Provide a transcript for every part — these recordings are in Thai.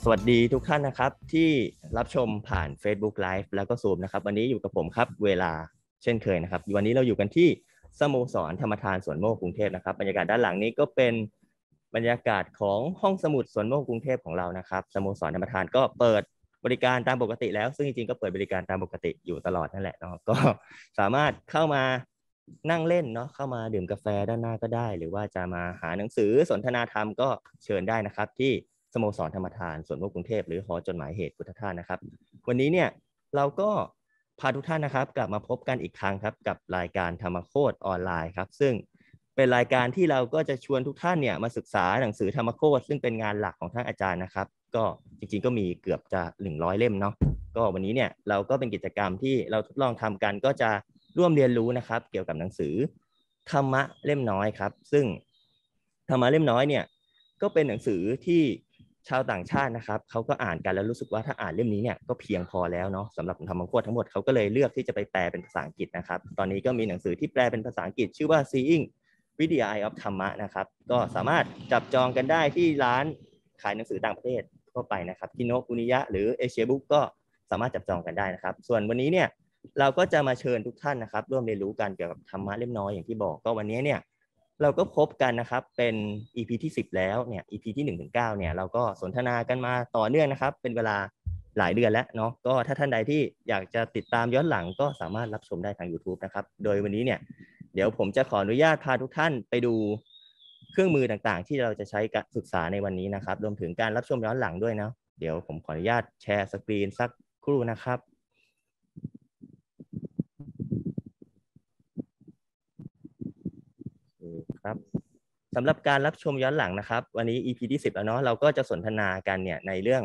สวัสดีทุกท่านนะครับที่รับชมผ่าน Facebook Live แล้วก็ Zoom นะครับวันนี้อยู่กับผมครับเวลาเช่นเคยนะครับวันนี้เราอยู่กันที่สโมสรธรรมทานสวนโมกกรุงเทพนะครับบรรยากาศด้านหลังนี้ก็เป็นบรรยากาศของห้องสมุดสวนโมกกรุงเทพของเรานะครับสโมสรธรรมทานก็เปิดบริการตามปกติแล้วซึ่งจริงๆก็เปิดบริการตามปกติอยู่ตลอดนั่นแหละเนาะก็สามารถเข้ามานั่งเล่นเนาะเข้ามาดื่มกาแฟด้านหน้าก็ได้ หรือว่าจะมาหาหนังสือสนทนาธรรมก็เชิญได้นะครับที่สโมสรธรรมทานส่วนพวกกรุงเทพหรือหอจดหมายเหตุพุทธทาสนะครับ วันนี้เนี่ยเราก็พาทุกท่านนะครับกลับมาพบกันอีกครั้งครับกับรายการธรรมโคดออนไลน์ครับซึ่งเป็นรายการที่เราก็จะชวนทุกท่านเนี่ยมาศึกษาหนังสือธรรมโคดซึ่งเป็นงานหลักของท่านอาจารย์นะครับ ก็จริงๆก็มีเกือบจะ100เล่มเนาะก็วันนี้เนี่ยเราก็เป็นกิจกรรมที่เราทดลองทำกันก็จะร่วมเรียนรู้นะครับเกี่ยวกับหนังสือธรรมะเล่มน้อยครับ ซึ่งธรรมะเล่มน้อยเนี่ยก็เป็นหนังสือที่ชาวต่างชาตินะครับเขาก็อ่านกัน แล้วรู้สึกว่าถ้าอ่านเล่มนี้เนี่ยก็เพียงพอแล้วเนาะสำหรับทำมังคุดทั้งหมดเขาก็เลยเลือกที่จะไปแปลเป็นภาษาอังกฤษนะครับตอนนี้ก็มีหนังสือที่แปลเป็นภาษาอังกฤษ ชื่อว่า Seeing วิ t h t ไออ y e of รมะนะครับ ก็สามารถจับจองกันได้ที่ร้านขายหนังสือต่างประเทศทั่วไปนะครับกิโนกุนิยะหรือเอเชียบุ๊กก็สามารถจับจองกันได้นะครับส่วนวันนี้เนี่ยเราก็จะมาเชิญทุกท่านนะครับร่วมเรียนรู้กันเกี่ยวกับธรรมะเล่มน้อยอย่างที่บอกก็วันนี้เนี่ยเราก็พบกันนะครับเป็น EP ที่ 10 แล้วเนี่ย EP ที่1ถึงเเนี่ยเราก็สนทนากันมาต่อเนื่องนะครับ เป็นเวลาหลายเดือนแล้วเนาะก็ถ้าท่านใดที่อยากจะติดตามย้อนหลังก็สามารถรับชมได้ทาง YouTube นะครับ โดยวันนี้เนี่ย เดี๋ยวผมจะขออนุญาตพาทุกท่านไปดูเครื่องมือต่างๆ ที่เราจะใช้ศึกษาในวันนี้นะครับรวมถึงการรับชมย้อนหลังด้วยนะเดี๋ยวผมขออนุญาตแชร์สกรีนสักครู่นะครับสำหรับการรับชมย้อนหลังนะครับ วันนี้ EP ที่10แล้วเนาะเราก็จะสนทนากันเนี่ยในเรื่อง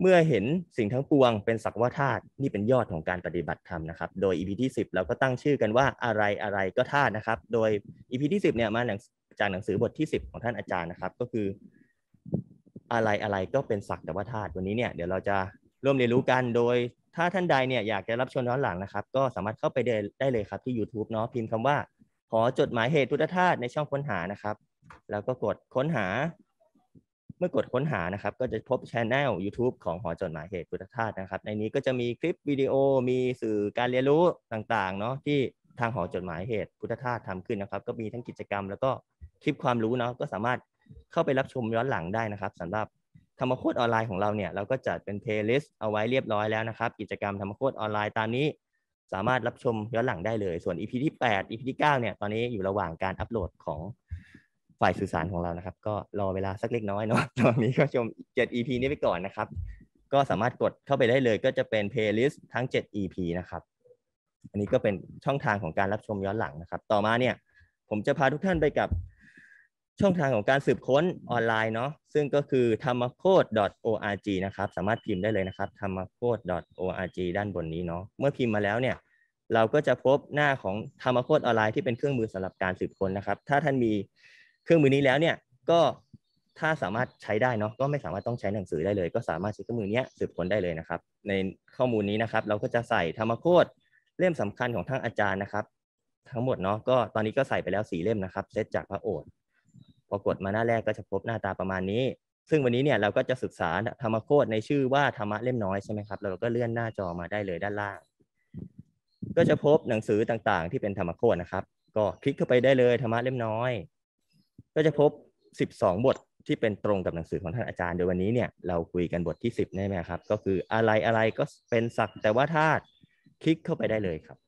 เมื่อเห็นสิ่งทั้งปวงเป็นสักว่าธาตุนี่เป็นยอดของการปฏิบัติธรรมนะครับ โดย EP ที่10 เราก็ตั้งชื่อกันว่าอะไรอะไรก็ธาตุนะครับ โดย EP ที่10เนี่ยมาจากหนังสือบทที่10ของท่านอาจารย์นะครับ ก็คือ อะไรอะไรก็เป็นสักแต่ว่าธาตุวันนี้เนี่ยเดี๋ยวเราจะร่วมเรียนรู้กันโดยถ้าท่านใดเนี่ยอยากจะรับชมย้อนหลังนะครับ ก็สามารถเข้าไปได้เลยครับที่ YouTube เนาะพิมพ์คำว่าขอจดหมายเหตุพุทธธาตุในช่องค้นหานะครับแล้วก็กดค้นหา เมื่อกดค้นหานะครับ ก็จะพบช anel YouTube ของหอจดหมายเหตุพุทธทาสนะครับในนี้ก็จะมีคลิปวิดีโอมีสื่อการเรียนรู้ต่างๆเนาะที่ทางหอจดหมายเหตุพุทธทาสทำขึ้นนะครับ ก็มีทั้งกิจกรรมแล้วก็คลิปความรู้เนาะก็สามารถเข้าไปรับชมย้อนหลังได้นะครับสำหรับธรรมโคดออนไลน์ของเราเนี่ยเราก็จัดเป็นเพลย์ลิสต์เอาไว้เรียบร้อยแล้วนะครับกิจกรรมธรรมโคดออนไลน์ตามนี้ สามารถรับชมย้อนหลังได้เลย ส่วน EP ที่8 EP ที่9เนี่ยตอนนี้อยู่ระหว่างการอัปโหลดของฝ่ายสื่อสารของเรานะครับ ก็รอเวลาสักเล็กน้อยเนาะตอนนี้ก็ชม7 EP นี้ไปก่อนนะครับ ก็สามารถกดเข้าไปได้เลย ก็จะเป็นเพลย์ลิสต์ทั้ง 7 EP นะครับ อันนี้ก็เป็นช่องทางของการรับชมย้อนหลังนะครับ ต่อมาเนี่ยผมจะพาทุกท่านไปกับช่องทางของการสืบค้นออนไลน์เนาะซึ่งก็คือธรรมโคด .org นะครับสามารถพิมพ์ได้เลยนะครับธรรมโคด .org ด้านบนนี้เนาะเมื่อพิมพ์มาแล้วเนี่ย เราก็จะพบหน้าของธรรมโคดออนไลน์ที่เป็นเครื่องมือสำหรับการสืบค้นนะครับถ้าท่านมีเครื่องมือนี้แล้วเนี่ยก็ ถ้าสามารถใช้ได้เนาะก็ไม่สามารถต้องใช้หนังสือได้เลย ก็สามารถใช้เครื่องมือนี้สืบค้นได้เลยนะครับ ในข้อมูลนี้นะครับเราก็จะใส่ธรรมโคดเล่มสำคัญของทั้งอาจารย์นะครับ ทั้งหมดเนาะก็ ตอนนี้ก็ใส่ไปแล้วสีเล่มนะครับเซตจากพระโอษฐ์พอกดมาหน้าแรกก็จะพบหน้าตาประมาณนี้ ซึ่งวันนี้เนี่ยเราก็จะศึกษาธรรมโคดในชื่อว่าธรรมะเล่มน้อยใช่ไหมครับเราก็เลื่อนหน้าจอมาได้เลยด้านล่างก็จะพบหนังสือต่างๆที่เป็นธรรมโคดนะครับ ก็คลิกเข้าไปได้เลยธรรมะเล่มน้อยก็จะพบ 12 บทที่เป็นตรงกับหนังสือของท่านอาจารย์โดยวันนี้เนี่ยเราคุยกันบทที่ 10ได้ไหมครับก็คืออะไรอะไรก็เป็นสักแต่ว่าธาตุคลิกเข้าไปได้เลยครับ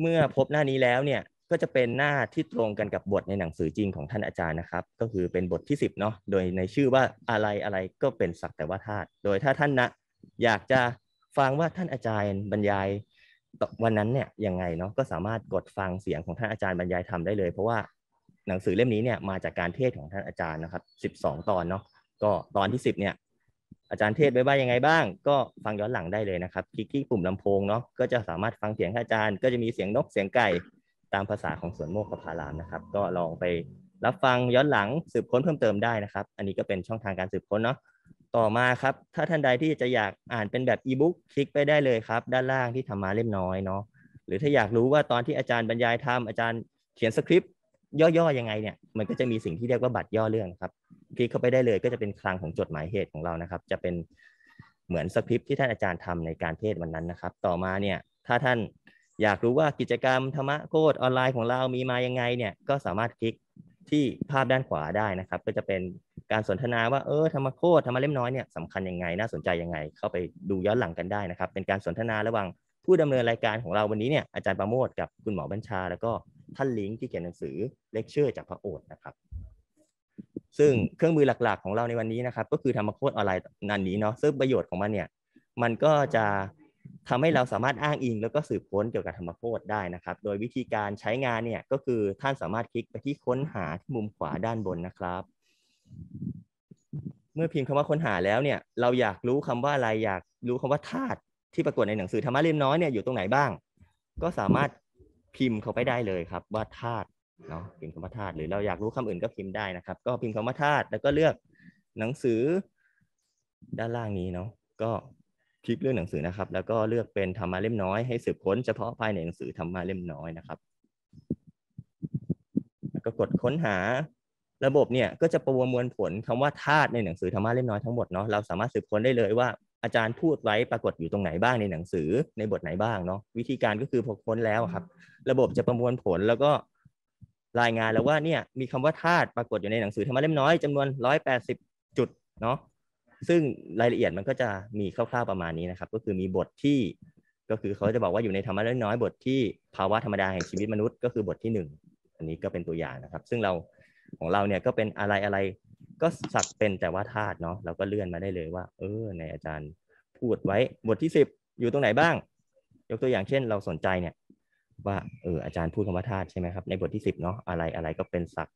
เมื่อพบหน้านี้แล้วเนี่ยก็จะเป็นหน้าที่ตรงกันกับบทในหนังสือจริงของท่านอาจารย์นะครับ ก็คือเป็นบทที่ 10เนาะโดยในชื่อว่าอะไรอะไรก็เป็นสักแต่ว่าธาตุโดยถ้าท่านนะ อยากจะฟังว่าท่านอาจารย์ บรรยายวันนั้นเนี่ยยังไงเนาะก็สามารถกดฟังเสียงของท่านอาจารย์บรรยายธรรมได้เลย เพราะว่าหนังสือเล่มนี้เนี่ยมาจากการเทศของท่านอาจารย์นะครับสสิบองตอนเนาะก็ตอนที่สิบเนี่ยอาจารย์เทศไว้ว่ายังไงบ้างก็ฟังย้อนหลังได้เลยนะครับคลิกที่ปุ่มลำโพงเนาะก็จะสามารถฟังเสียงท่านอาจารย์ก็จะมีเสียงนกเสียงไก่ตามภาษาของสวนโมกขพารามนะครับ ก็ลองไปรับฟังย้อนหลังสืบค้นเพิ่มเติมได้นะครับ อันนี้ก็เป็นช่องทางการสืบค้นเนาะต่อมาครับถ้าท่านใดที่จะอยากอ่านเป็นแบบอีบุ๊กคลิกไปได้เลยครับด้านล่างที่ธรรมาเล่มน้อยเนาะหรือถ้าอยากรู้ว่าตอนที่อาจารย์บรรยายทรมอาจารย์เขียนสคริปต์ย่อๆยังไงเนี่ยมันก็จะมีสิ่งที่เรียกว่าบัตรย่อเรื่องครับ คลิกเข้าไปได้เลยก็จะเป็นคลังของจดหมายเหตุของเรานะครับจะเป็นเหมือนสคริปต์ที่ท่านอาจารย์ทำในการเทศวันนั้นนะครับ ต่อมาเนี่ยถ้าท่านอยากรู้ว่ากิจกรรมธรรมะโคดออนไลน์ของเรามีมายังไงเนี่ยก็สามารถคลิกที่ภาพด้านขวาได้นะครับ ก็จะเป็นการสนทนาว่า เออธรรมโคตรธรรมเล่มน้อยเนี่ยสำคัญยังไง น่าสนใจยังไง เข้าไปดูย้อนหลังกันได้นะครับ เป็นการสนทนาระหว่างผู้ดำเนินรายการของเราวันนี้เนี่ยอาจารย์ประโมทกับคุณหมอบัญชา แล้วก็ท่านลิงก์ที่เขียนหนังสือเลคเชอร์จากพระโอษฐ์นะครับ ซึ่งเครื่องมือหลักๆของเราในวันนี้นะครับก็คือธรรมโคตรออนไลน์นันนี้เนาะซึ่งประโยชน์ของมันเนี่ยมันก็จะทำให้เราสามารถอ้างอิงแล้วก็สืบค้นเกี่ยวกับธรรมโพธิ์ได้นะครับ โดยวิธีการใช้งานเนี่ยก็คือท่านสามารถคลิกไปที่ค้นหาที่มุมขวาด้านบนนะครับ เมื่อพิมพ์คำว่าค้นหาแล้วเนี่ย เราอยากรู้คำว่าอะไรอยากรู้คำว่าธาตุที่ปรากฏในหนังสือธรรมะเล่มน้อยเนี่ยอยู่ตรงไหนบ้าง ก็สามารถพิมพ์เข้าไปได้เลยครับว่าธาตุเนาะพิมพ์คำว่าธาตุหรือเราอยากรู้คำอื่นก็พิมพ์ได้นะครับ ก็พิมพ์คำว่าธาตุแล้วก็เลือกหนังสือด้านล่างนี้เนาะก็คลิกเรื่องหนังสือนะครับ แล้วก็เลือกเป็นธรรมะเล่มน้อยให้สืบค้นเฉพาะภายในหนังสือธรรมะเล่มน้อยนะครับ แล้วก็กดค้นหา ระบบเนี่ยก็จะประมวลผลคำว่าธาตุในหนังสือธรรมะเล่มน้อยทั้งหมดเนาะ เราสามารถสืบค้นได้เลยว่าอาจารย์พูดไว้ปรากฏอยู่ตรงไหนบ้างในหนังสือในบทไหนบ้างเนาะ วิธีการก็คือพกค้นแล้วครับ ระบบจะประมวลผลแล้วก็รายงานแล้วว่าเนี่ยมีคำว่าธาตุปรากฏอยู่ในหนังสือธรรมะเล่มน้อยจำนวน 180 จุดเนาะซึ่งรายละเอียดมันก็จะมีคร่าวๆประมาณนี้นะครับ ก็คือมีบทที่ก็คือเขาจะบอกว่าอยู่ในธรรมะเล็กน้อย บทที่ภาวะธรรมดาแห่งชีวิตมนุษย์ ก็คือบทที่ 1 อันนี้ก็เป็นตัวอย่างนะครับ ซึ่งเราของเราเนี่ยก็เป็นอะไรอะไรก็สักเป็นแต่ว่าธาตุเนาะเราก็เลื่อนมาได้เลยว่า เออในอาจารย์พูดไว้บทที่10อยู่ตรงไหนบ้าง ยกตัวอย่างเช่นเราสนใจเนี่ยว่าเอออาจารย์พูดคำว่าธาตุใช่ไหมครับในบทที่10เนาะอะไรอะไรก็เป็นสัก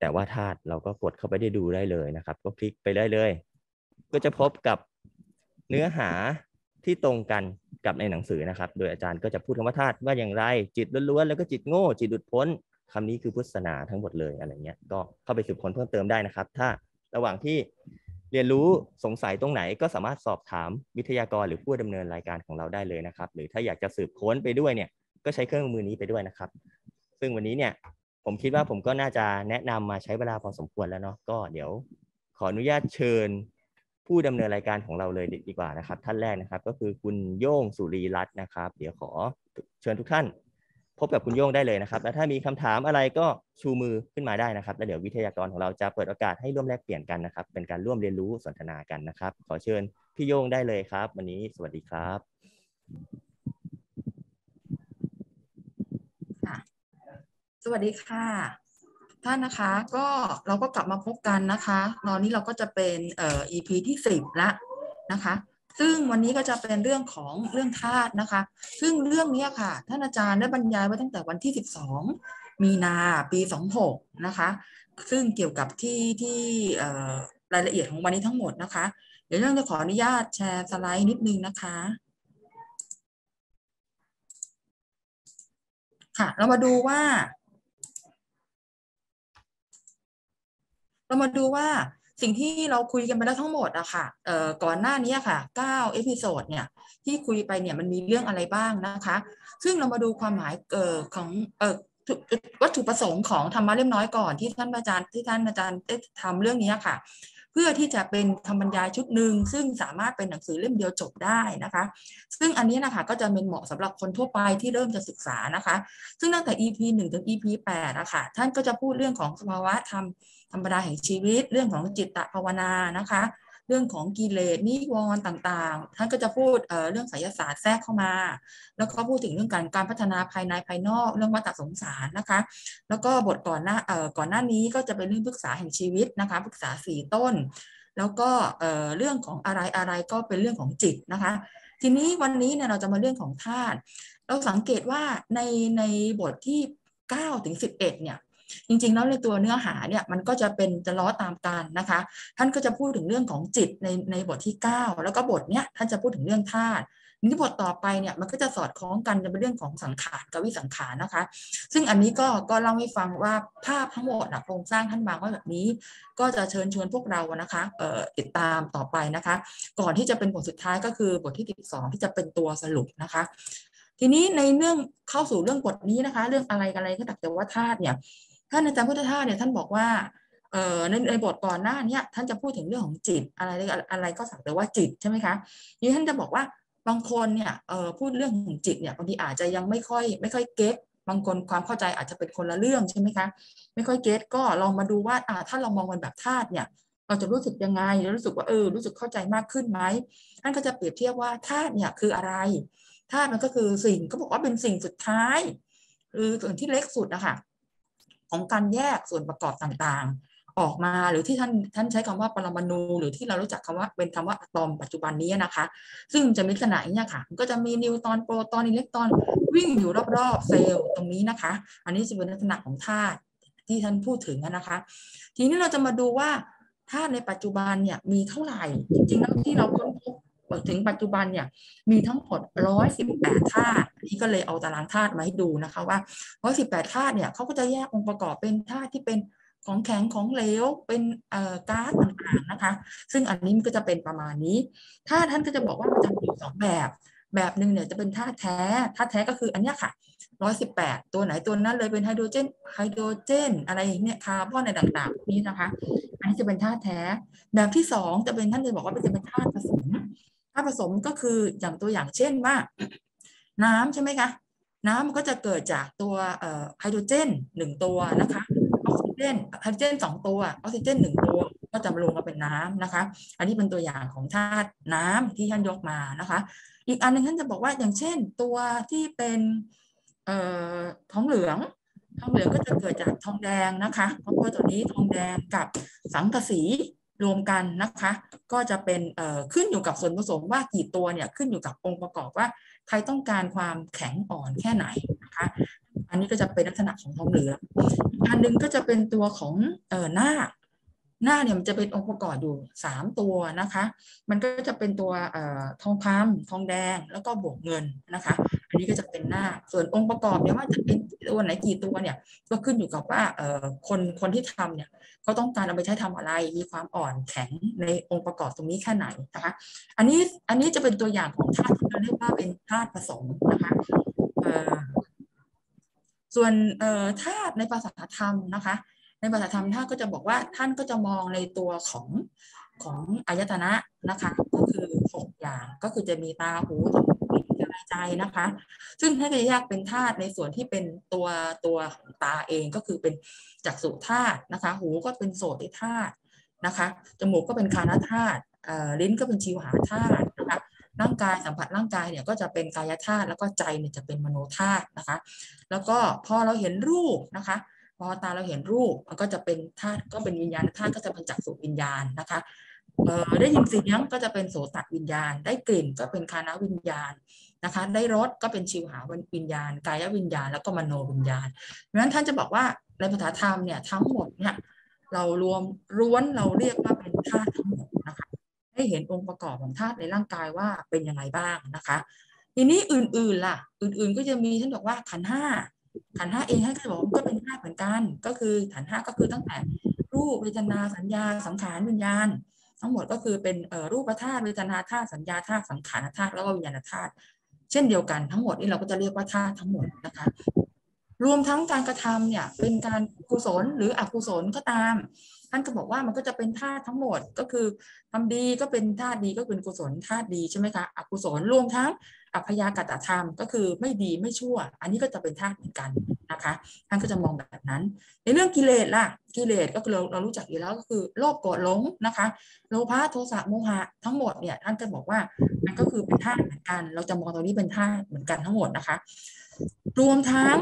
แต่ว่าธาตุเราก็กดเข้าไปได้ดูได้เลยนะครับ ก็คลิกไปได้เลยก็จะพบกับเนื้อหาที่ตรงกันกับในหนังสือนะครับ โดยอาจารย์ก็จะพูดคำว่าธาตุว่าอย่างไร จิตล้วนๆแล้วก็จิตโง่ จิตดุดพ้นคำนี้คือพุทธศาสนาทั้งหมดเลย อะไรเงี้ยก็เข้าไปสืบค้นเพิ่มเติมได้นะครับ ถ้าระหว่างที่เรียนรู้สงสัยตรงไหนก็สามารถสอบถามวิทยากรหรือผู้ดำเนินรายการของเราได้เลยนะครับ หรือถ้าอยากจะสืบค้นไปด้วยเนี่ยก็ใช้เครื่องมือนี้ไปด้วยนะครับ ซึ่งวันนี้เนี่ยผมคิดว่าผมก็น่าจะแนะนำมาใช้เวลาพอสมควรแล้วเนาะก็เดี๋ยวขออนุญาตเชิญผู้ดำเนินรายการของเราเลยดีกว่านะครับ ท่านแรกนะครับก็คือคุณโย่งสุรีรัตน์นะครับ เดี๋ยวขอเชิญทุกท่าน พบกับคุณโย่งได้เลยนะครับ และถ้ามีคำถามอะไรก็ชูมือขึ้นมาได้นะครับแล้วเดี๋ยววิทยากรของเราจะเปิดโอกาสให้ร่วมแลกเปลี่ยนกันนะครับ เป็นการร่วมเรียนรู้สนทนากันนะครับ ขอเชิญพี่โย่งได้เลยครับ วันนี้สวัสดีครับสวัสดีค่ะท่านนะคะก็เราก็กลับมาพบกันนะคะตอนนี้เราก็จะเป็นเอ่อ EP ที่สิบละนะคะซึ่งวันนี้ก็จะเป็นเรื่องของเรื่องธาตุนะคะ ซึ่งเรื่องนี้ค่ะท่านอาจารย์ได้บรรยายไว้ตั้งแต่วันที่ 12 มีนาปี 26นะคะซึ่งเกี่ยวกับที่ที่รายละเอียดของวันนี้ทั้งหมดนะคะ เดี๋ยวเรื่องจะขออนุญาตแชร์สไลด์นิดนึงนะคะค่ะเรามาดูว่าเรามาดูว่าสิ่งที่เราคุยกันไปแล้วทั้งหมดอะค่ะ่ก่อนหน้านี้ค่ะ 9 เอพิโซดเนี่ยที่คุยไปเนี่ยมันมีเรื่องอะไรบ้างนะคะ ซึ่งเรามาดูความหมายเออของออวัตถุประสงค์ของธรรมะเล่มน้อยก่อนที่ท่านอาจารย์ที่ท่านอาจารย์ได้ทำเรื่องนี้ค่ะเพื่อที่จะเป็นคำบรรยายชุดหนึ่งซึ่งสามารถเป็นหนังสือเล่มเดียวจบได้นะคะ ซึ่งอันนี้นะคะก็จะเป็นเหมาะสำหรับคนทั่วไปที่เริ่มจะศึกษานะคะ ซึ่งตั้งแต่ EP 1 ถึง EP 8นะคะท่านก็จะพูดเรื่องของสภาวะธรรม ธรรมดาแห่งชีวิต เรื่องของจิตตภาวนานะคะเรื่องของกิเลสนิวรณ์ต่างๆท่านก็จะพูดเเรื่องไสยศาสตร์แทรกเข้ามา แล้วก็พูดถึงเรื่องการการพัฒนาภายในภายนอกเรื่องวัฏสงสารนะคะแล้วก็บทก่อนหน้าก่อนหน้านี้ก็จะเป็นเรื่องปรึกษาแห่งชีวิตนะคะปรึกษาสี่ต้น แล้วก็เรื่องของอะไรอะไรก็เป็นเรื่องของจิตนะคะทีนี้วันนี้เนี่ยเราจะมาเรื่องของธาตุเราสังเกตว่าในในบทที่9ถึง11เนี่ยจริงๆ แล้วในตัวเนื้อหาเนี่ยมันก็จะเป็นจะล้อตามกันนะคะ ท่านก็จะพูดถึงเรื่องของจิตในในบทที่ 9 แล้วก็บทเนี้ยท่านจะพูดถึงเรื่องธาตุนี่บทต่อไปเนี่ยมันก็จะสอดคล้องกันจะเป็นเรื่องของสังขารกับวิสังขารนะคะ ซึ่งอันนี้ก็ก็เล่าให้ฟังว่าภาพทั้งหมดนะโครงสร้างท่านวางไว้แบบนี้ ก็จะเชิญชวนพวกเรานะคะติดตามต่อไปนะคะ ก่อนที่จะเป็นบทสุดท้ายก็คือบทที่ 12 ที่จะเป็นตัวสรุปนะคะ ทีนี้ในเรื่องเข้าสู่เรื่องบทนี้นะคะ เรื่องอะไรกัอะไรก็ตักแต่ว่าธาตุเนี่ยท่านอาจารย์พุทธทาสเนี่ยท่านบอกว่าเอ่อในในบทก่อนหน้านี้ท่านจะพูดถึงเรื่องของจิต อะไรอะไรก็สักแต่ว่าจิตใช่ไหมคะยี่ท่านจะบอกว่าบางคนเนี่ยเอ่อพูดเรื่องของจิตเนี่ยบางทีอาจจะยังไม่ค่อยไม่ค่อยเก็ตบางคนความเข้าใจอาจจะเป็นคนละเรื่องใช่ไหมคะไม่ค่อยเก็ตก็ลองมาดูว่าอ่าถ้าเรามองมันแบบธาตุเนี่ยเราจะรู้สึกยังไงรู้สึกว่าเออรู้สึกเข้าใจมากขึ้นไหมท่านก็จะเปรียบเทียบว่าธาตุเนี่ยคืออะไรธาตุมันก็คือสิ่งก็บอกว่าเป็นสิ่งสุดท้าย หรือส่วนที่เล็กสุดนะคะของการแยกส่วนประกอบต่างๆ ออกมาหรือที่ท่านท่านใช้คำว่า ปรมาณูหรือที่เรารู้จักคำว่าเป็นคำว่าอะตอมปัจจุบันนี้นะคะ ซึ่งจะมีลักษณะนี้ค่ะก็จะมีนิวตรอนโปรตอนอิเล็กตรอนวิ่งอยู่รอบๆเซลล์ตรงนี้นะคะ อันนี้จะเป็นลักษณะของธาตุที่ท่านพูดถึงนะคะ ทีนี้เราจะมาดูว่าธาตุในปัจจุบันเนี่ยมีเท่าไหร่ จริงๆแล้วที่เราค้นพบถึงปัจจุบันเนี่ยมีทั้งหมด 118 ธาตุนี่ก็เลยเอาตารางธาตุมาให้ดูนะคะว่า 118 ธาตุเนี่ยเขาก็จะแยกองค์ประกอบเป็นธาตุที่เป็นของแข็งของเหลวเป็นก๊าซต่างๆนะคะ ซึ่งอันนี้มันก็จะเป็นประมาณนี้ธาตุท่านก็จะบอกว่ามันจะมีสองแบบแบบหนึ่งเนี่ยจะเป็นธาตุแท้ธาตุแท้ก็คืออันนี้ค่ะ 118 ตัวไหนตัวนั้นเลยเป็นไฮโดรเจนไฮโดรเจนอะไรเนี่ยคาร์บอนอะไรต่างๆนี้นะคะ อันนี้จะเป็นธาตุแท้ แบบที่สองจะเป็นท่านจะบอกว่ามันจะเป็นธาตุผสมถ้าผสมก็คืออย่างตัวอย่างเช่นว่า น้ำใช่ไหมคะน้ำมันก็จะเกิดจากตัวไฮโดรเจนหนึ่งตัวนะคะออกซิเจนไฮโดรเจนสองตัวออกซิเจนหนึ่งตัวก็จะรวมกันเป็นน้ำนะคะ อันนี้เป็นตัวอย่างของธาตุน้ำที่ท่านยกมานะคะ อีกอันนึงท่านจะบอกว่าอย่างเช่นตัวที่เป็นทองเหลืองทองเหลืองก็จะเกิดจากทองแดงนะคะ เพราะว่าตัวนี้ทองแดงกับสังกะสีรวมกันนะคะ ก็จะเป็นขึ้นอยู่กับส่วนผสมว่ากี่ตัวเนี่ยขึ้นอยู่กับองค์ประกอบว่าใครต้องการความแข็งอ่อนแค่ไหนนะคะอันนี้ก็จะเป็นลักษณะของทองเหลืองอันนึงก็จะเป็นตัวของออหน้าหน้าเนี่ยมันจะเป็นองค์ประกอบอยู่สามตัวนะคะ มันก็จะเป็นตัวอทองคำทองแดงแล้วก็บวกเงินนะคะ อันนี้ก็จะเป็นหน้า ส่วนองค์ประกอบเนี่ยว่าจะเป็นตัวไหนกี่ตัวเนี่ยก็ขึ้นอยู่กับว่าคนคนที่ทำเนี่ยเขาต้องการเอาไปใช้ทำอะไร มีความอ่อนแข็งในองค์ประกอบตรงนี้แค่ไหนนะคะ อันนี้อันนี้จะเป็นตัวอย่างของธาตุที่เราเรียกว่าเป็นธาตุผสมนะคะ ส่วนธาตุในภาษาธรรมนะคะในภาษาธรรมท่านก็จะบอกว่าท่านก็จะมองในตัวของของอายตนะนะคะ ก็คือหกอย่างก็คือจะมีตาหูจมูกลิ้นกายใจนะคะ ซึ่งท่านก็จะแยกเป็นธาตุในส่วนที่เป็นตัวตัวตาเองก็คือเป็นจักษุธาตุนะคะ หูก็เป็นโสติธาตุนะคะจมูกก็เป็นคานธาตุลิ้นก็เป็นชีวหาธาตุนะคะร่างกายสัมผัสร่างกายเนี่ยก็จะเป็นกายธาตุแล้วก็ใจเนี่ยจะเป็นมโนธาตุนะคะ แล้วก็พอเราเห็นรูปนะคะพอตาเราเห็นรูปมันก็จะเป็นธาตุก็เป็นวิญญาณธาตุก็จะเป็นจักรสุวิญญาณนะคะได้ยินเสียงก็จะเป็นโสตวิญญาณได้กลิ่นก็เป็นคานาวิญญาณนะคะได้รสก็เป็นชิวหาวิญญาณกายวิญญาณ แล้วก็มโนวิญญาณเพราะฉะนั้นท่านจะบอกว่าในภาษาธรรมเนี่ยทั้งหมดเนี่ยเรารวมร้วนเราเรียกว่าเป็นธาตุทั้งหมดนะคะให้เห็นองค์ประกอบของธาตุในร่างกายว่าเป็นยังไงบ้างนะคะ ทีนี้อื่นๆล่ะอื่นๆ ก็จะมีท่านบอกว่าขันห้าขันห้าเองให้ก็บอกก็เป็นธาตุเหมือนกัน ก็คือขันห้าก็คือตั้งแต่รูปเวทนาสัญญาสังขารวิญญาณ ทั้งหมดก็คือเป็นรูปธาตุเวทนาธาตุสัญญาธาตุสังขารธาตุแล้วก็วิญญาณธาตุเช่นเดียวกันทั้งหมดนี่เราก็จะเรียกว่าธาตุทั้งหมดนะคะรวมทั้งการกระทำเนี่ยเป็นการกุศลหรืออกุศลก็ตามท่านก็บอกว่ามันก็จะเป็นธาตุทั้งหมดก็คือ ทำดีก็เป็นธาตุดีก็เป็นกุศลธาตุดีใช่ไหมคะอกุศลรวมทั้งอัพยากตธรรมก็คือไม่ดีไม่ชั่ว อันนี้ก็จะเป็นธาตุเหมือนกันนะคะ ท่านก็จะมองแบบนั้น ในเรื่องกิเลสล่ะกิเลสก็คือเราเรารู้จักอยู่แล้วก็คือ โลภโกรธหลงนะคะ โลภะโทสะโมหะทั้งหมดเนี่ยท่านก็บอกว่ามันก็คือเป็นธาตุเหมือนกัน เราจะมองตรงนี้เป็นธาตุเหมือนกันทั้งหมดนะคะ รวมทั้ง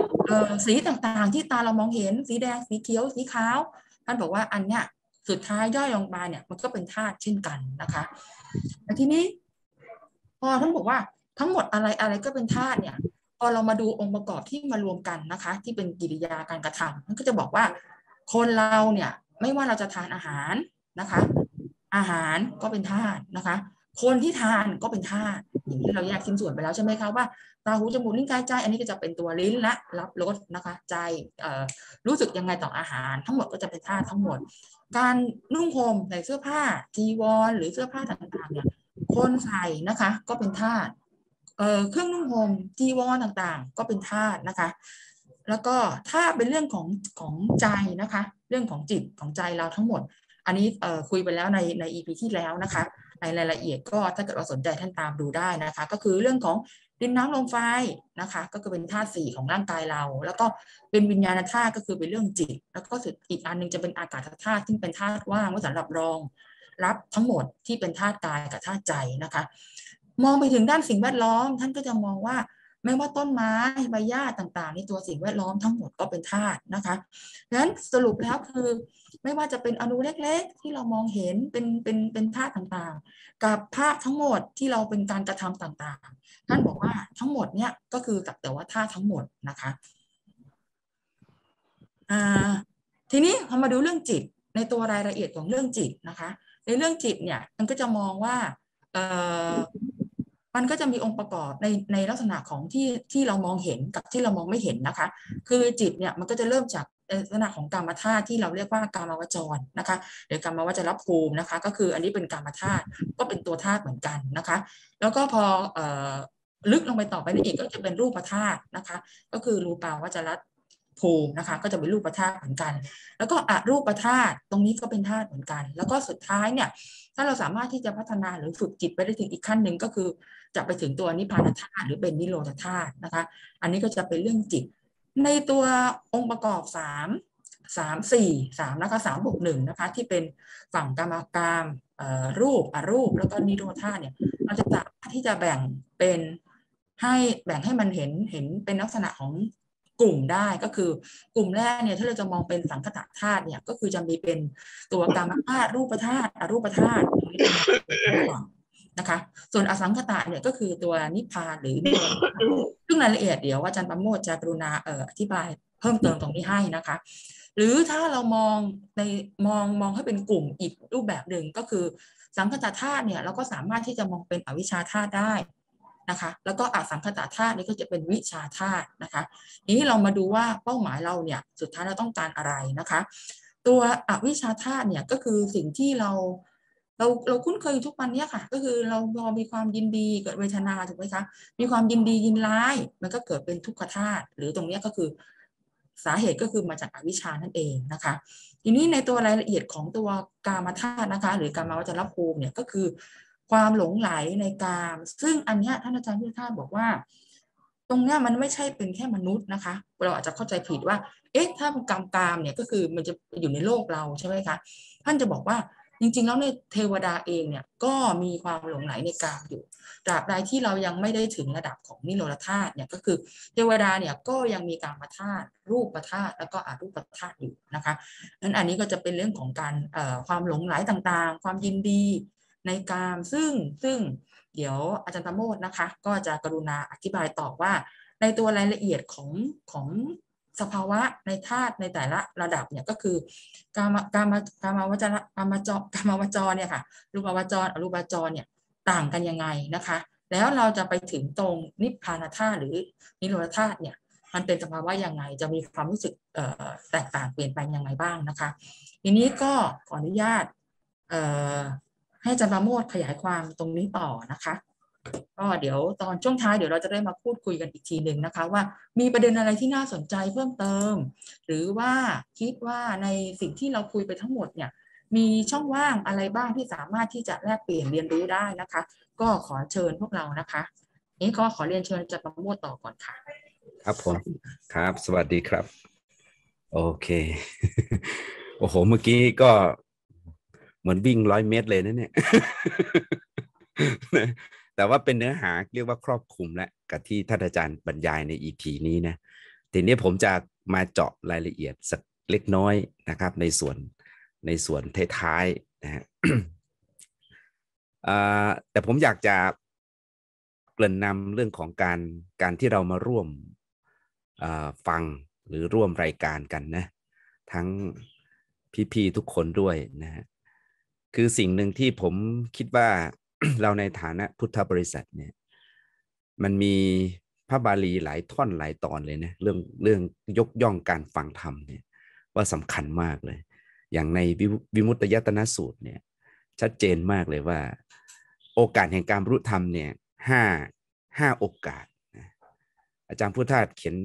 สีต่างๆ ที่ตาเรามองเห็นสีแดงสีเขียว สีขาว ท่านบอกว่าอันเนี้ยสุดท้ายย่อยลงมาเนี่ยมันก็เป็นธาตุเช่นกันนะคะแทีนี้พอท่านบอกว่าทั้งหมดอะไรอะไรก็เป็นธาตุเนี่ย พอเรามาดูองค์ประกอบที่มารวมกันนะคะ ที่เป็นกิริยาการกระทำมันก็จะบอกว่า คนเราเนี่ยไม่ว่าเราจะทานอาหารนะคะ อาหารก็เป็นธาตุนะคะ คนที่ทานก็เป็นธาตุอย่างนี้เราแยกชิ้นส่วนไปแล้วใช่ไหมคะว่าตาหูจมูกลิ้นกายใจ อันนี้ก็จะเป็นตัวลิ้นละรับรสนะคะใจรู้สึกยังไงต่ออาหาร ทั้งหมดก็จะเป็นธาตุทั้งหมด การนุ่งห่มใส่เสื้อผ้าจีวรหรือเสื้อผ้าต่างๆเนี่ยคนใส่นะคะก็เป็นธาตุเครื่องนุ่งห่มจีวรต่างๆก็เป็นธาตุนะคะ แล้วก็ถ้าเป็นเรื่องของของใจนะคะ เรื่องของจิตของใจเราทั้งหมด อันนี้คุยไปแล้วในในอีพีที่แล้วนะคะ ในรายละเอียดก็ถ้าเกิดเราสนใจท่านตามดูได้นะคะ ก็คือเรื่องของดินน้ำลมไฟนะคะ ก็คือเป็นธาตุสี่ของร่างกายเรา แล้วก็เป็นวิญญาณธาตุก็คือเป็นเรื่องจิต แล้วก็สุดอีกอันนึงจะเป็นอากาศธาตุที่เป็นธาตุว่างไว้สำหรับรอง รับทั้งหมดที่เป็นธาตุกายกับธาตุใจนะคะมองไปถึงด้านสิ่งแวดล้อมท่านก็จะมองว่าไม่ว่าต้นไม้ใบหญ้าต่างๆในตัวสิ่งแวดล้อมทั้งหมดก็เป็นธาตุนะคะดังนั้นสรุปแล้วคือ ไม่ว่าจะเป็นอนุเล็กๆที่เรามองเห็นเป็นเป็นเป็นธาตุต่างๆ กับภาพทั้งหมดที่เราเป็นการกระทำต่างๆท่านบอกว่าทั้งหมดเนี่ยก็คือกับแต่ว่าธาตุทั้งหมดนะคะทีนี้พอมาดูเรื่องจิตในตัวรายละเอียดของเรื่องจิตนะคะ ในเรื่องจิตเนี่ยมันก็จะมองว่ามันก็จะมีองค์ประกอบในในลักษณะของที่ที่เรามองเห็นกับที่เรามองไม่เห็นนะคะ คือจิตเนี่ยมันก็จะเริ่มจากลักษณะของกรรมธาตุที่เราเรียกว่ากรรมวจรนะคะหรือกรรมวจรภูมินะคะ ก็คืออันนี้เป็นกรรมธาตุก็เป็นตัวธาตุเหมือนกันนะคะ แล้วก็พอลึกลงไปต่อไปนั่นเองก็จะเป็นรูปธาตุนะคะก็คือรูปาวจรภูมินะคะก็จะเป็นรูปประธาตเหมือนกัน แล้วก็อรูปประธาตตรงนี้ก็เป็นธาตุเหมือนกัน แล้วก็สุดท้ายเนี่ย ถ้าเราสามารถที่จะพัฒนาหรือฝึกจิตไปได้ถึงอีกขั้นหนึ่งก็คือจะไปถึงตัวนิพพานธาตุหรือเป็นนิโรธธาตุนะคะอันนี้ก็จะเป็นเรื่องจิต ในตัวองค์ประกอบสามสามสี่สามแล้วก็สามบวกหนึ่งนะคะที่เป็นฝั่งกรรมกรรมรูปอรูป แล้วก็นิโรธาตุเนี่ยเราจะสามารถที่จะแบ่งเป็นให้แบ่งให้มันเห็นเห็นเป็นลักษณะของกลุ่มได้ก็คือกลุ่มแรกเนี่ยถ้าเราจะมองเป็นสังคตธาตุเนี่ยก็คือจะมีเป็นตัวกรรมธาตุรูปธาตุอรูปธาตุนะคะส่วนอสังคตะเนี่ยก็คือตัวนิพพานหรือนิพพานซึ่งรายละเอียดเดี๋ยวอาจารย์ประโมทจะกรุณาเอ่ออธิบายเพิ่มเติมตรงนี้ให้นะคะ หรือถ้าเรามองในมองมองให้เป็นกลุ่มอีกรูปแบบหนึ่งก็คือสังคตธาตุเนี่ยเราก็สามารถที่จะมองเป็นอวิชชาธาตุได้นะคะแล้วก็อสังคตาธาตุนี่ก็จะเป็นวิชาธาตุนะคะทีนี้เรามาดูว่าเป้าหมายเราเนี่ยสุดท้ายเราต้องการอะไรนะคะ ตัวอวิชาธาตุเนี่ยก็คือสิ่งที่เราเราเราคุ้นเคยทุกวันนี้ค่ะก็คือเราพอมีความยินดีเกิดเวทนาถูกไหมคะมีความยินดียินร้ายมันก็เกิดเป็นทุกขธาตุหรือตรงนี้ก็คือสาเหตุก็คือมาจากอวิชชานั่นเองนะคะทีนี้ในตัวรายละเอียดของตัวกามธาตุนะคะหรือกามวจรภูมิเนี่ยก็คือความหลงไหลในกาม ซึ่งอันนี้ท่านอาจารย์พิทธาบอกว่า ตรงเนี้ยมันไม่ใช่เป็นแค่มนุษย์นะคะ เราอาจจะเข้าใจผิดว่า เอ๊ะ ถ้ามันกรมกามเนี่ยก็คือมันจะอยู่ในโลกเราใช่ไหมคะ ท่านจะบอกว่าจริงๆแล้วในเทวดาเองเนี่ยก็มีความหลงไหลในกามอยู่ตราบใดที่เรายังไม่ได้ถึงระดับของนิโรธาตุเนี่ยก็คือเทวดาเนี่ยก็ยังมีการมธาตุรูปประธาตุแล้วก็อรูประธาตุอยู่นะคะนั้นอันนี้ก็จะเป็นเรื่องของการความหลงไหลต่างๆ ความยินดีในกามซึ่งซึ่งเดี๋ยวอาจารย์ตะโมดนะคะ ก็จะกรุณาอธิบายต่อว่าในตัวรายละเอียดของ ของสภาวะในธาตุในแต่ละระดับเนี่ย ก็คือกามกามกามาวจรกามจรกามาวจรเนี่ยค่ะรูปวจรอรูปาวจรเนี่ยต่างกันยังไงนะคะ แล้วเราจะไปถึงตรงนิพพานธาตุหรือนิโรธาตุเนี่ย มันเป็นสภาวะยังไงจะมีความรู้สึกแตกต่างเปลี่ยนไปยังไงบ้างนะคะ ทีนี้ก็ขออนุญาตให้อาจารย์ปราโมทขยายความตรงนี้ต่อนะคะ ก็เดี๋ยวตอนช่วงท้ายเดี๋ยวเราจะได้มาพูดคุยกันอีกทีหนึ่งนะคะ ว่ามีประเด็นอะไรที่น่าสนใจเพิ่มเติม หรือว่าคิดว่าในสิ่งที่เราคุยไปทั้งหมดเนี่ย มีช่องว่างอะไรบ้างที่สามารถที่จะแลกเปลี่ยนเรียนรู้ได้นะคะ ก็ขอเชิญพวกเรานะคะ นี้ก็ขอเรียนเชิญจะประมวดต่อก่อนค่ะ ครับผมครับ สวัสดีครับ โอเค โอ้โหเมื่อกี้ก็เหมือนวิ่งร้อยเมตรเลยนะเนี่ยแต่ว่าเป็นเนื้อหาเรียกว่าครอบคลุมและกับที่ท่านอาจารย์บรรยายในอีทีนี้นะ ทีนี้ผมจะมาเจาะรายละเอียดสักเล็กน้อยนะครับ ในส่วนในส่วนท้ายๆนะฮะแต่ผมอยากจะเกริ่นนำเรื่องของการการที่เรามาร่วมฟังหรือร่วมรายการกันนะ ทั้งพี่ ๆ ทุกคนด้วยนะฮะคือสิ่งหนึ่งที่ผมคิดว่าเราในฐานะพุทธบริษัทเนี่ยมันมีพระบาลีหลายท่อนหลายตอนเลยนะเรื่องเรื่องยกย่องการฟังธรรมเนี่ยว่าสำคัญมากเลย อย่างในวิมุตตยตนะสูตรเนี่ยชัดเจนมากเลยว่า โอกาสแห่งการรู้ธรรมเนี่ยห้าห้าโอกาส อาจารย์พุทธาเขียน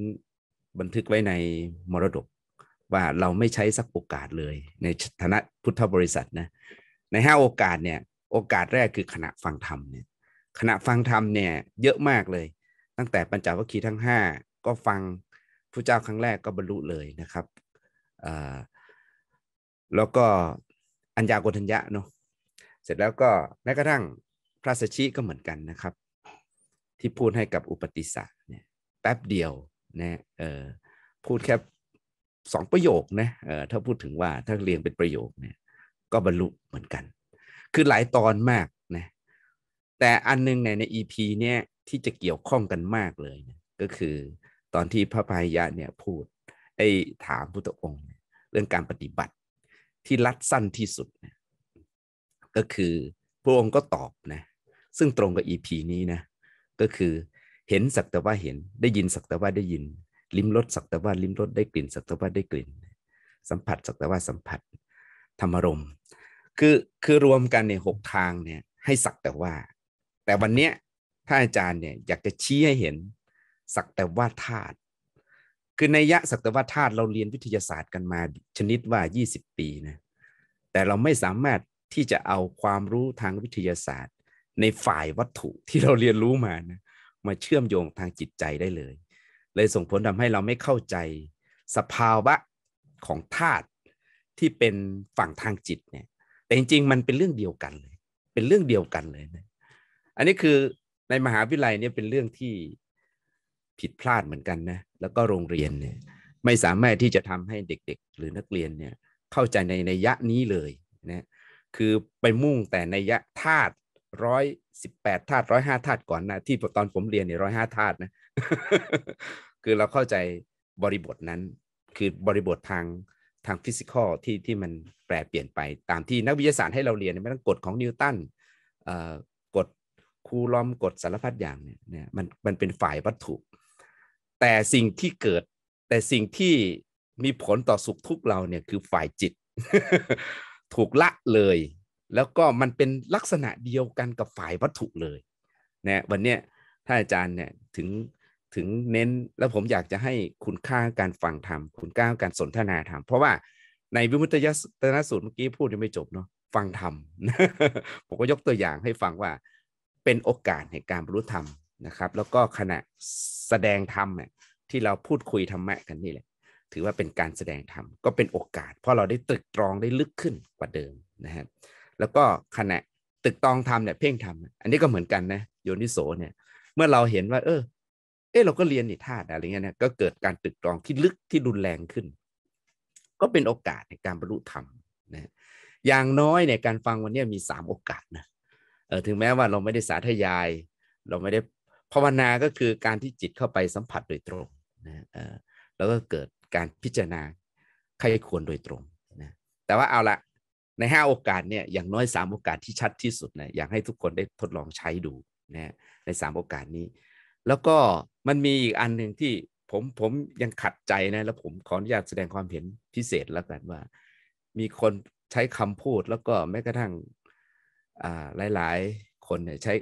บันทึกไว้ในมรดกว่าเราไม่ใช้สักโอกาสเลย ในฐานะพุทธบริษัทนะในห้าโอกาสเนี่ยโอกาสแรกคือขณะฟังธรรมเนี่ยขณะฟังธรรมเนี่ยเยอะมากเลย ตั้งแต่ปัญจวัคคีย์ทั้ง 5 ก็ฟังผู้เจ้าครั้งแรกก็บรรลุเลยนะครับแล้วก็อัญญาโกทัญญะเนาะเสร็จแล้วก็แม้กระทั่งพระสชิก็เหมือนกันนะครับ ที่พูดให้กับอุปติสะเนี่ยแป๊บเดียวนะเออพูดแค่สองประโยคนะเออถ้าพูดถึงว่า ถ้าเรียงเป็นประโยคเนี่ยก็บรรลุเหมือนกัน คือหลายตอนมากนะ แต่อันนึงในในอีพีเนี้ยที่จะเกี่ยวข้องกันมากเลยนะก็คือตอนที่พระพายะเนี่ยพูด ไอ้ถามพุทธองค์ เรื่องการปฏิบัติที่รัดสั้นที่สุดนะก็คือพระองค์ก็ตอบนะ ซึ่งตรงกับอีพีนี้นะ ก็คือเห็นสักแต่ว่าเห็น ได้ยิน สักแต่ว่าได้ยิน ลิ้มรสสักแต่ว่าลิ้มรสได้กลิ่น สักแต่ว่าได้กลิ่น สัมผัสสักแต่ว่าสัมผัสธรรมรมคือ คือรวมกันในหกทาง เนี่ย ให้สักแต่ว่า แต่วันเนี้ยถ้าอาจารย์เนี่ยอยากจะชี้ให้เห็นสักแต่ว่าธาตุ คือในยะสักแต่ว่าธาตุเราเรียนวิทยาศาสตร์กันมาชนิดว่า 20 ปีนะ แต่เราไม่สามารถที่จะเอาความรู้ทางวิทยาศาสตร์ ในฝ่ายวัตถุที่เราเรียนรู้มานะมาเชื่อมโยงทางจิตใจได้เลย เลยส่งผลทำให้เราไม่เข้าใจสภาวะของธาตุที่เป็นฝั่งทางจิตเนี่ย แต่จริง ๆ มันเป็นเรื่องเดียวกันเลย เป็นเรื่องเดียวกันเลยนะ อันนี้คือในมหาวิทยาลัยเนี่ยเป็นเรื่องที่ผิดพลาดเหมือนกันนะ แล้วก็โรงเรียนเนี่ยไม่สามารถที่จะทำให้เด็กๆ หรือนักเรียนเนี่ยเข้าใจในในยะนี้เลยนะ คือไปมุ่งแต่ในยะธาตุร้อยสิบแปดธาตุร้อยห้าธาตุก่อนนะ ที่ตอนผมเรียนเนี่ยร้อยห้าธาตุนะ คือเราเข้าใจบริบทนั้น คือบริบททางทางฟิสิกอลที่ ที่มันแปรเปลี่ยนไปตามที่ นัก วิทยาศาสตร์ให้เราเรียนไม่ต้องกฎของนิวตันกฎคูลอมกฎสารพัดอย่างเนี่ยมันมันเป็นฝ่ายวัตถุ แต่สิ่งที่เกิดแต่สิ่งที่มีผลต่อสุขทุกเรา เนี่ย คือฝ่ายจิต ถูกละเลย แล้วก็มันเป็นลักษณะเดียวกันกับฝ่ายวัตถุเลยนะวันนี้ท่านอาจารย์เนี่ยถึงถึงเน้นแล้วผมอยากจะให้คุณค่าการฟังธรรมคุณค่าการสนทนาธรรมเพราะว่าในวิมุตยสตนสูตรเมื่อกี้พูดยังไม่จบเนาะฟังธรรมผมก็ยกตัวอย่างให้ฟังว่าเป็นโอกาสในการบรรลุธรรมนะครับ แล้วก็ขณะแสดงธรรมที่เราพูดคุยธรรมะกันนี่แหละถือว่าเป็นการแสดงธรรมก็เป็นโอกาส เพราะเราได้ตึกตรองได้ลึกขึ้นกว่าเดิมนะครับแล้วก็ขณะตึกตองธรรมเนี่ยเพ่งธรรมอันนี้ก็เหมือนกันนะโยนิโสเนี่ยเมื่อเราเห็นว่าเออเออเราก็เรียนนี่ธาตุอะไรเงี้ยนะก็เกิดการตึกตรองที่ลึกที่รุนแรงขึ้น ก็เป็นโอกาสในการบรรลุธรรมนะอย่างน้อยเนี่ยการฟังวันนี้มีสามโอกาสนะเออถึงแม้ว่าเราไม่ได้สาธยาย เราไม่ได้ภาวนาก็คือการที่จิตเข้าไปสัมผัสโดยตรงนะเออแล้วก็เกิดการพิจารณาใครควรโดยตรงนะแต่ว่าเอาละใน 5 โอกาสเนี่ยอย่างน้อย 3 โอกาสที่ชัดที่สุดนะอยากให้ทุกคนได้ทดลองใช้ดูนะใน 3 โอกาสนี้แล้วก็มันมีอีกอันหนึ่งที่ผมผมยังขัดใจนะแล้วผมขออนุญาตแสดงความเห็นพิเศษแล้วกันว่า มีคนใช้คำพูดแล้วก็แม้กระทั่งหลาย ๆ คนเนี่ยใช้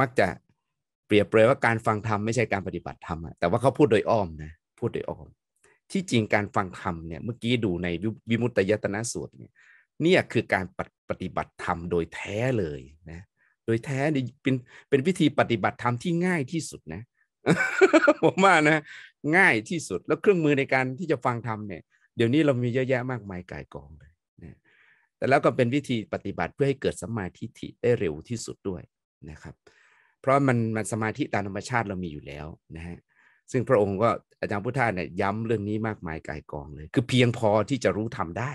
มักจะเปรียบเปรยว่าการฟังธรรมไม่ใช่การปฏิบัติธรรมแต่ว่าเขาพูดโดยอ้อมนะพูดโดยอ้อม ที่จริงการฟังธรรมเนี่ยเมื่อกี้ดูในวิมุตตยตนะสูตรเนี่ยนี่คือการปฏิบัติธรรมโดยแท้เลยนะโดยแท้เนี่ยเป็นเป็นวิธีปฏิบัติธรรมที่ง่ายที่สุดนะผมว่านะง่ายที่สุดแล้วเครื่องมือในการที่จะฟังธรรมเนี่ยเดี๋ยวนี้เรามีเยอะแยะมากมายกายกองเลยนะแต่แล้วก็เป็นวิธีปฏิบัติเพื่อให้เกิดสมาธิทิได้เร็วที่สุดด้วยนะครับ เพราะมันมันสมาธิตามธรรมชาติเรามีอยู่แล้วนะฮะซึ่งพระองค์ก็อาจารย์พุทธาเนี่ยย้ำเรื่องนี้มากมายกายกองเลย คือเพียงพอที่จะรู้ทำได้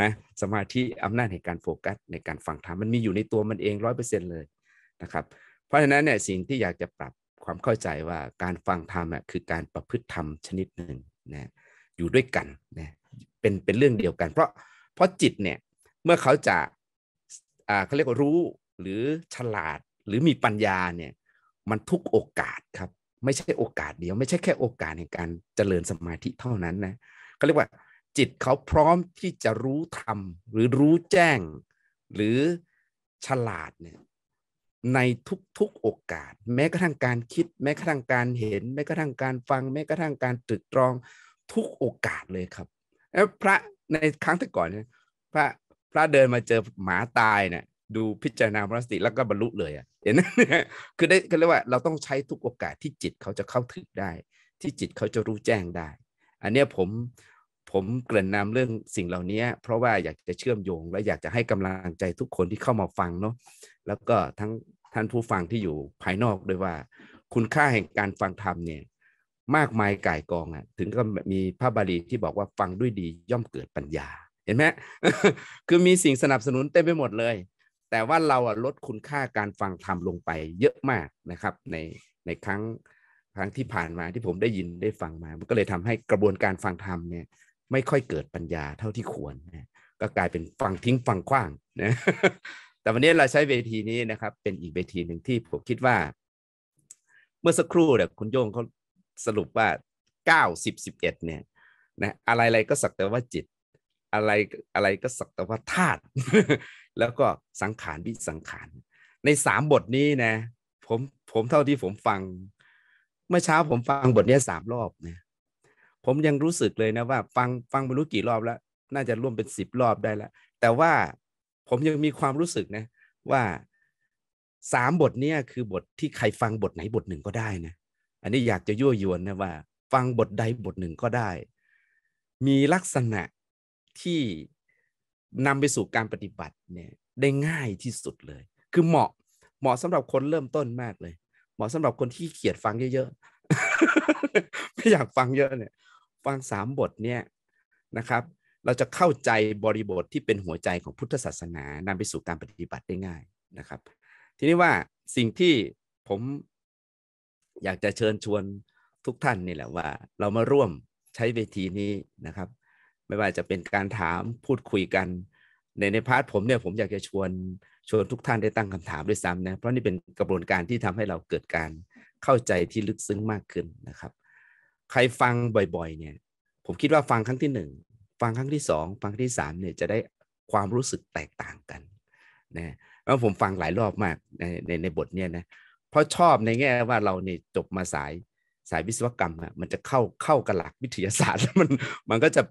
นะสมาธิอำนาจในการโฟกัสในการฟังธรรมมันมีอยู่ในตัวมันเองร้อยเปอร์เซ็นเลยนะครับเพราะฉะนั้นเนี่ยสิ่งที่อยากจะปรับความเข้าใจว่าการฟังธรรม่คือการประพฤติธรรมชนิดหนึ่งนะอยู่ด้วยกันนะเป็นเป็นเรื่องเดียวกัน เพราะเพราะจิตเนี่ย เมื่อเขาจะอ่าเขาเรียกว่ารู้หรือฉลาดหรือมีปัญญาเนี่ยมันทุกโอกาสครับ ไม่ใช่โอกาสเดียวไม่ใช่แค่โอกาสในการเจริญสมาธิเท่านั้นนะเขาเรียกว่าจิตเขาพร้อมที่จะรู้ธรรมหรือรู้แจ้งหรือฉลาดเนี่ยในทุกๆโอกาส แม้กระทั่งการคิด แม้กระทั่งการเห็น แม้กระทั่งการฟังแม้กระทั่งการตรึกตรองทุกโอกาสเลยครับแล้วพระในครั้งที่ก่อนเนี่ยพระพระเดินมาเจอหมาตายเนี่ยดูพิจารณาพระสติแล้วก็บรรลุเลยอ่ะเห็นไหมคือได้ก็เรียกว่าเราต้องใช้ทุกโอกาสที่จิตเขาจะเข้าถึงได้ ที่จิตเขาจะรู้แจ้งได้ อันเนี้ยผมผมเกริ่นนำเรื่องสิ่งเหล่านี้เพราะว่าอยากจะเชื่อมโยง และอยากจะให้กำลังใจทุกคนที่เข้ามาฟังเนาะแล้วก็ทั้งท่านผู้ฟังที่อยู่ภายนอกด้วยว่า คุณค่าแห่งการฟังธรรมเนี่ยมากมายก่ายกองอะ่ะถึงก็มีพระบาลีที่บอกว่าฟังด้วยดีย่อมเกิดปัญญา เห็นไหมคือมีสิ่งสนับสนุนเต็มไปหมดเลย แต่ว่าเราอ่ะลดคุณค่าการฟังธรรมลงไปเยอะมากนะครับในในครั้งครั้งที่ผ่านมาที่ผมได้ยินได้ฟังมา มันก็เลยทำให้กระบวนการฟังธรรมเนี่ยไม่ค่อยเกิดปัญญาเท่าที่ควรนะก็กลายเป็นฟังทิ้งฟังขว้างนะแต่วันนี้เราใช้เวทีนี้นะครับ เป็นอีกเวทีหนึ่งที่ผมคิดว่า เมื่อสักครู่เนี่ยคุณโยงเขาสรุปว่าเก้าสิบสิบเอ็ดเนี่ยนะอะไรอะไรก็สักแต่ว่าจิต อะไรอะไรก็สักแต่ว่าธาตุแล้วก็สังขารวิสังขารในสามบทนี้นะผมผมเท่าที่ผมฟังเมื่อเช้าผมฟังบทนี้สามรอบเนี่ยผมยังรู้สึกเลยนะว่าฟังฟังไม่รู้กี่รอบแล้ว น่าจะร่วมเป็นสิบรอบได้แล้วแต่ว่าผมยังมีความรู้สึกนะ ว่าสามบทเนี้ยคือบทที่ใครฟังบทไหนบทหนึ่งก็ได้นะ อันนี้อยากจะยั่วยวนนะว่าฟังบทใดบทหนึ่งก็ได้ มีลักษณะที่นำไปสู่การปฏิบัติเนี่ยได้ง่ายที่สุดเลย คือเหมาะเหมาะสำหรับคนเริ่มต้นมากเลย เหมาะสำหรับคนที่เขียดฟังเยอะๆไม่อยากฟังเยอะเนี่ยฟังสามบทเนี่ยนะครับ เราจะเข้าใจบริบทที่เป็นหัวใจของพุทธศาสนานำไปสู่การปฏิบัติได้ง่ายนะครับ ทีนี้ว่าสิ่งที่ผม อยากจะเชิญชวนทุกท่านนี่แหละว่า เรามาร่วมใช้เวทีนี้นะครับ ไม่ว่าจะเป็นการถามพูดคุยกันในในพาร์ทผมเนี่ยผมอยากจะชวนชวนทุกท่านได้ตั้งคำถามด้วยซ้ำนะเพราะนี่เป็นกระบวนการที่ทำให้เราเกิดการเข้าใจที่ลึกซึ้งมากขึ้นนะครับใครฟังบ่อยๆเนี่ยผมคิดว่าฟังครั้งที่หนึ่งฟังครั้งที่สองฟังที่สามเนี่ยจะได้ความรู้สึกแตกต่างกันนะแล้วผมฟังหลายรอบมากในในในบทเนี่ยนะเพราะชอบในแง่ว่าเราเนี่ยจบมาสายสายวิศวกรรมอะมันจะเข้าเข้ากับหลักวิทยาศาสตร์แล้วมันมันก็จะ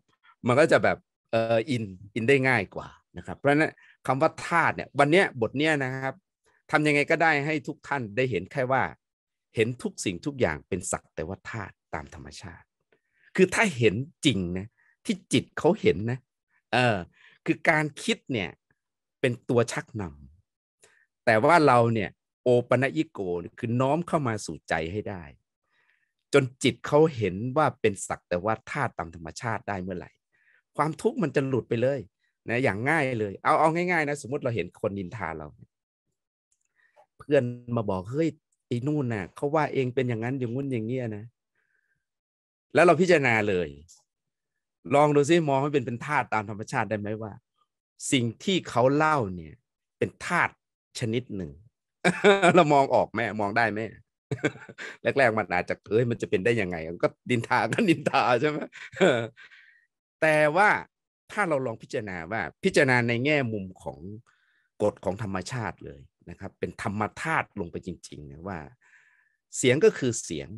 มันก็จะแบบเอออินอินได้ง่ายกว่านะครับ เพราะนั้นคำว่าธาตุเนี่ยวันเนี้ยบทเนี้ยนะครับทำยังไงก็ได้ให้ทุกท่านได้เห็นแค่ว่าเห็นทุกสิ่งทุกอย่างเป็นสักแต่ว่าธาตุตามธรรมชาติ คือถ้าเห็นจริงนะที่จิตเขาเห็นนะ เออ คือการคิดเนี่ยเป็นตัวชักนำแต่ว่าเราเนี่ยโอปะยิโกคือน้อมเข้ามาสู่ใจให้ได้ จนจิตเขาเห็นว่าเป็นสักแต่ว่าธาตุตามธรรมชาติได้เมื่อไหร่ ความทุกข์มันจะหลุดไปเลยนะอย่างง่ายเลยเอาเอาง่ายๆนะสมมติเราเห็นคนนินทาเรา เพื่อนมาบอกเฮ้ยไอ้นู่นน่ะเขาว่าเองเป็นอย่างนั้นอย่างงู้นอย่างเงี้ยนะแล้วเราพิจารณาเลย ลองดูซิมองให้เป็นเป็นธาตุตามธรรมชาติได้ไหมว่า สิ่งที่เขาเล่าเนี่ย เป็นธาตุชนิดหนึ่ง เรามองออกแม่มองได้แม่แรกๆมันอาจจะเอ้ยมันจะเป็นได้ยังไงก็ดินทาก็ดินทาใช่ไหมแต่ว่าถ้าเราลองพิจารณาว่า พิจารณาในแง่มุมของกฎของธรรมชาติเลยนะครับ เป็นธรรมธาตุลงไปจริง ๆ นะว่า เสียงก็คือเสียง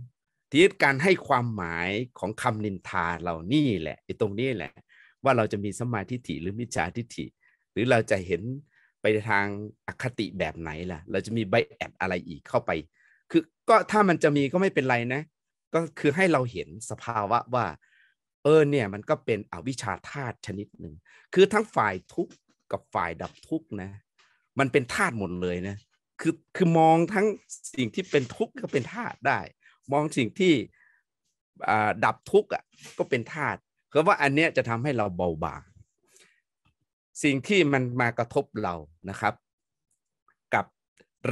ทีนี้การให้ความหมายของคำนินทาเรานี่แหละไอ้ตรงนี้แหละ ว่าเราจะมีสมาธิฐิหรือมิจฉาทิฐิ หรือเราจะเห็นไปทางอคติแบบไหนล่ะ เราจะมีใบแอบอะไรอีกเข้าไปคือก็ถ้ามันจะมีก็ไม่เป็นไรนะก็คือให้เราเห็นสภาวะว่าเออเนี่ยมันก็เป็นอวิชชาธาตุชนิดหนึ่งคือทั้งฝ่ายทุกข์กับฝ่ายดับทุกข์นะมันเป็นธาตุหมดเลยนะคือคือมองทั้งสิ่งที่เป็นทุกข์ก็เป็นธาตุได้มองสิ่งที่ดับทุกข์ก็เป็นธาตุเพราะว่าอันเนี้ยจะทำให้เราเบาบางสิ่งที่มันมากระทบเรานะครับ กับ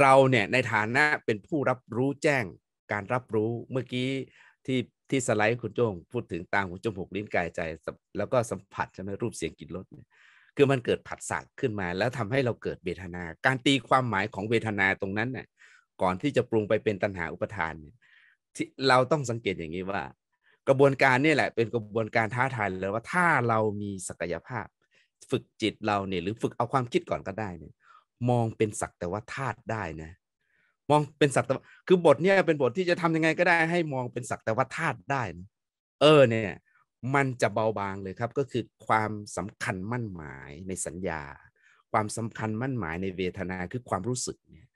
เราเนี่ย ในฐานะเป็นผู้รับรู้แจ้งการรับรู้เมื่อกี้ที่ ที่สไลด์คุณโจงพูดถึงตาหูจมูกลิ้นกายใจ แล้วก็สัมผัสใช่ไหมรูปเสียงกลิ่นรสคือมันเกิดผัสสะขึ้นมา แล้วทำให้เราเกิดเวทนา การตีความหมายของเวทนาตรงนั้นน่ยก่อนที่จะปรุงไปเป็นตัณหาอุปทานเนี่ยที่เราต้องสังเกตอย่างนี้ว่า กระบวนการนี่แหละเป็นกระบวนการท้าทายเลยว่าถ้าเรามีศักยภาพ ฝึกจิตเราเนี่ยหรือฝึกเอาความคิดก่อนก็ได้เนี่ยมองเป็นศักแต่ว่าธาตุได้นะมองเป็นศักแต่คือบทเนี่ยเป็นบทที่จะทำยังไงก็ได้ให้มองเป็นศักแต่ว่าธาตุได้นะเออเนี่ยมันจะเบาบางเลยครับก็คือความสำคัญมั่นหมายในสัญญา ความสำคัญมั่นหมายในเวทนาคือความรู้สึกเนี่ย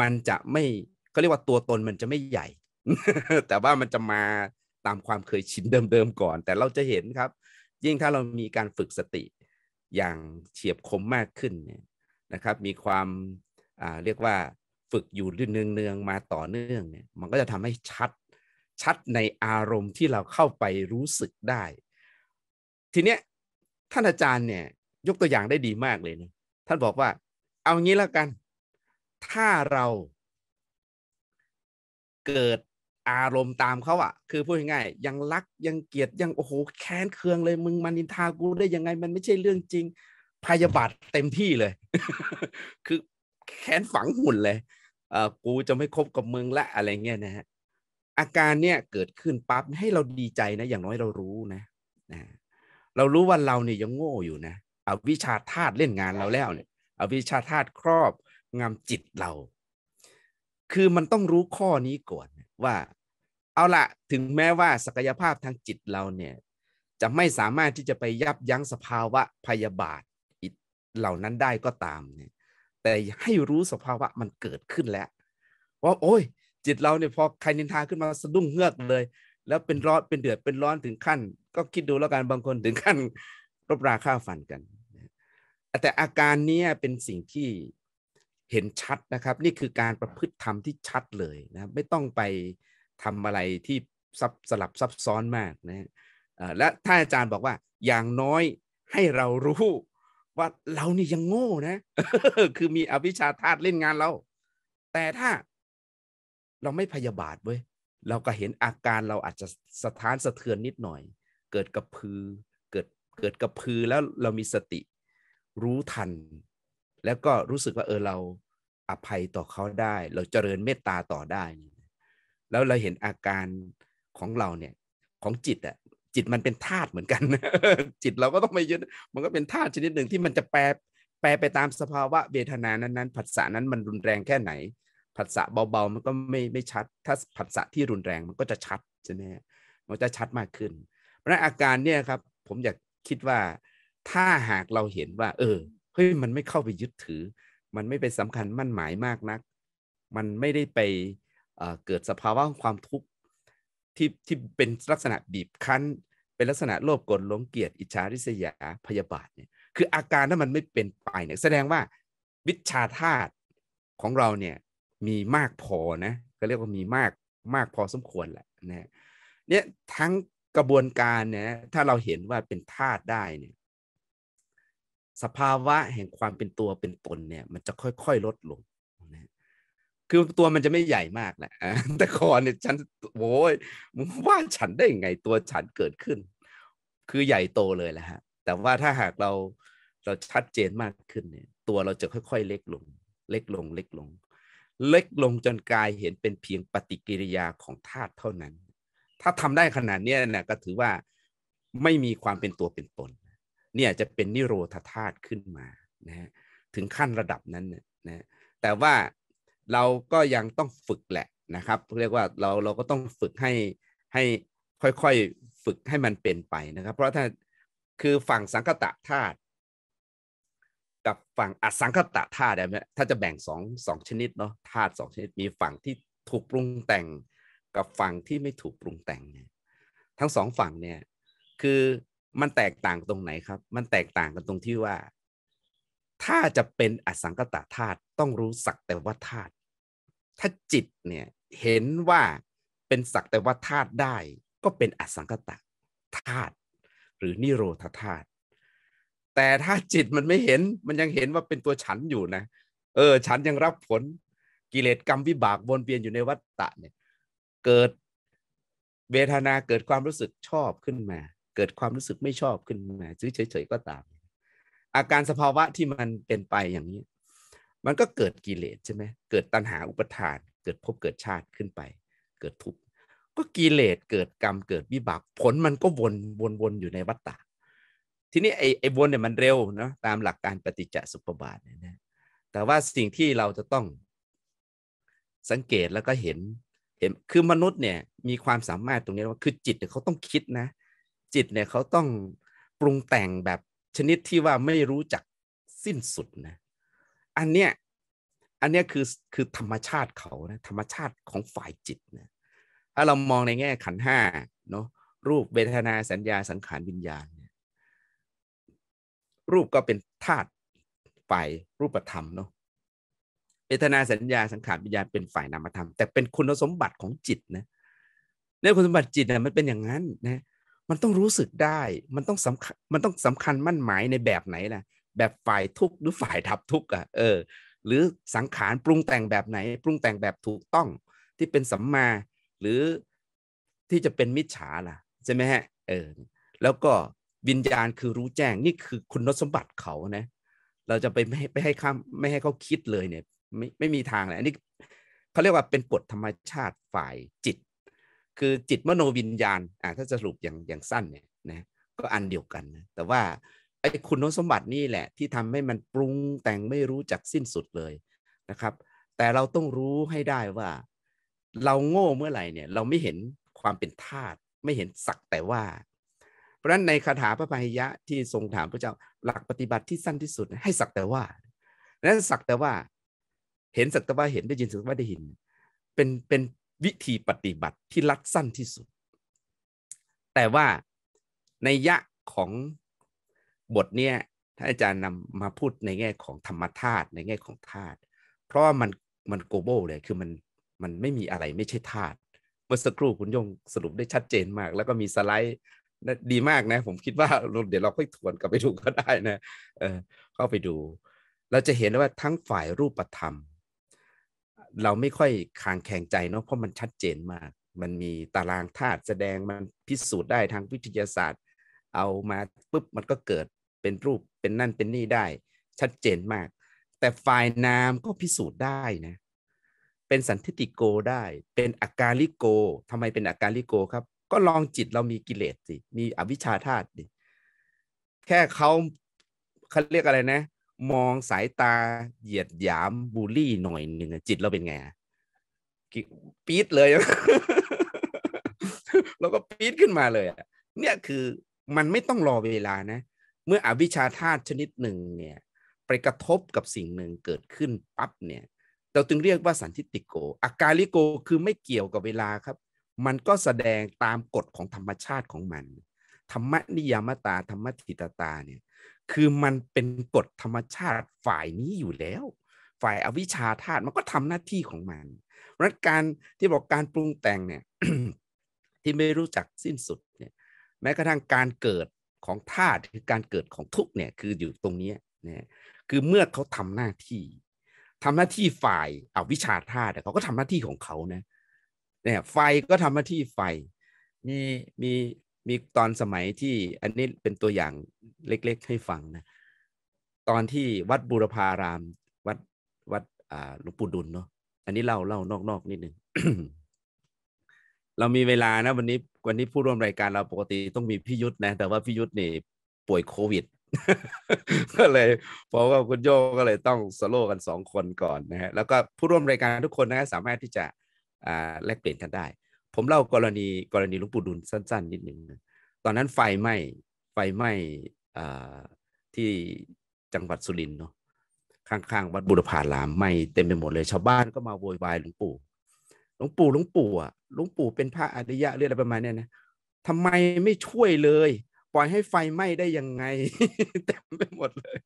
มันจะไม่เขาเรียกว่าตัวตนมันจะไม่ใหญ่แต่ว่ามันจะมาตามความเคยชินเดิมๆก่อน แต่เราจะเห็นครับ ยิ่งถ้าเรามีการฝึกสติอย่างเฉียบคมมากขึ้นเนี่ยนะครับ มีความ เรียกว่าฝึกอยู่เนืองๆมาต่อเนื่องเนี่ย มันก็จะทำให้ชัดชัดในอารมณ์ที่เราเข้าไปรู้สึกได้ ทีเนี้ยท่านอาจารย์เนี่ยยกตัวอย่างได้ดีมากเลยเนี่ยท่านบอกว่าเอางี้แล้วกัน ถ้าเราเกิดอารมณ์ตามเขาอะคือพูดง่ายๆ ยังรักยังเกลียดยังโอ้โห แค้นเคืองเลยมึงมานินทากูได้ยังไง มันไม่ใช่เรื่องจริงพยาบาทเต็มที่เลย คือแค้นฝังหุ่นเลยเออกูจะไม่คบกับมึงละอะไรเงี้ยนะฮะอาการเนี่ยเกิดขึ้นปั๊บให้เราดีใจนะอย่างน้อยเรารู้นะนะ เรารู้ว่าเราเนี่ยยังโง่อยู่นะเอาวิชาธาตุเล่นงานเราแล้วเนี่ยเอาวิชาธาตุครอบงำจิตเรา คือมันต้องรู้ข้อนี้ก่อนว่าเอาละถึงแม้ว่าศักยภาพทางจิตเราเนี่ย จะไม่สามารถที่จะไปยับยั้งสภาวะพยาบาทเหล่านั้นได้ก็ตามเนี่ยแต่ให้รู้สภาวะมันเกิดขึ้นแล้วว่าโอ้ย จิตเราเนี่ยพอใครนินทาขึ้นมาสะดุ้งเฮือกเลย แล้วเป็นร้อนเป็นเดือดเป็นร้อนถึงขั้น ก็คิดดูแล้วกันบางคนถึงขั้นรบราฆ่าฟันกันแต่อาการนี้เป็นสิ่งที่เห็นชัดนะครับ นี่คือการประพฤติธรรมที่ชัดเลยนะไม่ต้องไปทำอะไรที่ซับสลับซับซ้อนมากนะและถ้าอาจารย์บอกว่าอย่างน้อยให้เรารู้ ว่าเรานี่ยังโง่นะ คือมีอวิชชาธาตุเล่นงานเรา แต่ถ้า เราไม่พยาบาทเว้ย เราก็เห็นอาการเราอาจจะสะท้านสะเทือนนิดหน่อย เกิดกระพือเกิดเกิดกระพือแล้วเรามีสติรู้ทัน แล้วก็รู้สึกว่า เออ เราอภัยต่อเขาได้ เราเจริญเมตตาต่อได้แล้วเราเห็นอาการของเราเนี่ยของจิตอะจิตมันเป็นธาตุเหมือนกันจิตเราก็ต้องไปยึดมันก็เป็นธาตุชนิดหนึ่งที่มันจะแปรแปรไปตามสภาวะเวทนานั้นๆผัสสะนั้น มันรุนแรงแค่ไหนผัสสะเบาๆมันก็ไม่ไม่ชัด ถ้าผัสสะที่รุนแรง มันก็จะชัดใช่ไหมมันจะชัดมากขึ้น เพราะอาการเนี่ยครับ ผมอยากคิดว่าถ้าหากเราเห็นว่า เออเฮ้ยมันไม่เข้าไปยึดถือ มันไม่ไปสำคัญมั่นหมายมากนัก มันไม่ได้ไปเกิดสภาวะความทุกข์ที่ที่เป็นลักษณะบีบคั้นเป็นลักษณะโลภกดหลงเกียดอิจฉาริษยาพยาบาทเนี่ยคืออาการถ้ามันไม่เป็นไปเนี่ยแสดงว่าวิชาธาตุของเราเนี่ยมีมากพอนะก็เรียกว่ามีมากมากพอสมควรแหละนะเนี่ยทั้งกระบวนการเนี่ยถ้าเราเห็นว่าเป็นธาตุได้เนี่ยสภาวะแห่งความเป็นตัวเป็นตนเนี่ยมันจะค่อยๆ ลดลงคือตัวมันจะไม่ใหญ่มากแหละแต่คอเนี่ยฉันโว้ยมึงว่าฉันได้ยังไงตัวฉันเกิดขึ้น คือใหญ่โตเลยแหละฮะ แต่ว่าถ้าหากเราเราชัดเจนมากขึ้นเนี่ย ตัวเราจะค่อย ๆเล็กลงเล็กลงเล็กลง เล็กลงจนกายเห็นเป็นเพียงปฏิกิริยาของธาตุเท่านั้น ถ้าทำได้ขนาดนี้นะก็ถือว่าไม่มีความเป็นตัวเป็นตนเนี่ยจะเป็นนิโรธาธาตุขึ้นมานะฮะถึงขั้นระดับนั้นนนะแต่ว่าเราก็ยังต้องฝึกแหละนะครับ เรียกว่าเราเราก็ต้องฝึกให้ให้ค่อยๆฝึกให้มันเป็นไปนะครับ เพราะถ้าคือฝั่งสังคตะธาตุกับฝั่งอสังคตะธาตุเนี่ยถ้าจะแบ่งสองสองชนิดเนาะธาตุสองชนิดมีฝั่งที่ถูกปรุงแต่ง กับฝั่งที่ไม่ถูกปรุงแต่งเนี่ยทั้งสองฝั่งเนี่ยคือมันแตกต่างตรงไหนครับ มันแตกต่างกันตรงที่ว่า ถ้าจะเป็นอสังกตธาตุต้องรู้สักแต่ว่าธาตุถ้าจิตเนี่ยเห็นว่าเป็นสักแต่ว่าธาตุได้ก็เป็นอสังกตะธาตุหรือนิโรธาธาตุแต่ถ้าจิตมันไม่เห็นมันยังเห็นว่าเป็นตัวฉันอยู่นะ เออฉันยังรับผลกิเลสกรรมวิบากวนเวียนอยู่ในวัฏฏะเนี่ยเกิดเวทนาเกิดความรู้สึกชอบขึ้นมา เกิดความรู้สึกไม่ชอบขึ้นมาเฉย ๆก็ตาม อาการสภาวะที่มันเป็นไปอย่างนี้มันก็เกิดกิเลสใช่ไหม เกิดตัณหาอุปทาน เกิดภพเกิดชาติขึ้นไป เกิดทุกข์ ก็กิเลสเกิดกรรมเกิดวิบากผลมันก็วนวนวนอยู่ในวัฏฏะทีนี้ไอ้ไอ้วนเนี่ยมันเร็วเนาะตามหลักการปฏิจจสุปบาทเนี่ยนะ แต่ว่าสิ่งที่เราจะต้อง สังเกตแล้วก็เห็น เห็น คือมนุษย์เนี่ยมีความสามารถตรงนี้ว่าคือจิตเนี่ยเขาต้องคิดนะ จิตเนี่ยเขาต้องปรุงแต่งแบบชนิดที่ว่าไม่รู้จักสิ้นสุดนะอันเนี้ยอันเนี้ยคือคือธรรมชาติเขานะธรรมชาติของฝ่ายจิตนะถ้าเรามองในแง่ขันห้าเนาะรูปเวทนาสัญญาสังขารวิญญาณเนี่ย รูปก็เป็นธาตุฝ่ายรูปธรรมเนาะเวทนาสัญญาสังขารวิญญาณเป็นฝ่ายนามธรรมแต่เป็นคุณสมบัติของจิตนะในคุณสมบัติจิตนะมันเป็นอย่างนั้นนะมันต้องรู้สึกได้มันต้องสำคัญมันต้องสำคัญมั่นหมายในแบบไหนล่ะแบบฝ่ายทุกข์หรือฝ่ายดับทุกข์อ่ะเออ หรือสังขารปรุงแต่งแบบไหน ปรุงแต่งแบบถูกต้อง ที่เป็นสัมมา หรือที่จะเป็นมิจฉาล่ะใช่ไหมฮะเออแล้วก็วิญญาณคือรู้แจ้งนี่คือคุณสมบัติเขานะเราจะไปไม่ให้ไปให้ข้ามไม่ให้เขาคิดเลยเนี่ย ไม่ไม่มีทางเลยอันนี้เขาเรียกว่าเป็นกฎธรรมชาติฝ่ายจิต คือจิตมโนวิญญาณอ่าถ้าสรุปอย่างอย่างสั้นเนี่ยนะก็อันเดียวกันนะแต่ว่าไอ้ คุณสมบัตินี่แหละที่ทำให้มันปรุงแต่งไม่รู้จักสิ้นสุดเลยนะครับ แต่เราต้องรู้ให้ได้ว่า เราโง่เมื่อไหร่เนี่ย เราไม่เห็นความเป็นธาตุไม่เห็นสักแต่ว่า เพราะฉะนั้นในคาถาพระพายะที่ทรงถามพระเจ้าหลักปฏิบัติที่สั้นที่สุดให้สักแต่ว่านั้นสักแต่ว่าเห็นสักแต่ว่าเห็นได้ยินสักแต่ว่าได้ยินเป็น เป็นวิธีปฏิบัติที่รัดสั้นที่สุด แต่ว่าในยะของบทเนี้ยท่านอาจารย์นำมาพูดในแง่ของธรรมธาตุในแง่ของธาตุเพราะว่ามันมันโกโบเลย คือมันมันไม่มีอะไรไม่ใช่ธาตุเมื่อสักครู่คุณยงสรุปได้ชัดเจนมาก แล้วก็มีสไลด์ ดีมากนะ ผมคิดว่า เดี๋ยวเราค่อยทวนกลับไปดูก็ได้นะเออเข้าไปดูเราจะเห็นว่าทั้งฝ่ายรูปธรรม เราไม่ค่อยคางแข่งใจเนาะเพราะมันชัดเจนมาก มันมีตารางธาตุแสดงมันพิสูจน์ได้ทางวิทยาศาสตร์ เอามาปุ๊บมันก็เกิดเป็นรูปเป็นนั่นเป็นนี่ได้ชัดเจนมาก แต่ฝ่ายนามก็พิสูจน์ได้นะ เป็นสันทิติโกได้เป็นอาการลิโกทำไมเป็นอาการลิโกครับก็ลองจิตเรามีกิเลสสิมีอวิชชาธาตุดิแค่เขาเขาเรียกอะไรนะ มองสายตาเหยียดหยามบูลลี่หน่อยหนึ่งจิตเราเป็นไงปี๊ดเลยเราก็ปี๊ดขึ้นมาเลยเนี่ยคือมันไม่ต้องรอเวลานะมื่ออวิชาธาตุชนิดหนึ่งเนี่ยไปกระทบกับสิ่งหนึ่งเกิดขึ้นปั๊บเนี่ยเราจึงเรียกว่าสันทิติโกอาการลิโกคือไม่เกี่ยวกับเวลาครับ มันก็แสดงตามกฎของธรรมชาติของมัน ธรรมนิยามตาธรรมทิตตาเนี่ยคือมันเป็นกฎธรรมชาติฝ่ายนี้อยู่แล้ว ฝ่ายอวิชชาธาตุมันก็ทำหน้าที่ของมัน เพราะการที่บอกการปรุงแต่งเนี่ยที่ไม่รู้จักสิ้นสุดเนี่ยแม้กระทั่งการเกิดของธาตุคือการเกิดของทุกเนี่ย คืออยู่ตรงนี้นะคือเมื่อเขาทำหน้าที่ ทำหน้าที่ฝ่ายอาวิชาธาตุเขาก็ทำหน้าที่ของเขานะเนี่ยไฟก็ทำหน้าที่ไฟมีมีมีตอนสมัยที่ อันนี้เป็นตัวอย่างเล็ก ๆ ให้ฟังนะ ตอนที่วัดบูรพาราม วัดวัดอ่าหลวงปู่ดุลเนาะอันนี้เล่าเล่านอกๆนิดนึงเรามีเวลานะวันนี้วันนี้ผู้ร่วมรายการเราปกติต้องมีพี่ยุทธนะแต่ว่าพี่ยุทธนี่ป่วยโควิด ก็เลยเพราะว่าคุณโยก็เลยต้องสโลกันสองคนก่อนนะฮะแล้วก็ผู้ร่วมรายการทุกคนนะสามารถที่จะแลกเปลี่ยนกันได้ ผมเล่ากรณีกรณีลุงปู่ดุลสั้นๆ นิดหนึ่งตอนนั้นไฟไหม้ไฟไหม้ที่จังหวัดสุรินทร์เนาะข้างๆวัดบุรพารามไหม้เต็มไปหมดเลยชาวบ้านก็มาโวยวายหลวงปู่ลวงปู่หลวงปู่อ่ะหลวงปู่เป็นพระอริยะหรืออะไรประมาณเนี้ยนะทำไมไม่ช่วยเลย ปล่อยให้ไฟไหม้ได้ยังไงเต็มไปหมดเลย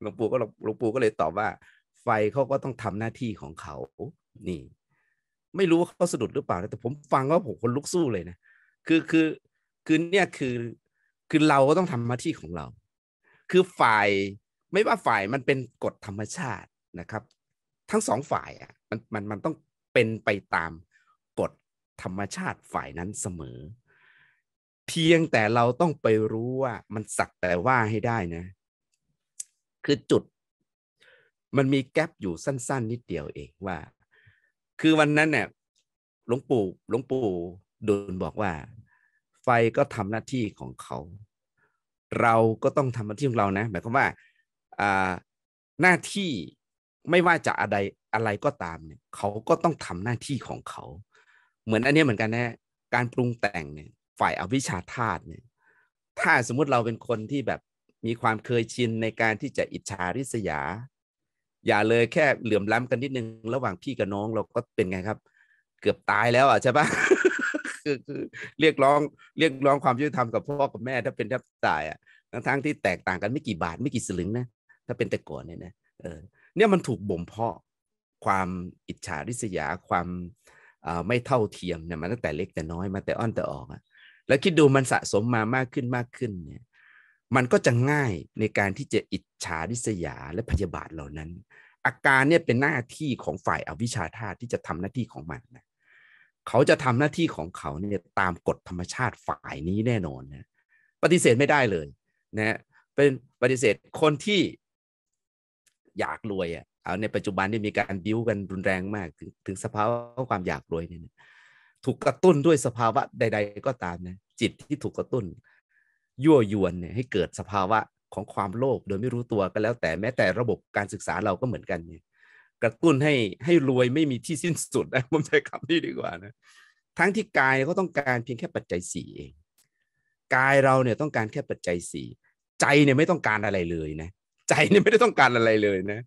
หลวงปู่ก็หลวงปู่ก็เลยตอบว่า ไฟเขาก็ต้องทำหน้าที่ของเขานี่ ไม่รู้ว่าเขาสะดุดหรือเปล่านะแต่ผมฟังว่าผมคนลุกสู้เลยนะ คือคือคือเนี่ยคือคือเราก็ต้องทำหน้าที่ของเรา คือฝ่ายไม่ว่าฝ่ายมันเป็นกฎธรรมชาตินะครับ ทั้งสองฝ่ายอ่ะมันมันมันต้องเป็นไปตามกฎธรรมชาติ ฝ่าย นั้นเสมอ เพียงแต่เราต้องไปรู้ว่ามันสัก แต่ว่าให้ได้นะ คือจุด มันมีแกลบอยู่สั้น ๆ นิดเดียวเองว่า คือวันนั้นเนี่ยหลวงปู่หลวงปู่ดุลบอกว่า ไฟก็ทำหน้าที่ของเขา เราก็ต้องทำหน้าที่ ของ เรานะหมายความว่าหน้าที่ไม่ว่าจะอะไรอะไรก็ตามเนี่ย เขาก็ต้องทำหน้าที่ของเขา เหมือนอันนี้เหมือนกันนะการปรุงแต่งเนี่ย ฝ่ายอวิชชาธาตุเนี่ยถ้าสมมุติเราเป็นคนที่แบบมีความเคยชินในการที่จะอิจฉาริษยา อย่าเลยแค่เหลื่อมล้ำกันนิดนึง ระหว่างพี่กับน้องเราก็เป็นไงครับ เกือบตายแล้วอ่ะใช่ปะคือคือ เรียกร้อง เรียกร้องความยุติธรรมกับพ่อกับแม่ ถ้าเป็นแทบตายอ่ะ ทั้งทั้งที่แตกต่างกันไม่กี่บาทไม่กี่สลึงนะถ้าเป็นแต่ก่อนเนี่ยนะเออเนี่ยมันถูกบ่มเพาะความอิจฉาริษยาความไม่เท่าเทียมเนี่ยมาตั้งแต่เล็กแต่น้อยมาแต่อ้อนแต่ออกอะแล้วคิดดูมันสะสมมามากขึ้นมากขึ้นเนี่ยมันก็จะง่ายในการที่จะอิจฉาริษยาและพยาบาทเหล่านั้น อาการเนี่ยเป็นหน้าที่ของฝ่ายอาวิชชาธาตุที่จะทำหน้าที่ของมันนะเขาจะทำหน้าที่ของเขาเนี่ยตามกฎธรรมชาติฝ่ายนี้แน่นอนนะปฏิเสธไม่ได้เลยนะเป็นปฏิเสธคนที่อยากรวยอ่ะเอาในปัจจุบันนี่มีการบิ้วกันรุนแรงมากถึงถึงสภาวะความอยากรวยเนี่ยถูกกระตุ้นด้วยสภาวะใด ๆ ก็ตามนะจิตที่ถูกกระตุ้น ยั่วยวนเนี่ยให้เกิดสภาวะของความโลภโดยไม่รู้ตัวก็แล้ว แต่แม้แต่ระบบการศึกษาเราก็เหมือนกันเนี่ยกระตุ้นให้ให้รวยไม่มีที่สิ้นสุดนะผมใช้คำนี้ดีกว่านะทั้งที่กายก็ต้องการเพียงแค่ปัจจัยสี่เองกายเราเนี่ยต้องการแค่ปัจจัยสี่ใจเนี่ยไม่ต้องการอะไรเลยนะใจเนี่ยไม่ได้ต้องการอะไรเลยนะ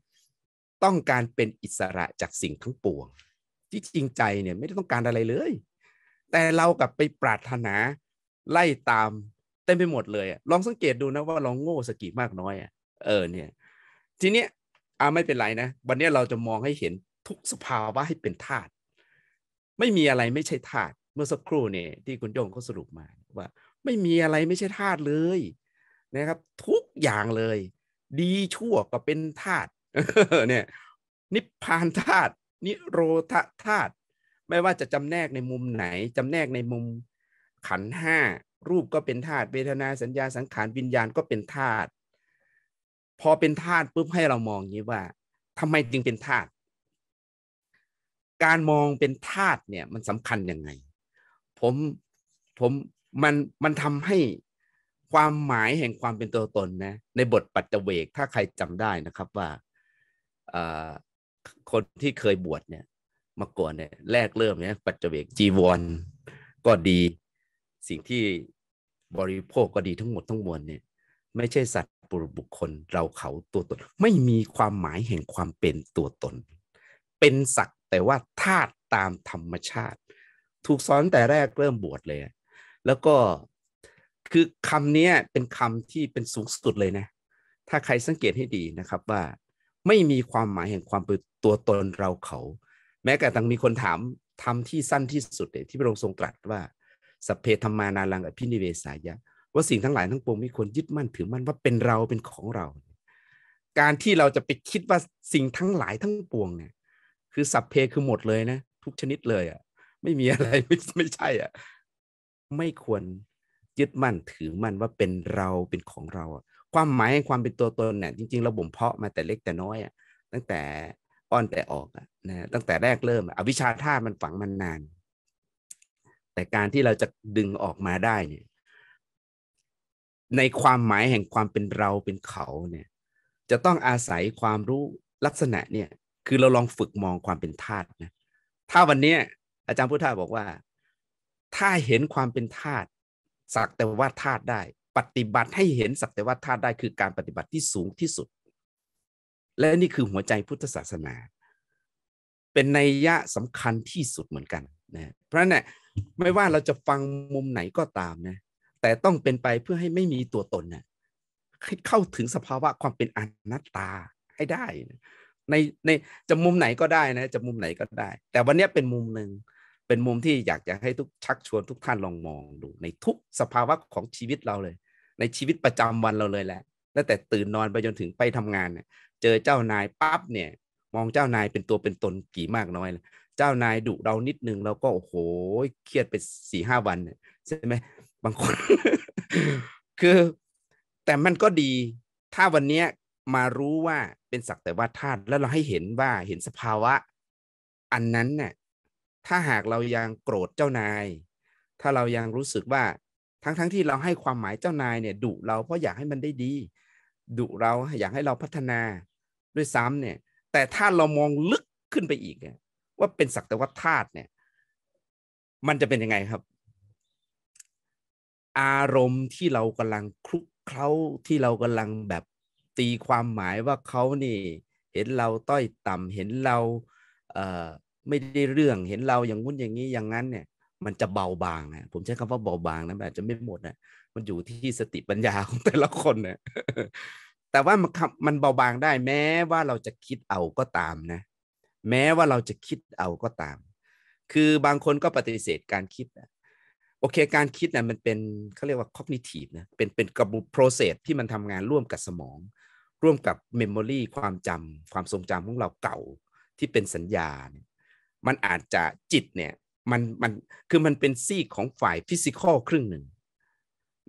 ต้องการเป็นอิสระจากสิ่งทั้งปวง ที่จริงใจเนี่ยไม่ได้ต้องการอะไรเลย แต่เรากลับไปปรารถนาไล่ตามเต็มไปหมดเลยอะลองสังเกตดูนะว่าเราโง่สกี่มากน้อยอะเออเนี่ย ทีเนี้ยอ่าไม่เป็นไรนะ วันนี้เราจะมองให้เห็นทุกสภาวะให้เป็นธาตุ ไม่มีอะไรไม่ใช่ธาตุ เมื่อสักครู่เนี่ยที่คุณโยงขาสรุปมาว่า ไม่มีอะไรไม่ใช่ธาตุเลย นะครับทุกอย่างเลยดีชั่วก็เป็นธาตุ เนี่ย นิพพานธาตุ นิโรธธาตุ ไม่ว่าจะจำแนกในมุมไหน จำแนกในมุมขันห้า รูปก็เป็นธาตุเวทนาสัญญาสังขารวิญญาณก็เป็นธาตุ พอเป็นธาตุปุ๊บให้เรามองอย่างนี้ว่า ทำไมจึงเป็นธาตุ การมองเป็นธาตุเนี่ยมันสำคัญยังไง ผม ผมมัน มันทำให้ความหมายแห่งความเป็นตัวตนนะในบทปัจเจเวกถ้าใครจำได้นะครับว่าคนที่เคยบวชเนี่ยมาก่อนเนี่ยแรกเริ่มเนี่ยปัจเจเวกจีวรก็ดีสิ่งที่บริโภคก็ดีทั้งหมดทั้งมวลเนี่ยไม่ใช่สัตว์ปุรุบุคคลเราเขาตัวตน ไม่มีความหมายแห่งความเป็นตัวตน เป็นสักแต่ว่าธาตุตามธรรมชาติ ถูกสอนแต่แรกเริ่มบวชเลย แล้วก็คือคำนี้เป็นคำที่เป็นสูงสุดเลยนะ ถ้าใครสังเกตให้ดีนะครับว่าไม่มีความหมายแห่งความเป็นตัวตนเราเขา แม้กระทั่งมีคนถามทำที่สั้นที่สุดเลยที่พระองค์ทรงตรัสว่า สัพเพธรรมานารังอภินิเวสายะว่าสิ่งทั้งหลายทั้งปวงไม่ควรยึดมั่นถือมั่นว่าเป็นเราเป็นของเรา การที่เราจะไปคิดว่าสิ่งทั้งหลายทั้งปวงเนี่ย คือสัพเพคือหมดเลยนะทุกชนิดเลยอะ่ะไม่มีอะไรไม่ไม่ใช่อะ่ะไม่ควรยึดมั่นถือมั่นว่าเป็นเราเป็นของเรา ความหมายความเป็นตัวตนเนี่ยจริงๆเราบ่มเพาะมาแต่เล็กแต่น้อยอ่ะตั้งแต่อ่อนแต่ออกอ่ะนะตั้งแต่แรกเริ่มอวิชชาธาตุมันฝังมันนาน แต่การที่เราจะดึงออกมาได้เนี่ยในความหมายแห่งความเป็นเราเป็นเขาเนี่ยจะต้องอาศัยความรู้ลักษณะเนี่ยคือเราลองฝึกมองความเป็นธาตุนะถ้าวันนี้อาจารย์พุทธาบอกว่าถ้าเห็นความเป็นธาตุสักแต่ว่าธาตุได้ ปฏิบัติให้เห็นสักแต่ว่าธาตุได้คือการปฏิบัติที่สูงที่สุด และนี่คือหัวใจพุทธศาสนา เป็นนัยยะสำคัญที่สุดเหมือนกันนะเพราะนั่นไม่ว่าเราจะฟังมุมไหนก็ตามนะแต่ต้องเป็นไปเพื่อให้ไม่มีตัวตนนะให้เข้าถึงสภาวะความเป็นอนัตตาให้ได้นะในในจะมุมไหนก็ได้นะจะมุมไหนก็ได้ แต่วันนี้เป็นมุมหนึ่งเป็นมุมที่อยากจะให้ทุกชักชวนทุกท่านลองมองดู ในทุกสภาวะของชีวิตเราเลย ในชีวิตประจำวันเราเลยแหละตั้งแต่ตื่นนอนไปจนถึงไปทำงานเนี่ย เจอเจ้านายปั๊บเนี่ย มองเจ้านายเป็นตัวเป็นตนกี่มากน้อยเจ้านายดุเรานิดนึงเราก็โอ้โหเครียดไปสี่ห้าวันเนี่ยใช่ไหมบางคน คือแต่มันก็ดีถ้าวันนี้มารู้ว่าเป็นสักแต่ว่าธาตุแล้วเราให้เห็นว่าเห็นสภาวะ อันนั้นเนี่ยถ้าหากเรายังโกรธเจ้านาย ถ้าเรายังรู้สึกว่าทั้งๆทที่เราให้ความหมายเจ้านายเนี่ยดุเราเพราะอยากให้มันได้ดี ดุเราอยากให้เราพัฒนาด้วยซ้ำเนี่ย แต่ถ้าเรามองลึกขึ้นไปอีกเนี่ยว่าเป็นศักแต่ว่าธาตุเนี่ย มันจะเป็นยังไงครับ อารมณ์ที่เรากำลังคลุกเคล้าที่เรากำลังแบบตีความหมายว่าเขานี่ เห็นเราต้อยต่ำเห็นเราไม่ได้เรื่องเห็นเราอย่างงุ้นอย่างนี้อย่างนั้นเนี่ย มันจะเบาบางนะผมใช้คำว่าเบาบางนะแบบจะไม่หมดนะมันอยู่ที่สติปัญญาของแต่ละคนนะแต่ว่ามันมันเบาบางได้ แม้ว่าเราจะคิดเอาก็ตามนะ แม้ว่าเราจะคิดเอาก็ตาม คือบางคนก็ปฏิเสธการคิดนะโอเคการคิดนะมันเป็นเขาเรียกว่า cognitive นะเป็นเป็นกระบวนการที่มันทำงานร่วมกับสมอง ร่วมกับ memory ความจำความทรงจำของเราเก่าที่เป็นสัญญาเนี่ยมันอาจจะจิตเนี่ยมันมัน คือมันเป็นซีของฝ่ายฟิสิกอลครึ่งหนึ่ง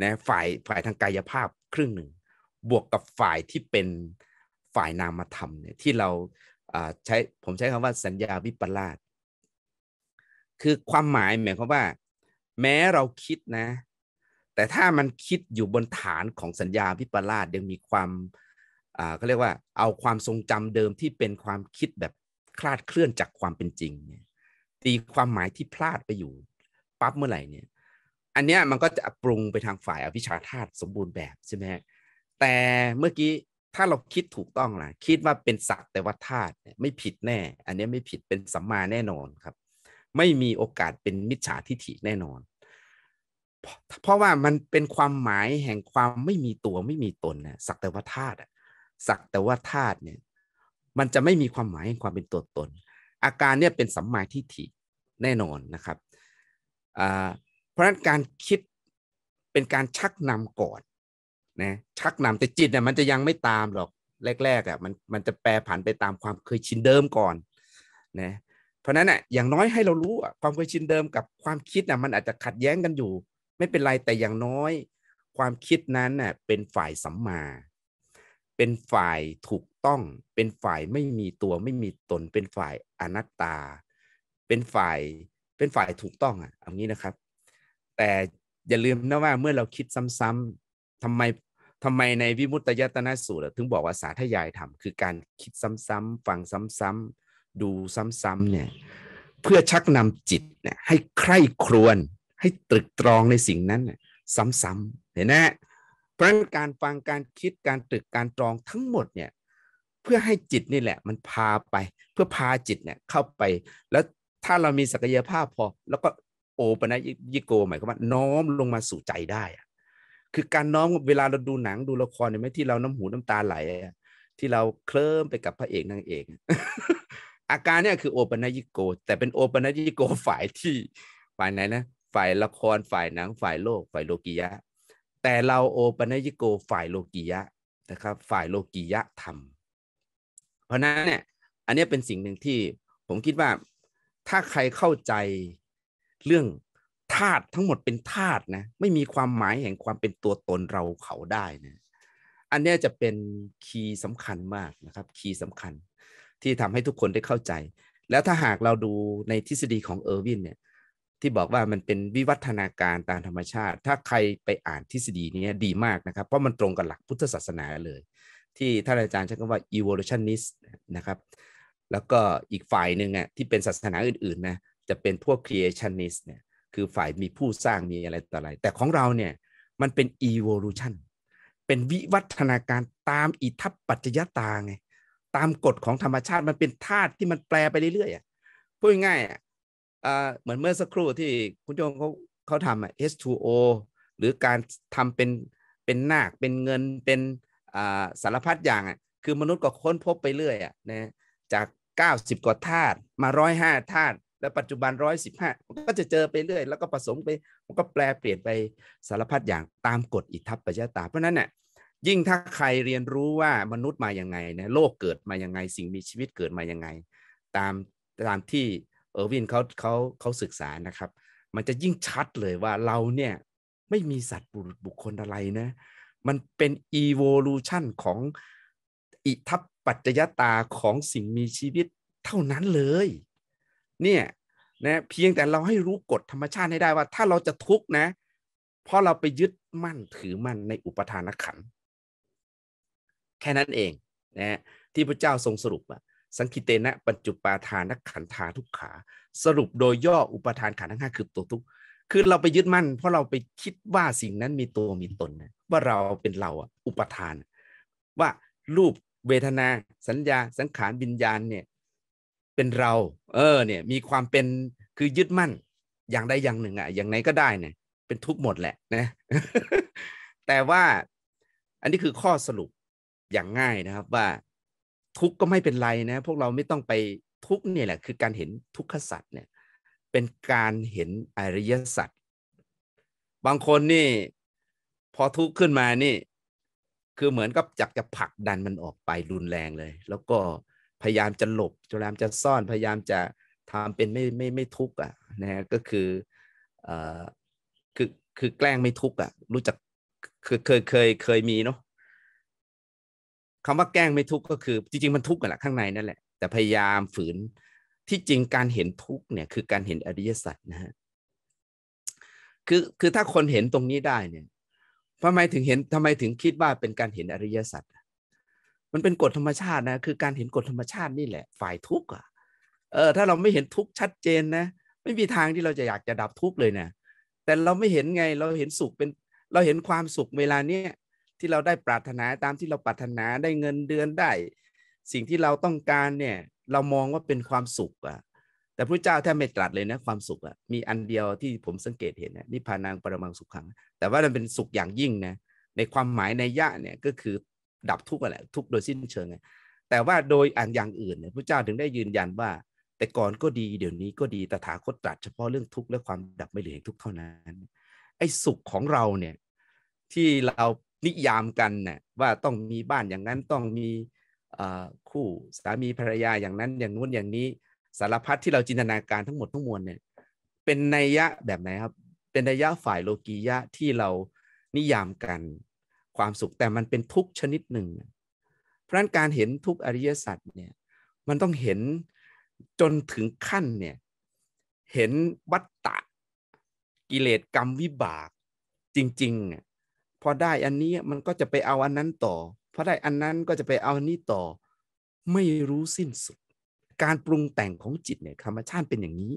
นะฝ่ายฝ่ายทางกายภาพครึ่งหนึ่ง บวกกับฝ่ายที่เป็นฝ่ายนามธรรมเนี่ยที่เราใช้ผมใช้คำว่าสัญญาวิปลาสคือความหมายหมายความว่า แม้เราคิดนะแต่ถ้ามันคิดอยู่บนฐานของสัญญา วิปลาสยังมีความเขาเรียกว่า เอาความทรงจำเดิมที่เป็นความคิดแบบคลาดเคลื่อนจากความเป็นจริงเนี่ยตีความหมายที่พลาดไปอยู่ปั๊บเมื่อไหร่เนี่ยอันเนี้ยมันก็จะปรุงไปทางฝ่ายอวิชชาธาตุสมบูรณ์แบบใช่ไหมแต่เมื่อกี้ ถ้าเราคิดถูกต้องล่ะคิดว่าเป็นสักแต่ว่าธาตุไม่ผิดแน่ อันนี้ไม่ผิดเป็นสัมมาแน่นอนครับ ไม่มีโอกาสเป็นมิจฉาทิฐิแน่นอน เพราะว่ามันเป็นความหมายแห่งความไม่มีตัวไม่มีตนนะสักแต่ว่าธาตุสักแต่ว่าธาตุเนี่ยมันจะไม่มีความหมายความเป็นตัวตน อาการเนี่ยเป็นสัมมาทิฏฐิแน่นอนนะครับเพราะฉะนั้นการคิดเป็นการชักนำก่อนนะชักนำแต่จิตเนี่ยมันจะยังไม่ตามหรอกแรกๆอ่ะมันมันจะแปรผันไปตามความเคยชินเดิมก่อนนะเพราะนั้นอ่ะอย่างน้อยให้เรารู้ความเคยชินเดิมกับความคิดน่ะมันอาจจะขัดแย้งกันอยู่ ไม่เป็นไรแต่อย่างน้อย ความคิดนั้นน่ะเป็นฝ่ายสัมมาเป็นฝ่ายถูกต้อง เป็นฝ่ายไม่มีตัวไม่มีตน เป็นฝ่ายอนัตตา เป็นฝ่ายเป็นฝ่ายถูกต้องอ่ะเอางี้นะครับ แต่อย่าลืมนะว่าเมื่อเราคิดซ้ำๆทำไมทำไมในวิมุตตยตนสูตรถึงบอกว่าสาธยายธรรมคือการคิดซ้ำๆฟังซ้ำๆดูซ้ำๆเนี่ย เพื่อชักนำจิตเนี่ยให้ใคร่ครวญให้ตรึกตรองในสิ่งนั้นซ้ำๆเห็นไหมเพราะฉะนั้นการฟังการคิดการตรึกการตรองทั้งหมดเนี่ยเพื่อให้จิตนี่แหละมันพาไป เพื่อพาจิตเนี่ยเข้าไป แล้วถ้าเรามีศักยภาพพอ แล้วก็โอปนะยิโกหมายความว่าน้อมลงมาสู่ใจได้อะคือการน้อมเวลาเราดูหนังดูละครเนี่ยไหมที่เราน้ำหูน้ำตาไหลที่เราเคลิ้มไปกับพระเอกนางเอกอาการเนี่ยคือโอปนยิโกแต่เป็นโอปนยิโกฝ่ายที่ฝ่ายไหนนะ ฝ่ายละครฝ่ายหนังฝ่ายโลก ฝ่ายโลกียะแต่เราโอปัญญิโกฝ่ายโลกียะนะครับฝ่ายโลกียะธรรม เพราะนั้นเนี่ยอันนี้เป็นสิ่งหนึ่งที่ผมคิดว่าถ้าใครเข้าใจเรื่องธาตุทั้งหมดเป็นธาตุนะ ไม่มีความหมายแห่งความเป็นตัวตนเราเขาได้นะอันนี้จะเป็นคีย์สำคัญมากนะครับ คีย์สำคัญที่ทำให้ทุกคนได้เข้าใจ แล้วถ้าหากเราดูในทฤษฎีของเออร์วินเนี่ยที่บอกว่ามันเป็นวิวัฒนาการตามธรรมชาติ ถ้าใครไปอ่านทฤษฎีนี้ดีมากนะครับ เพราะมันตรงกับหลักพุทธศาสนาเลย ที่ท่านอาจารย์ใช้คำว่า evolutionist นะครับ แล้วก็อีกฝ่ายหนึ่งอ่ะที่เป็นศาสนาอื่นๆนะ จะเป็นพวก creationist เนี่ย คือฝ่ายมีผู้สร้างมีอะไรต่ออะไร แต่ของเราเนี่ยมันเป็น evolution เป็นวิวัฒนาการตามอิทัปปัจจยตาไง ตามกฎของธรรมชาติมันเป็นธาตุที่มันแปลไปเรื่อยๆพูดง่ายเหมือนเมื่อสักครู่ที่คุณโจงเขาเขาทำ H2O หรือการทำเป็นเป็นนาค เป็นเงินเป็นสารพัดอย่างอะคือมนุษย์ก็ค้นพบไปเรื่อยอะนะจาก 90 กว่าธาตุมาร้อยห้าธาตุแล้วปัจจุบันร้อยสิบห้ามันก็จะเจอไปเรื่อย แล้วก็ผสมไปมันก็แปลเปลี่ยนไปสารพัดอย่างตามกฎอิทัปปัจจตา เพราะนั้นเนี่ยยิ่งถ้าใครเรียนรู้ว่ามนุษย์มาอย่างไงนะโลกเกิดมาอย่างไงสิ่งมีชีวิตเกิดมาอย่างไงตามตามที่เออร์วินเขาเขาเขาศึกษานะครับ มันจะยิ่งชัดเลยว่าเราเนี่ยไม่มีสัตว์บุรุษบุคคลอะไรนะมันเป็นอีโวลูชันของอิทัปปัจจยตาของสิ่งมีชีวิตเท่านั้นเลย เนี่ยนะเพียงแต่เราให้รู้กฎธรรมชาติให้ได้ว่า ถ้าเราจะทุกข์นะ เพราะเราไปยึดมั่นถือมั่นในอุปทานขันแค่นั้นเองนะที่พระเจ้าทรงสรุปอะสังคิเตนะ ปัจจุปาทานขันธาทุกขา สรุปโดยย่ออุปทานขันทั้งห้าคือตัวทุกคือเราไปยึดมั่น เพราะเราไปคิดว่าสิ่งนั้นมีตัวมีตนนะว่าเราเป็นเราอุปทาน ว่ารูปเวทนาสัญญา สังขารวิญญาณเนี่ยเป็นเราเออเนี่ยมีความเป็น คือยึดมั่น อย่างใดอย่างหนึ่งอะอย่างไหนก็ได้เนี่ย เป็นทุกหมดแหละนะ แต่ว่า อันนี้คือข้อสรุปอย่างง่ายนะครับว่าทุกข์ก็ไม่เป็นไรนะ พวกเราไม่ต้องไปทุกข์เนี่ยแหละคือการเห็นทุกขสัตว์เนี่ยเป็นการเห็นอริยสัตว์บางคนนี่พอทุกข์ขึ้นมานี่คือเหมือนกับจักจะผลักดันมันออกไปรุนแรงเลย แล้วก็พยายามจะหลบพยายามจะซ่อนพยายามจะทำเป็นไม่ไม่ไม่ทุกข์อ่ะนะฮะก็ คือเอ่อคือคือแกล้งไม่ทุกข์อ่ะ รู้จักคือเคยเคยเคยมีเนาะคำว่าแกล้งไม่ทุกข์ก็คือ จริงๆมันทุกข์กันแหละข้างในนั่นแหละแต่พยายามฝืนที่จริงการเห็นทุกข์เนี่ยคือการเห็นอริยสัจนะฮะคือคือถ้าคนเห็นตรงนี้ได้เนี่ยทำไมถึงเห็นทำไมถึงคิดว่าเป็นการเห็นอริยสัจมันเป็นกฎธรรมชาตินะคือการเห็นกฎธรรมชาตินี่แหละฝ่ายทุกข์อ่ะเออถ้าเราไม่เห็นทุกข์ชัดเจนนะไม่มีทางที่เราจะอยากจะดับทุกข์เลยนะแต่เราไม่เห็นไงเราเห็นสุขเป็นเราเห็นความสุขเวลาเนี้ยที่เราได้ปรารถนาตามที่เราปรารถนาได้เงินเดือนได้ สิ่งที่เราต้องการเนี่ย เรามองว่าเป็นความสุขอะแต่พระเจ้าแทบไม่ตรัสเลยนะความสุขอะมีอันเดียวที่ผมสังเกตเห็นนะนิพพานังปรมังสุขขัง แต่ว่ามันเป็นสุขอย่างยิ่งนะในความหมายในยะเนี่ยก็คือดับทุกข์แหละทุกข์โดยสิ้นเชิงแต่ว่าโดยอันอย่างอื่นเนี่ยพระเจ้าถึงได้ยืนยันว่า แต่ก่อนก็ดี เดี๋ยวนี้ก็ดีตถาคตตรัสเฉพาะเรื่องทุกข์และความดับไม่เหลือทุกข์เท่านั้นไอ้สุขของเราเนี่ยที่เรานิยามกันนะ่ะว่าต้องมีบ้านอย่างนั้นต้องมีคู่สามีภรรยาอย่างนั้น อย่างนู้นอย่างนี้สารพัดที่เราจินตนาการทั้งหมดทั้งมวลเนี่ยเป็นนัยยะแบบไหนครับเป็นนัยยะฝ่ายโลกียะที่เรานิยามกันความสุขแต่มันเป็นทุกชนิดหนึ่ง เพราะนั้นการเห็นทุกอริยสัจเนี่ยมันต้องเห็นจนถึงขั้นเนี่ยเห็นวัตตะกิเลสกรรมวิบากจริง ๆพอได้อันนี้มันก็จะไปเอาอันนั้นต่อ พอได้อันนั้นก็จะไปเอาอันนี้ต่อ ไม่รู้สิ้นสุด การปรุงแต่งของจิตเนี่ยธรรมชาติเป็นอย่างนี้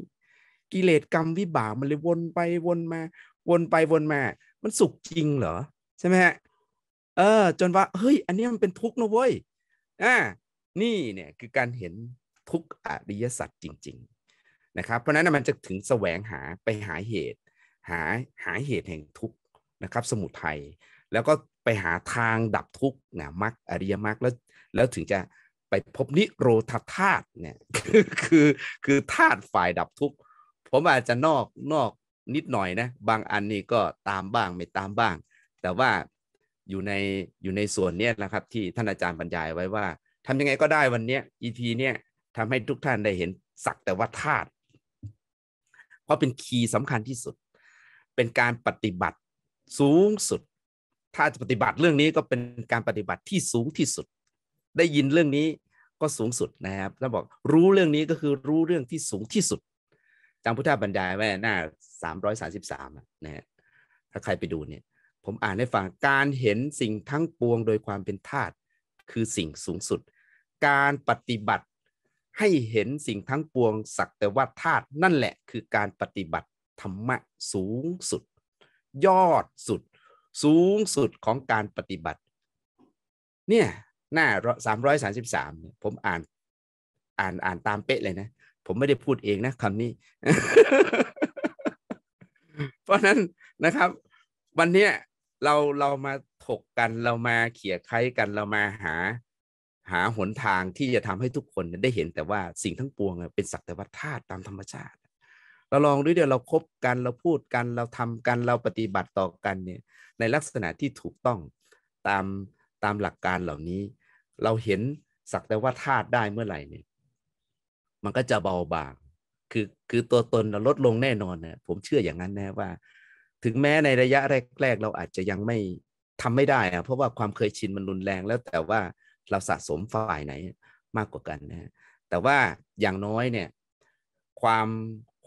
กิเลสกรรมวิบากมันเลยวนไปวนมา วนไปวนมา มันสุขจริงเหรอใช่ไหมฮะ เออจนว่าเฮ้ย อันนี้มันเป็นทุกข์นะเว้ย อ่า นี่เนี่ยคือการเห็นทุกข์อริยสัจจริงๆ นะครับ เพราะนั้นมันจะถึงแสวงหาไปหาเหตุ หาหาเหตุแห่งทุกข์นะครับสมุทัยแล้วก็ไปหาทางดับทุกข์นะมรรคอริยมรรคแล้ว แล้วถึงจะไปพบนิโรธาธาตุเนี่ยคือคือธาตุฝ่ายดับทุกข์ ผม อาจจะนอกนอกนิดหน่อยนะบางอันนี่ก็ตามบ้างไม่ตามบ้าง แต่ว่าอยู่ใน อยู่ในส่วนเนี้ยนะครับ ที่ท่านอาจารย์บรรยายไว้ว่า ทำยังไงก็ได้วันเนี้ยพีเนี่ยทำให้ทุกท่านได้เห็นสักแต่ว่าธาตุเพราะเป็นคีย์สำคัญที่สุดเป็นการปฏิบัติสูงสุด ถ้าจะปฏิบัติเรื่องนี้ก็เป็นการปฏิบัติที่สูงที่สุด ได้ยินเรื่องนี้ก็สูงสุดนะครับ แล้วบอกรู้เรื่องนี้ก็คือรู้เรื่องที่สูงที่สุดจำพุทธบรรยายไว้หน้าสามร้อยสาสิบสามนะฮะ ถ้าใครไปดูเนี่ย ผมอ่านให้ฟังการเห็นสิ่งทั้งปวงโดยความเป็นธาตุ คือสิ่งสูงสุด การปฏิบัติให้เห็นสิ่งทั้งปวงสักแต่ว่าธาตุนั่นแหละ คือการปฏิบัติธรรมะสูงสุดยอดสุด สูงสุดของการปฏิบัติ เนี่ย หน้าสามร้อยสาสิบสามผมอ่าน อ่านอ่านตามเป๊ะเลยนะ ผมไม่ได้พูดเองนะคำนี้ เพราะนั้นนะครับ วันนี้เราเรามาถกกันเรามาเขี่ยไขรกันเรามาหา หาหนทางที่จะทำให้ทุกคนได้เห็นแต่ว่าสิ่งทั้งปวงเป็นสักแต่ว่าธาตุตามธรรมชาติเราลองดูเดี๋ยวเราคบกันเราพูดกันเราทำกันเราปฏิบัติต่อกันเนี่ยในลักษณะที่ถูกต้องตามตามหลักการเหล่านี้ เราเห็นสักแต่ว่าธาตุได้เมื่อไหร่เนี่ยมันก็จะเบาบางคือคือตัวตนเราลดลงแน่นอนนะผมเชื่ออย่างนั้นนะว่า ถึงแม้ในระยะแรก ๆ เราอาจจะยังไม่ทำไม่ได้อะเพราะว่าความเคยชินมันรุนแรง แล้วแต่ว่าเราสะสมฝ่ายไหนมากกว่ากันนะแต่ว่าอย่างน้อยเนี่ยความ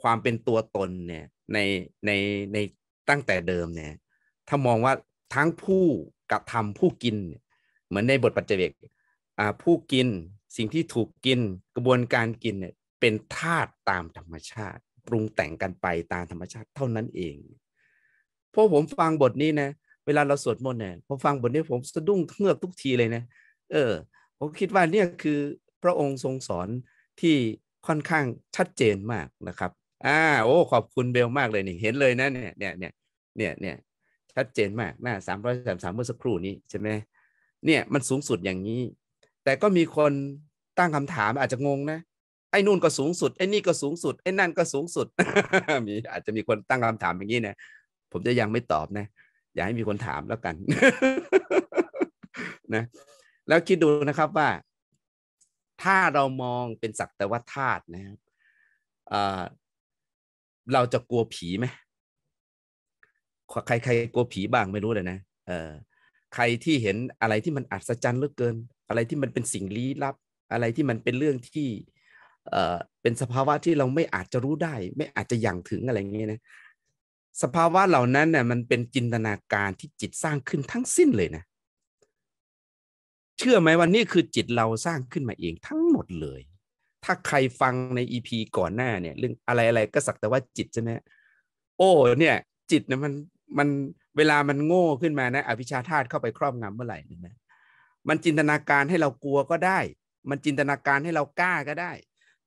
ความเป็นตัวตนเนี่ยในในในตั้งแต่เดิมเนี่ยถ้ามองว่าทั้งผู้กระทำผู้กิน เหมือนในบทปัจเจกผู้กินสิ่งที่ถูกกินกระบวนการกินเนี่ยเป็นธาตุตามธรรมชาติ ปรุงแต่งกันไปตามธรรมชาติ เท่านั้นเองพราะผมฟังบทนี้นะเวลาเราสวดมนต์เนี่ยผมฟังบทนี้ผมสะดุ้งเงือกทุกทีเลยนะเออผมคิดว่าเนี่ยคือพระองค์ทรงสอนที่ค่อนข้างชัดเจนมากนะครับอ่าโอ้ขอบคุณเบลมากเลยนี่เห็นเลยนะเนี่ยเนี่ย เนี่ยเนี่ยเนี่ยชัดเจนมากหน้าสามร้อยสามสามเมื่อสักครู่นี้ ใช่ไหมเนี่ยมันสูงสุดอย่างนี้ แต่ก็มีคนตั้งคำถามอาจจะงงนะไอ้นู่นก็สูงสุดไอ้นี่ก็สูงสุดไอ้นั่นก็สูงสุดมีอาจจะมีคนตั้งคำถามอย่างนี้นะผมจะยังไม่ตอบนะอย่าให้มีคนถามแล้วกัน นะ แล้วคิดดูนะครับว่า ถ้าเรามองเป็นศักแต่ว่าธาตุนะครับเราจะกลัวผีไหมใครใครกลัวผีบ้างไม่รู้เลยนะ เออ ใครที่เห็นอะไรที่มันอัศจรรย์เหลือเกิน อะไรที่มันเป็นสิ่งลี้ลับ อะไรที่มันเป็นเรื่องที่ เอ่อ เป็นสภาวะที่เราไม่อาจจะรู้ได้ ไม่อาจจะอย่างถึงอะไรเงี้ยนะ สภาวะเหล่านั้นเนี่ยมันเป็นจินตนาการที่จิตสร้างขึ้นทั้งสิ้นเลยนะ เชื่อไหมว่านี่คือจิตเราสร้างขึ้นมาเองทั้งหมดเลยถ้าใครฟังในอีพีก่อนหน้าเนี่ย เรื่องอะไรอะไรก็สักแต่ว่าจิตใช่ไหมโอ้เนี่ยจิตนะมันมันเวลามันโง่ขึ้นมานะอภิชาธาตุเข้าไปครอบงำเมื่อไหร่นี่นะมันจินตนาการให้เรากลัวก็ได้ มันจินตนาการให้เรากล้าก็ได้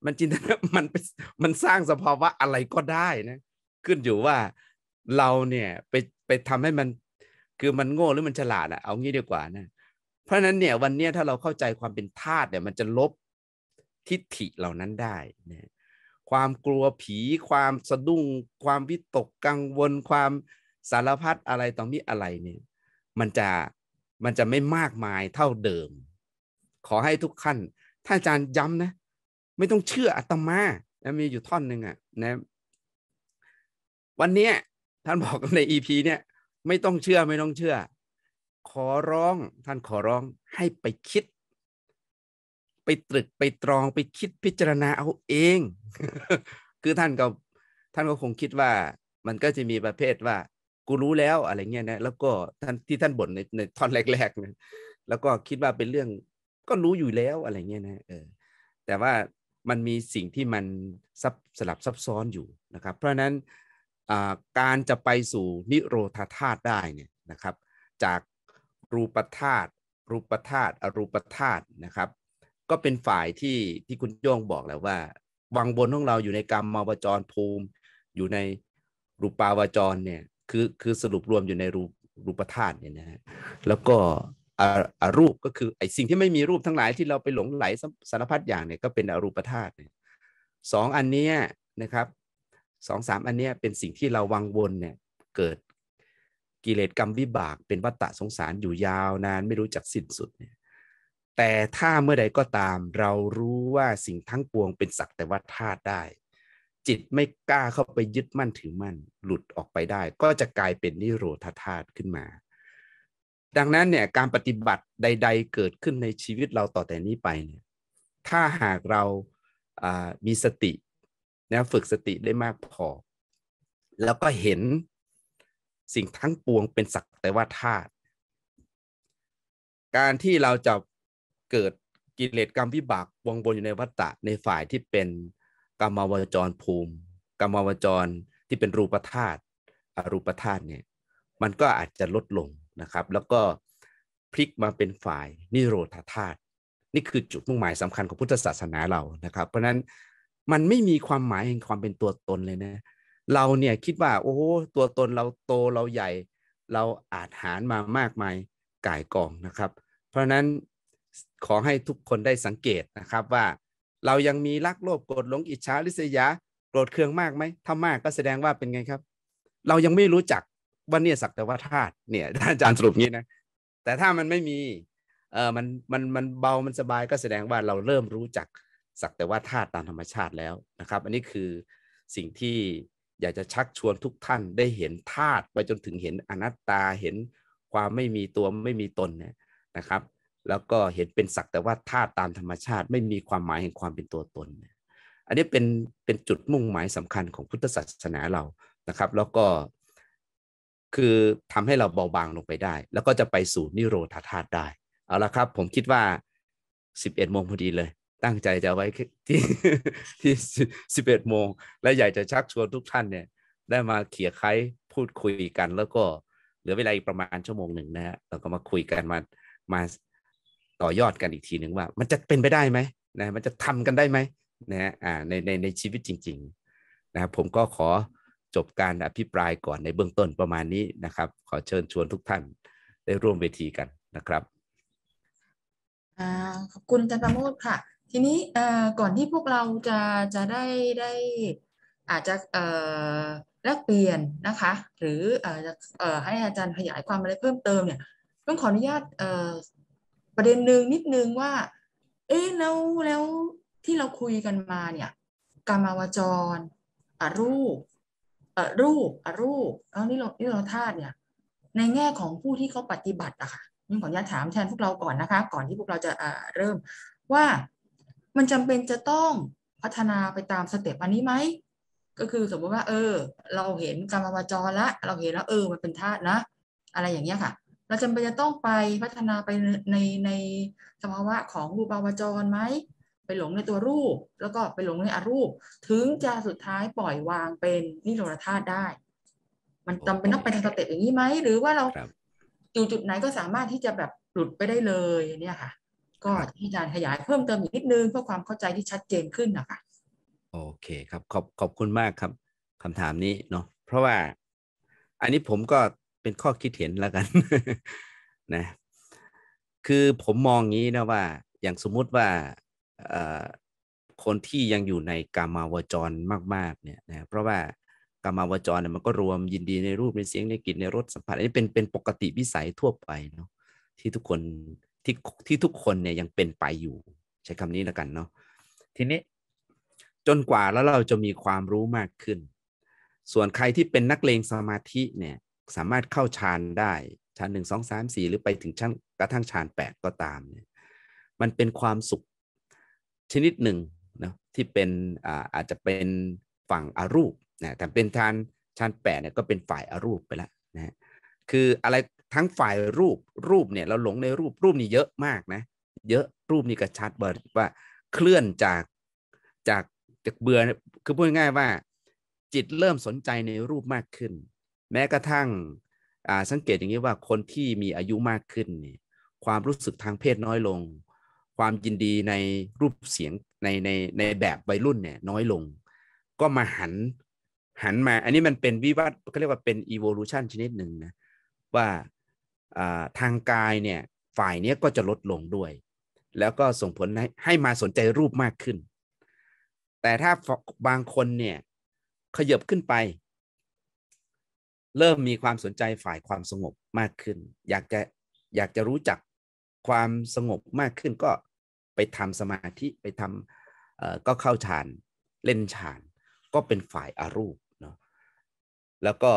มันจินตนามันมันสร้างสภาวะอะไรก็ได้นะ ขึ้นอยู่ว่าเราเนี่ยไปไปทำให้มันคือมันโง่หรือมันฉลาดอะเอางี้ดีกว่านะ เพราะนั้นเนี่ยวันนี้ถ้าเราเข้าใจความเป็นธาตุเนี่ยมันจะลบทิฏฐิเหล่านั้นได้นะความกลัวผีความสะดุ้ง ความวิตกกังวล ความสารพัดอะไรต่อมีอะไรเนี่ยมันจะมันจะไม่มากมายเท่าเดิม ขอให้ทุกขั้นท่านอาจารย์ย้ำนะไม่ต้องเชื่ออัตมาแล้วมีอยู่ท่อนหนึ่งอะนะวันนี้ท่านบอกในอีพีเนี่ยไม่ต้องเชื่อไม่ต้องเชื่อ ขอร้องท่านขอร้องให้ไปคิดไปตรึกไปตรองไปคิดพิจารณาเอาเอง คือท่านก็ท่านก็คงคิดว่ามันก็จะมีประเภทว่ากูรู้แล้วอะไรเงี้ยนะแล้วก็ท่านที่ท่านบ่นในในตอนแรกๆนแล้วก็คิดว่าเป็นเรื่องก็รู้อยู่แล้วอะไรเงี้ยนะเออแต่ว่ามันมีสิ่งที่มันซับสลับซับซ้อนอยู่นะครับ เพราะฉะนั้นการจะไปสู่นิโรธาธาตุได้เนี่ยนะครับ จากรูปธาตุรูปธาตุอรูปธาตุนะครับก็เป็นฝ่ายที่ที่คุณโย่งบอกแล้วว่า วังบนของเราอยู่ในกรรมมาวจรภูมิ อยู่ในรูปปาวจรเนี่ยคือคือสรุปรวมอยู่ในรูปรูปธาตุเนี่ยนะฮะแล้วก็อารูปก็คือไอสิ่งที่ไม่มีรูปทั้งหลายที่เราไปหลงไหลสารพัดอย่างเนี่ย ก็เป็นอรูปธาตุสองอันนี้นะครับสองสามอันนี้เป็นสิ่งที่เราวังวนเนี่ยเกิดกิเลสกรรมวิบาก เป็นวัตตะสงสารอยู่ยาวนาน ไม่รู้จักสิ้นสุดเนี่ยแต่ถ้าเมื่อใดก็ตาม เรารู้ว่าสิ่งทั้งปวงเป็นสักแต่ว่าธาตุได้ จิตไม่กล้าเข้าไปยึดมั่นถือมั่นหลุดออกไปได้ ก็จะกลายเป็นนิโรธาธาตุขึ้นมา ดังนั้นเนี่ยการปฏิบัติใด ๆ เกิดขึ้นในชีวิตเราต่อแต่นี้ไปเนี่ยถ้าหากเรามีสตินะฝึกสติได้มากพอ แล้วก็เห็นสิ่งทั้งปวงเป็นสักแต่ว่าธาตุการที่เราจะเกิดกิเลสกรรมวิบากวงวนอยู่ในวัฏฏะในฝ่ายที่เป็นกรรมวจรภูมิ กรรมวจรที่เป็นรูปธาตุอรูปธาตุเนี่ยมันก็อาจจะลดลงนะครับ แล้วก็พลิกมาเป็นฝ่าย นิโรธาธาตุนี่คือจุดมุ่งหมายสำคัญของพุทธศาสนาเรานะครับ เพราะฉะนั้นมันไม่มีความหมายแห่งความเป็นตัวตนเลยนะ เราเนี่ยคิดว่า โอ้ตัวตนเราโตเราใหญ่ เราอาจหารมามากมายก่ายกองนะครับ เพราะฉะนั้นขอให้ทุกคนได้สังเกตนะครับว่าเรายังมีรักโลภโกรธหลงอิจฉาริษยาโกรธเคืองมากไหมถ้ามากก็แสดงว่าเป็นไงครับ เรายังไม่รู้จักว่าเนี่ยสักแต่ว่าธาตุเนี่ยอาจารย์สรุปงี้นะแต่ถ้ามันไม่มีเออมันมันมันเบามันสบายก็แสดงว่าเราเริ่มรู้จักสักแต่ว่าธาตุตามธรรมชาติแล้วนะครับอันนี้คือสิ่งที่อยากจะชักชวนทุกท่านได้เห็นธาตุไปจนถึงเห็นอนัตตาเห็นความไม่มีตัวไม่มีตนนะครับแล้วก็เห็นเป็นสักแต่ว่าธาตุตามธรรมชาติ ไม่มีความหมายแห่งความเป็นตัวตน อันนี้ เป็นเป็นจุดมุ่งหมายสำคัญของพุทธศาสนาเรา นะครับ แล้วก็คือทำให้เราเบาบางลงไปได้ แล้วก็จะไปสู่นิโรธาธาตุได้ เอาละครับ ผมคิดว่า 11 โมงพอดีเลย ตั้งใจจะไว้ที่ที่ 11 โมง และอยากจะชักชวนทุกท่านเนี่ย ได้มาเขี่ยไข้พูดคุย กัน แล้วก็เหลือเวลาอีกประมาณชั่วโมงหนึ่งนะฮะเราก็มาคุยกันมา มาต่อยอดกันอีกทีหนึ่งว่า มันจะเป็นไปได้ไหมนะมันจะทำกันได้ไหมนะอ่าในในในชีวิตจริงๆนะครับผมก็ขอจบการอภิปรายก่อนในเบื้องต้นประมาณนี้นะครับ ขอเชิญชวนทุกท่านได้ร่วมเวทีกันนะครับขอบคุณอาจารย์ประโมทค่ะ ทีนี้ก่อนที่พวกเราจะจะได้ได้อาจจะแลกเปลี่ยนนะคะ หรืออาจะให้อาจารย์ขยายความอะไรเพิ่มเติมเนี่ย ต้องขออนุญาตประเด็นหนึ่งนิดนึงว่า เอ๊ะแล้วแล้วที่เราคุยกันมาเนี่ยกามาวจรอรูปอรูปอรูปแล้วนี่เรานี่เราธาตุเนี่ย ในแง่ของผู้ที่เขาปฏิบัติอะค่ะนี่ขออนุญาตถามแทนพวกเราก่อนนะคะ ก่อนที่พวกเราจะเริ่มว่ามันจำเป็นจะต้องพัฒนาไปตามสเต็ปอันนี้ไหมก็คือสมมติว่า เออ เราเห็นกรรมวจรละเราเห็นแล้วเออมันเป็นธาตุนะ อะไรอย่างเงี้ยค่ะราจำเป็นจะต้องไปพัฒนาไปในในสภาวะของรูปาวจรไหม ไปหลงในตัวรูปแล้วก็ไปหลงในอรูป ถึงจะสุดท้ายปล่อยวางเป็นนิโรธธาตุได้ มันจำเป็นต้องไปทางสเต็ปอย่างนี้ไหม หรือว่าเราอยู่จุดไหนก็สามารถที่จะแบบหลุดไปได้เลยเนี่ยค่ะ ก็ที่อาจารย์ขยายเพิ่มเติมอีกนิดนึงเพื่อความเข้าใจที่ชัดเจนขึ้นนะคะโอเคครับขอบขอบคุณมากครับ คำถามนี้เนาะเพราะว่า อันนี้ผมก็เป็นข้อคิดเห็นแล้วกันนะคือผมมองงี้นะว่าอย่างสมมุติว่าคนที่ยังอยู่ในกามาวจรมากๆเนี่ยนะเพราะว่ากามาวจรเนี่ยมันก็รวมยินดีในรูปในเสียงในกลิ่นในรสสัมผัสอันนี้เป็นเป็นปกติวิสัยทั่วไปเนาะที่ทุกคนที่ที่ทุกคนเนี่ย ยังเป็นไปอยู่ ใช้คำนี้แล้วกันเนาะทีนี้จนกว่าแล้วเราจะมีความรู้มากขึ้นส่วนใครที่เป็นนักเลงสมาธิเนี่ยสามารถเข้าฌานได้ฌานหนึ่งสองสามสี่หรือไปถึงชั้นกระทั่งฌานแปดก็ตามเนี่ยมันเป็นความสุขชนิดหนึ่งนะที่เป็นอาอาจจะเป็นฝั่งอรูปนะแต่เป็นฌานฌานแปดเนี่ยก็เป็นฝ่ายอารูปไปแล้วนะคืออะไรทั้งฝ่ายรูปรูปเนี่ยเราหลงในรูปรูปนี่เยอะมากนะ เยอะรูปนี่ก็ชัดบ์กว่าเคลื่อนจากจากจากเบื่อคือพูดง่ายว่า จิตเริ่มสนใจในรูปมากขึ้นแม้กระทั่งสังเกตอย่างนี้ว่าคนที่มีอายุมากขึ้นนี่ความรู้สึกทางเพศน้อยลง ความยินดีในรูปเสียงในในในแบบวัยรุ่นเนี่ยน้อยลง ก็มาหันหันมาอันนี้มันเป็นวิวัฒน์เขาเรียกว่าเป็นอีโวลูชันชนิดหนึ่งนะว่าทางกายเนี่ยฝ่ายนี้ก็จะลดลงด้วย แล้วก็ส่งผลให้ให้มาสนใจรูปมากขึ้น แต่ถ้าบางคนเนี่ยขยับขึ้นไปเริ่มมีความสนใจฝ่ายความสงบมากขึ้น อยากจะอยากจะรู้จักความสงบมากขึ้นก็ไปทำสมาธิไปทำก็เข้าฌานเล่นฌาน ก็เป็นฝ่ายอารูปเนาะแล้วก็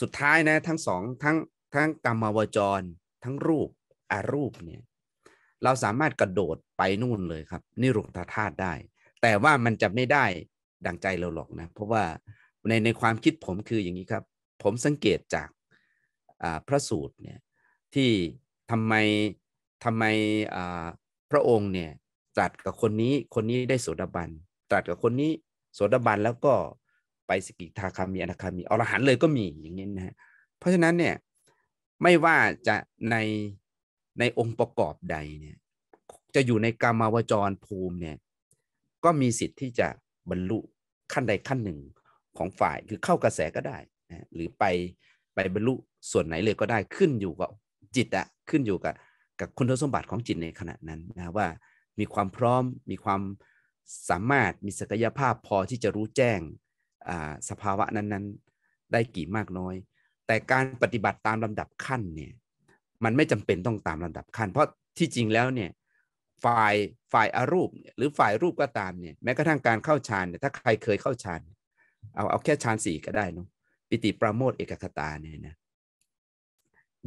สุดท้ายนะทั้งสองทั้งทั้งกรรมวจรทั้งรูปอารูปเนี่ยเราสามารถกระโดดไปนู่นเลยครับนิโรธาธาตุได้ แต่ว่ามันจะไม่ได้ดังใจเราหรอกนะเพราะว่าในในความคิดผมคืออย่างนี้ครับผมสังเกตจากพระสูตรเนี่ยที่ทำไมทำไมพระองค์เนี่ยตรัสกับคนนี้คนนี้ได้โสดาบันตรัสกับคนนี้โสดาบันแล้วก็ไปสกิทาคามีอนาคามี อรหันเลยก็มีอย่างนี้นะฮะเพราะฉะนั้นเนี่ยไม่ว่าจะในในองค์ประกอบใดเนี่ยจะอยู่ในกรรมาวจรภูมิเนี่ยก็มีสิทธิ์ที่จะบรรลุขั้นใดขั้นหนึ่งของฝ่ายคือเข้ากระแสก็ได้หรือไปไปบรรลุส่วนไหนเลยก็ได้ขึ้นอยู่กับจิตอะขึ้นอยู่กับกับคุณสมบัติของจิตในขณะนั้นนะว่ามีความพร้อมมีความสามารถมีศักยภาพพอที่จะรู้แจ้งสภาวะนั้นๆได้กี่มากน้อย แต่การปฏิบัติตามลำดับขั้นเนี่ยมันไม่จำเป็นต้องตามลำดับขั้น เพราะที่จริงแล้วเนี่ยฝ่ายฝ่ายอารูปหรือฝ่ายรูปก็ตามเนี่ยแม้กระทั่งการเข้าฌานเนี่ยถ้าใครเคยเข้าฌานเอาเอาแค่ฌานสี่ก็ได้นะปิติประโมทเอกคตาเนี่ยนะ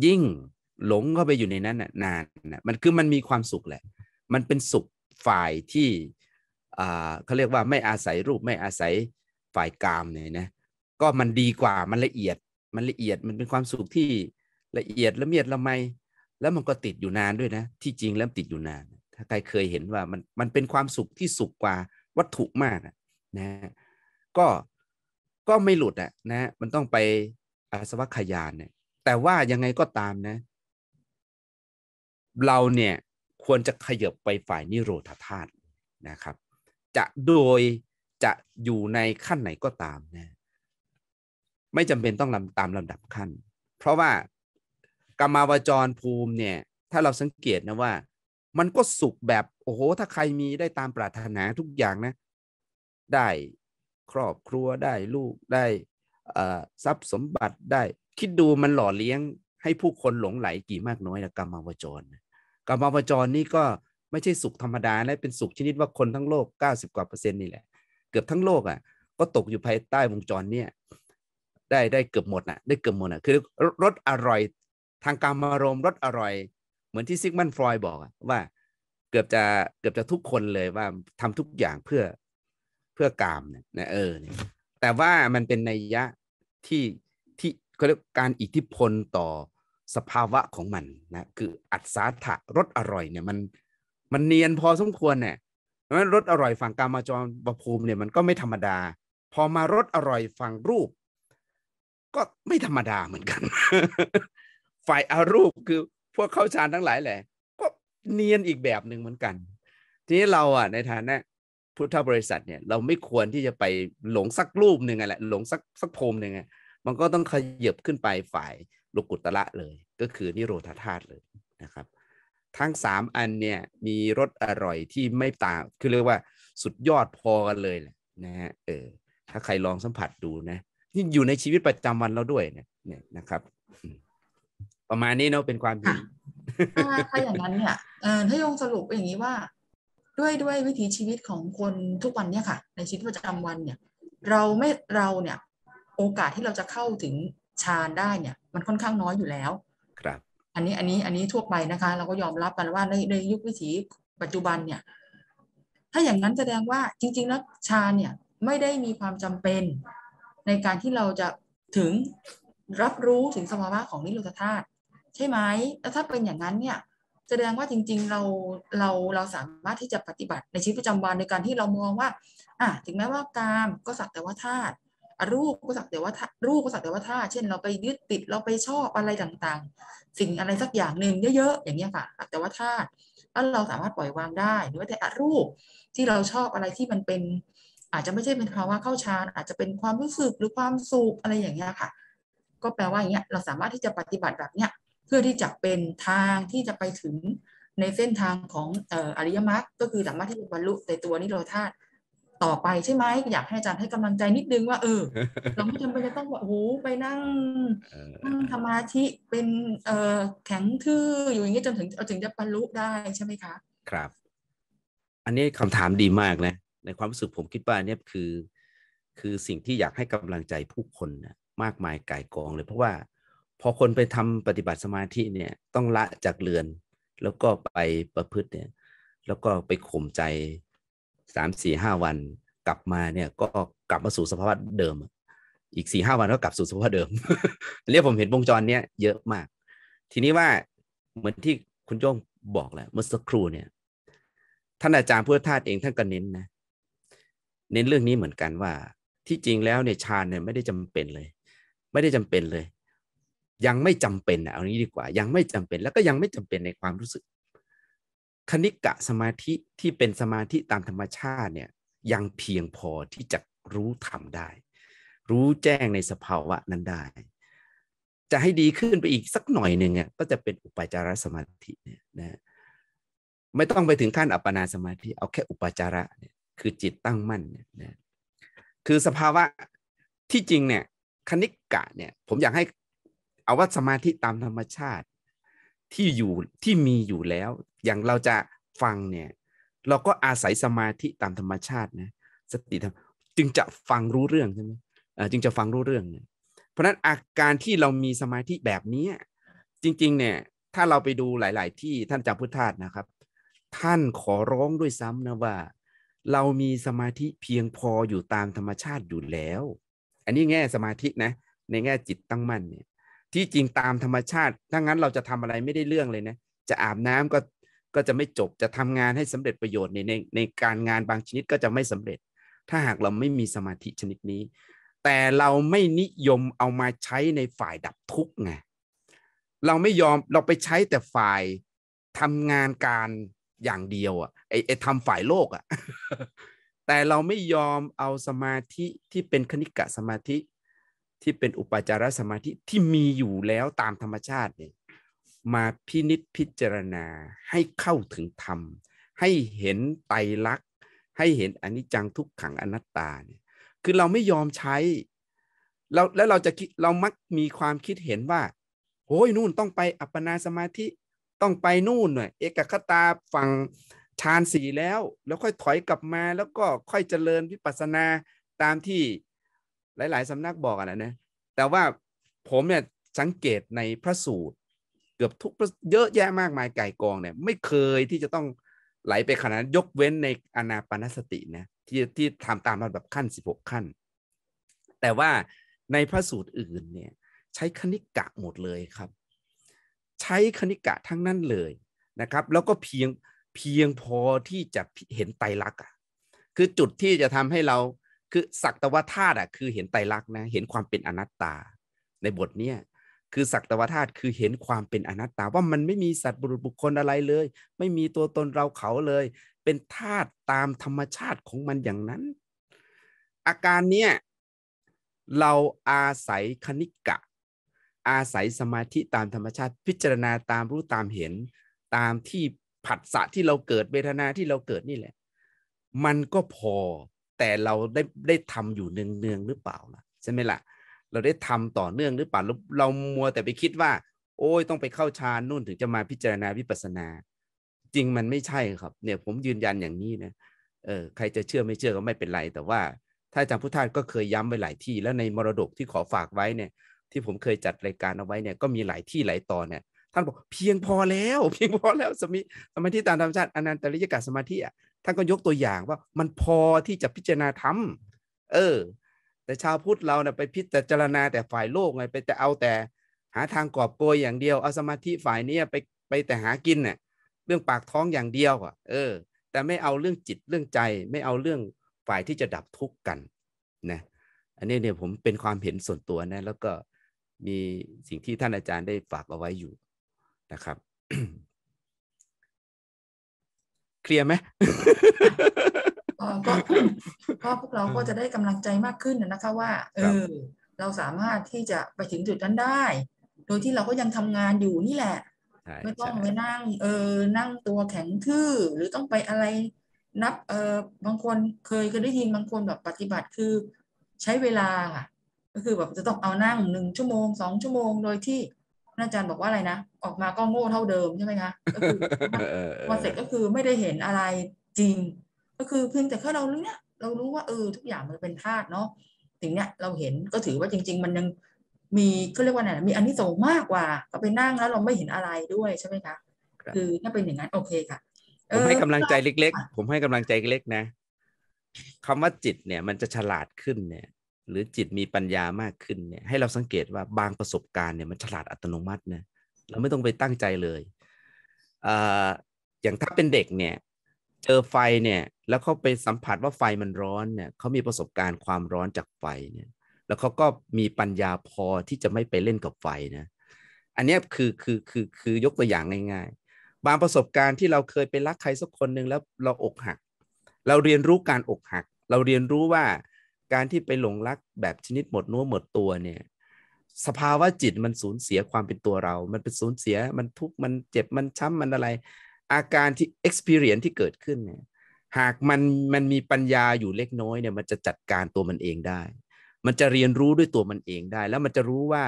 ยิ่งหลงเข้าไปอยู่ในนั้นนนานนะมันคือมันมีความสุขแหละ มันเป็นสุขฝ่ายที่เขาเรียกว่าไม่อาศัยรูปไม่อาศัยฝ่ายกามเนี่ยนะ ก็มันดีกว่ามันละเอียดมันละเอียดมันเป็นความสุขที่ละเอียดละเมียดละไมแล้วมันก็ติดอยู่นานด้วยนะ ที่จริงแล้วติดอยู่นาน ถ้าใครเคยเห็นว่ามันมันเป็นความสุขที่สุขกว่าวัตถุมากนะ ก็ก็ไม่หลุดอ่ะนะ มันต้องไปอาสวัคยานเนี่ย แต่ว่ายังไงก็ตามนะ เราเนี่ยควรจะขยับไปฝ่ายนิโรธาธาตุนะครับ จะโดยจะอยู่ในขั้นไหนก็ตามนะ ไม่จำเป็นต้องลำตามลำดับขั้น เพราะว่ากรรมาวจรภูมิเนี่ย ถ้าเราสังเกตนะว่า มันก็สุขแบบ โอ้โห ถ้าใครมีได้ตามปรารถนาทุกอย่างนะได้ครอบครัวได้ลูกได้ทรัพย์สมบัติได้คิดดูมันหล่อเลี้ยงให้ผู้คนหลงไหลกี่มากน้อยนะกรรมวจรกรรมวจรนี่ก็ไม่ใช่สุขธรรมดานะเป็นสุขชนิดว่าคนทั้งโลก90กว่าเปอร์เซ็นต์นี่แหละเกือบทั้งโลกอะ่ะก็ตกอยู่ภายใต้วงจรเนี่ยได้ได้เกือบหมดนะได้เกือบหมดนะคือรสอร่อยทางกรรมารมรสอร่อย เหมือนที่ซิกมันฟรอยบอกว่าเกือบจะเกือบจะทุกคนเลยว่าทำทุกอย่างเพื่อเพื่อกามเนี่ยนะเออ แต่ว่ามันเป็นนัยยะที่ที่เขาเรียกการอิทธิพลต่อสภาวะของมันนะคืออัศถะรสอร่อย เนี่ยมัน มันเนียนพอสมควรเนี่ยเพราะฉะนั้นรสอร่อยฝั่งกามาจรบภูมิเนี่ยมันก็ไม่ธรรมดา พอมารสอร่อยฝั่งรูป ก็ไม่ธรรมดาเหมือนกันฝ่ายอารูปคือพวกเข้าฌานทั้งหลายแหละก็เนียนอีกแบบหนึ่งเหมือนกัน ทีนี้เราอ่ะในฐานะพุทธบริษัทเนี่ยเราไม่ควรที่จะไปหลงสักรูปหนึ่งอะแหละหลงสักสักโรมหนึ่งไงมันก็ต้องขยับขึ้นไปฝ่ายโลกุตละเลย ก็คือนิโรธาธาตุเลยนะครับ ทั้งสามอันเนี่ย มีรสอร่อยที่ไม่ต่างคือเรียกว่าสุดยอดพอกันเลยแหละนะฮะเออ ถ้าใครลองสัมผัสดูนะนี่อยู่ในชีวิตประจำวันเราด้วยเนี่ยนะครับ ประมาณนี้เนาะเป็นความจริงถ้าอย่างนั้นเนี่ยเออถ้ายงสรุปอย่างนี้ว่าด้วยด้วยวิถีชีวิตของคนทุกวันเนี่ยค่ะ ในชีวิตประจำวันเนี่ย เราไม่เราเนี่ย โอกาสที่เราจะเข้าถึงฌานได้เนี่ย มันค่อนข้างน้อยอยู่แล้ว ครับ อันนี้อันนี้อันนี้ทั่วไปนะคะ เราก็ยอมรับกันว่าในในยุควิถีปัจจุบันเนี่ยถ้าอย่างนั้นแสดงว่าจริงๆแล้วฌานเนี่ยไม่ได้มีความจำเป็น ในการที่เราจะถึงรับรู้ถึงสภาวะของนิโรธธาตุใช่ไหมแล้วถ้าเป็นอย่างนั้นเนี่ยแสดงว่าจริงๆเราเราเราสามารถที่จะปฏิบัติในชีวิตประจำวันในการที่เรามองว่าอ่ะถึงแม้ว่ากามก็สักแต่ว่าธาตุรูปก็สักแต่ว่ารูปก็สักแต่ว่าธาตุเช่นเราไปยึดติดเราไปชอบอะไรต่างๆ สิ่งอะไรสักอย่างหนึ่งเยอะๆอย่างเงี้ยค่ะสักแต่ว่าธาตุแล้วเราสามารถปล่อยวางได้หรือว่าแต่อรูปที่เราชอบอะไรที่มันเป็น อาจจะไม่ใช่เป็นภาวะเข้าฌานอาจจะเป็นความรู้สึกหรือความสุขอะไรอย่างเงี้ยค่ะ ก็แปลว่าอย่างเงี้ยเราสามารถที่จะปฏิบัติแบบเนี้ยพื่อที่จะเป็นทางที่จะไปถึงในเส้นทางของอริยมรรคก็คือสามารถที่จะบรรลุในตัวนิโรธาตต่อไปใช่ไหมอยากให้อาจารย์ให้กำลังใจนิดนึงว่าเออ เราไม่จำเป็นจะต้องว่าโอ้โหไปนั่งนั่งธรรมาธิเป็นเออแข็งทื่ออยู่อย่างนี้จนถึงถึงจะบรรลุได้ใช่ไหมคะ ครับ อันนี้คำถามดีมากนะ ในความรู้สึกผมคิดว่าเนี่ยคือ คือสิ่งที่อยากให้กำลังใจผู้คนนะมากมายก่ายกองเลยเพราะว่าพอคนไปทำปฏิบัติสมาธิเนี่ยต้องละจากเรือน แล้วก็ไปประพฤติเนี่ย แล้วก็ไปข่มใจสามสี่ห้าวันกลับมาเนี่ยก็กลับมาสู่สภาวะเดิมอีกสี่ห้าวันก็กลับสู่สภาวะเดิมเรียกผมเห็นวงจรเนี้ยเยอะมาก ทีนี้ว่าเหมือนที่คุณโย้งบอกแหละเมื่อสักครู่เนี่ย ท่านอาจารย์พุทธทาสเองท่านก็เน้นนะเน้นเรื่องนี้เหมือนกันว่า ที่จริงแล้วเนี่ยฌานเนี่ยไม่ได้จำเป็นเลย ไม่ได้จำเป็นเลยยังไม่จำเป็นเอานี้ดีกว่ายังไม่จำเป็นแล้วก็ยังไม่จำเป็นในความรู้สึก คณิกะสมาธิที่เป็นสมาธิตามธรรมชาติเนี่ยยังเพียงพอที่จะรู้ทำได้ รู้แจ้งในสภาวะนั้นได้ จะให้ดีขึ้นไปอีกสักหน่อยหนึ่ง่ก็จะเป็นอุปจารสมาธิเนี่ยนะไม่ต้องไปถึงขั้นอัปปนาสมาธิเอาแค่อุปจาระเนี่ยคือจิตตั้งมั่นเนี่ยนะคือสภาวะที่จริงเนี่ยคณิกะเนี่ยผมอยากให้เอาว่าสมาธิตามธรรมชาติที่อยู่ที่มีอยู่แล้ว อย่างเราจะฟังเนี่ยเราก็อาศัยสมาธิตามธรรมชาตินะสติธรรมจึงจะฟังรู้เรื่องใช่ไหมจึงจะฟังรู้เรื่องเนี่ยเพราะนั้นอาการที่เรามีสมาธิแบบนี้ จริงๆเนี่ยถ้าเราไปดูหลายๆ ที่ท่านจำพุทธาสนะครับ ท่านขอร้องด้วยซ้ำนะว่า เรามีสมาธิเพียงพออยู่ตามธรรมชาติอยู่แล้ว อันนี้แง่สมาธินะในแง่จิตตั้งมั่นเนี่ยที่จริงตามธรรมชาติ ถ้างั้นเราจะทำอะไรไม่ได้เรื่องเลยนะ จะอาบน้ำก็ก็จะไม่จบ จะทำงานให้สำเร็จประโยชน์ในในในการงานบางชนิดก็จะไม่สำเร็จ ถ้าหากเราไม่มีสมาธิชนิดนี้ แต่เราไม่นิยมเอามาใช้ในฝ่ายดับทุกข์ไงเราไม่ยอมเราไปใช้แต่ฝ่ายทำงานการอย่างเดียวอ่ะไอไอทำฝ่ายโลกอ่ะ แต่เราไม่ยอมเอาสมาธิที่เป็นคณิกะสมาธิที่เป็นอุปจารสมาธิที่มีอยู่แล้วตามธรรมชาติเนี่ยมาพินิษพิจารณาให้เข้าถึงธรรม ให้เห็นไตรลักษณ์ให้เห็นอนิจจังทุกขังอนัตตาเนี่ย คือเราไม่ยอมใช้เราแล้วเราจะคิดเรามักมีความคิดเห็นว่าโอ้ยนู่นต้องไปอัปปนาสมาธิต้องไปนู่นหน่อยเอกคตาฝั่งฌานสี่แล้ว แล้วค่อยถอยกลับมาแล้วก็ค่อยเจริญวิปัสสนาตามที่หลายๆสำนักบอกอะนะ แต่ว่าผมเนี่ยสังเกตในพระสูตรเกือบทุกเยอะแยะมากมายไก่กองเนี่ยไม่เคยที่จะต้องไหลไปขนาดยกเว้นในอนาปนสตินะที่ที่ทำตามลำดับขั้น 16 ขั้น แต่ว่าในพระสูตรอื่นเนี่ยใช้คณิกะหมดเลยครับ ใช้คณิกะทั้งนั้นเลยนะครับ แล้วก็เพียงเพียงพอที่จะเห็นไตรลักษณ์คือจุดที่จะทำให้เราคือสักตวธาตุอ่ะคือเห็นไตรลักษณ์นะเห็นความเป็นอนัตตา ในบทเนี้ยคือสักตวธาตุคือเห็นความเป็นอนัตตา ว่ามันไม่มีสัตว์บุรุษบุคคลอะไรเลย ไม่มีตัวตนเราเขาเลย เป็นธาตุตามธรรมชาติของมันอย่างนั้น อาการเนี้ยเราอาศัยคณิกะ อาศัยสมาธิตามธรรมชาติพิจารณาตามรู้ตามเห็นตามที่ผัสสะที่เราเกิดเวทนาที่เราเกิดนี่แหละ มันก็พอแต่เราได้ได้ทำอยู่เนืองๆหรือเปล่าล่ะใช่ไหมล่ะ เราได้ทำต่อเนื่องหรือเปล่า เราเรามัวแต่ไปคิดว่า โอ้ยต้องไปเข้าฌานนู่นถึงจะมาพิจารณาวิปัสนาจริงมันไม่ใช่ครับเนี่ยผมยืนยันอย่างนี้นะเออใครจะเชื่อไม่เชื่อก็ไม่เป็นไร แต่ว่าถ้าอาจารย์พุทธาก็เคยย้ำไปหลายที่แล้วในมรดกที่ขอฝากไว้เนี่ยที่ผมเคยจัดรายการเอาไว้เนี่ยก็มีหลายที่หลายตอนเนี่ย ท่านบอกเพียงพอแล้วเพียงพอแล้วสมิสมาธิตามธรรมชาติอนันตริยกาสมาธิอ่ะท่านก็ยกตัวอย่างว่ามันพอที่จะพิจารณาธรรม เออ แต่ชาวพุทธเราเนะ่ยไปพิจารณาแต่ฝ่ายโลกไงไปแต่เอาแต่หาทางกอบโกยอย่างเดียวเอาสมาธิฝ่ายนี้ไปไปแต่หากินเนะ่ยเรื่องปากท้องอย่างเดียวอ่ะเออ แต่ไม่เอาเรื่องจิตเรื่องใจ ไม่เอาเรื่องฝ่ายที่จะดับทุกข์กัน นะ อันนี้เนี่ยผมเป็นความเห็นส่วนตัวนะแล้วก็มีสิ่งที่ท่านอาจารย์ได้ฝากเอาไว้อยู่ นะครับเคลียร์ไหมก็ก็พวกเราก็จะได้กำลังใจมากขึ้นนะคะว่าเออเราสามารถที่จะไปถึงจุดนั้นได้ โดยที่เราก็ยังทำงานอยู่นี่แหละ ไม่ต้องไปนั่งเออนั่งตัวแข็งทื่อ หรือต้องไปอะไรนับเออบางคนเคยก็ได้ยินบางคนแบบปฏิบัติคือใช้เวลาค่ะ ก็คือแบบจะต้องเอานั่งหนึ่งชั่วโมงสองชั่วโมงโดยที่อาจารย์บอกว่าอะไรนะออกมาก็โง่เท่าเดิมใช่ไหมคะก็คือพอเสร็จก็คือไม่ได้เห็นอะไรจริง ก็คือเพียงแต่แค่เรารู้เนี่ยเรารู้ว่าเออทุกอย่างมันเป็นธาตุเนาะถึงเนี้ยเราเห็นก็ถือว่าจริง ๆ มันยังมีก็เรียกว่าไงมีอันนี้สงมากกว่า ก็ไปนั่งแล้วเราไม่เห็นอะไรด้วยใช่ไหมคะคือถ้าเป็นอย่างนั้นโอเคค่ะผมให้กำลังใจเล็ก ๆ ผมให้กำลังใจเล็กนะ คำว่าจิตเนี่ยมันจะฉลาดขึ้นเนี่ยหรือจิตมีปัญญามากขึ้นเนี่ยให้เราสังเกตว่าบางประสบการณ์เนี่ยมันฉลาดอัตโนมัตินะเราไม่ต้องไปตั้งใจเลยออย่างถ้าเป็นเด็กเนี่ยเจอไฟ เนี่ย แล้วเขาไปสัมผัสว่าไฟมันร้อนเนี่ยเขามีประสบการณ์ความร้อนจากไฟเนี่ยแล้วเขาก็มีปัญญาพอที่จะไม่ไปเล่นกับไฟนะอันนี้คือคือคือคือยกตัวอย่างง่าย ๆ บางประสบการณ์ที่เราเคยไปรักใครสักคนหนึ่งแล้วเราอกหัก เราเรียนรู้การอกหัก เราเรียนรู้ว่าการที่ไปหลงรักแบบชนิดหมดนัวหมดตัวเนี่ยสภาวะจิตมันสูญเสียความเป็นตัวเรา มันเป็นสูญเสีย มันทุกข์ มันเจ็บมันช้ำ มันอะไรอาการที่ experience ที่เกิดขึ้นเนี่ยหากมันมันมีปัญญาอยู่เล็กน้อยเนี่ยมันจะจัดการตัวมันเองได้ มันจะเรียนรู้ด้วยตัวมันเองได้ แล้วมันจะรู้ว่า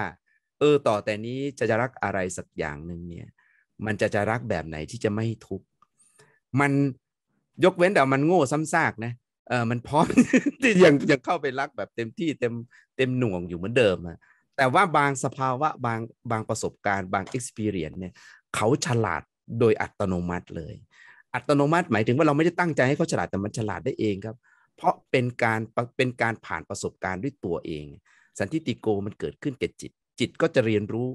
เออต่อแต่นี้จะจะรักอะไรสักอย่างหนึ่งเนี่ยมันจะจะรักแบบไหนที่จะไม่ทุกข์มันยกเว้นแต่มันโง่ซ้ำซากนะเออมันพร้อมที่ยังยังเข้าไปรักแบบเต็มที่เต็มเต็มหน่วงอยู่เหมือนเดิมอะแต่ว่าบางสภาวะบางบางประสบการณ์บาง experience เนี่ยเขาฉลาดโดยอัตโนมัติเลย อัตโนมัติหมายถึงว่าเราไม่ได้ตั้งใจให้เขาฉลาดแต่มันฉลาดได้เองครับ เพราะเป็นการเป็นการผ่านประสบการณ์ด้วยตัวเอง สันติติโกมันเกิดขึ้นแก่จิตจิตก็จะเรียนรู้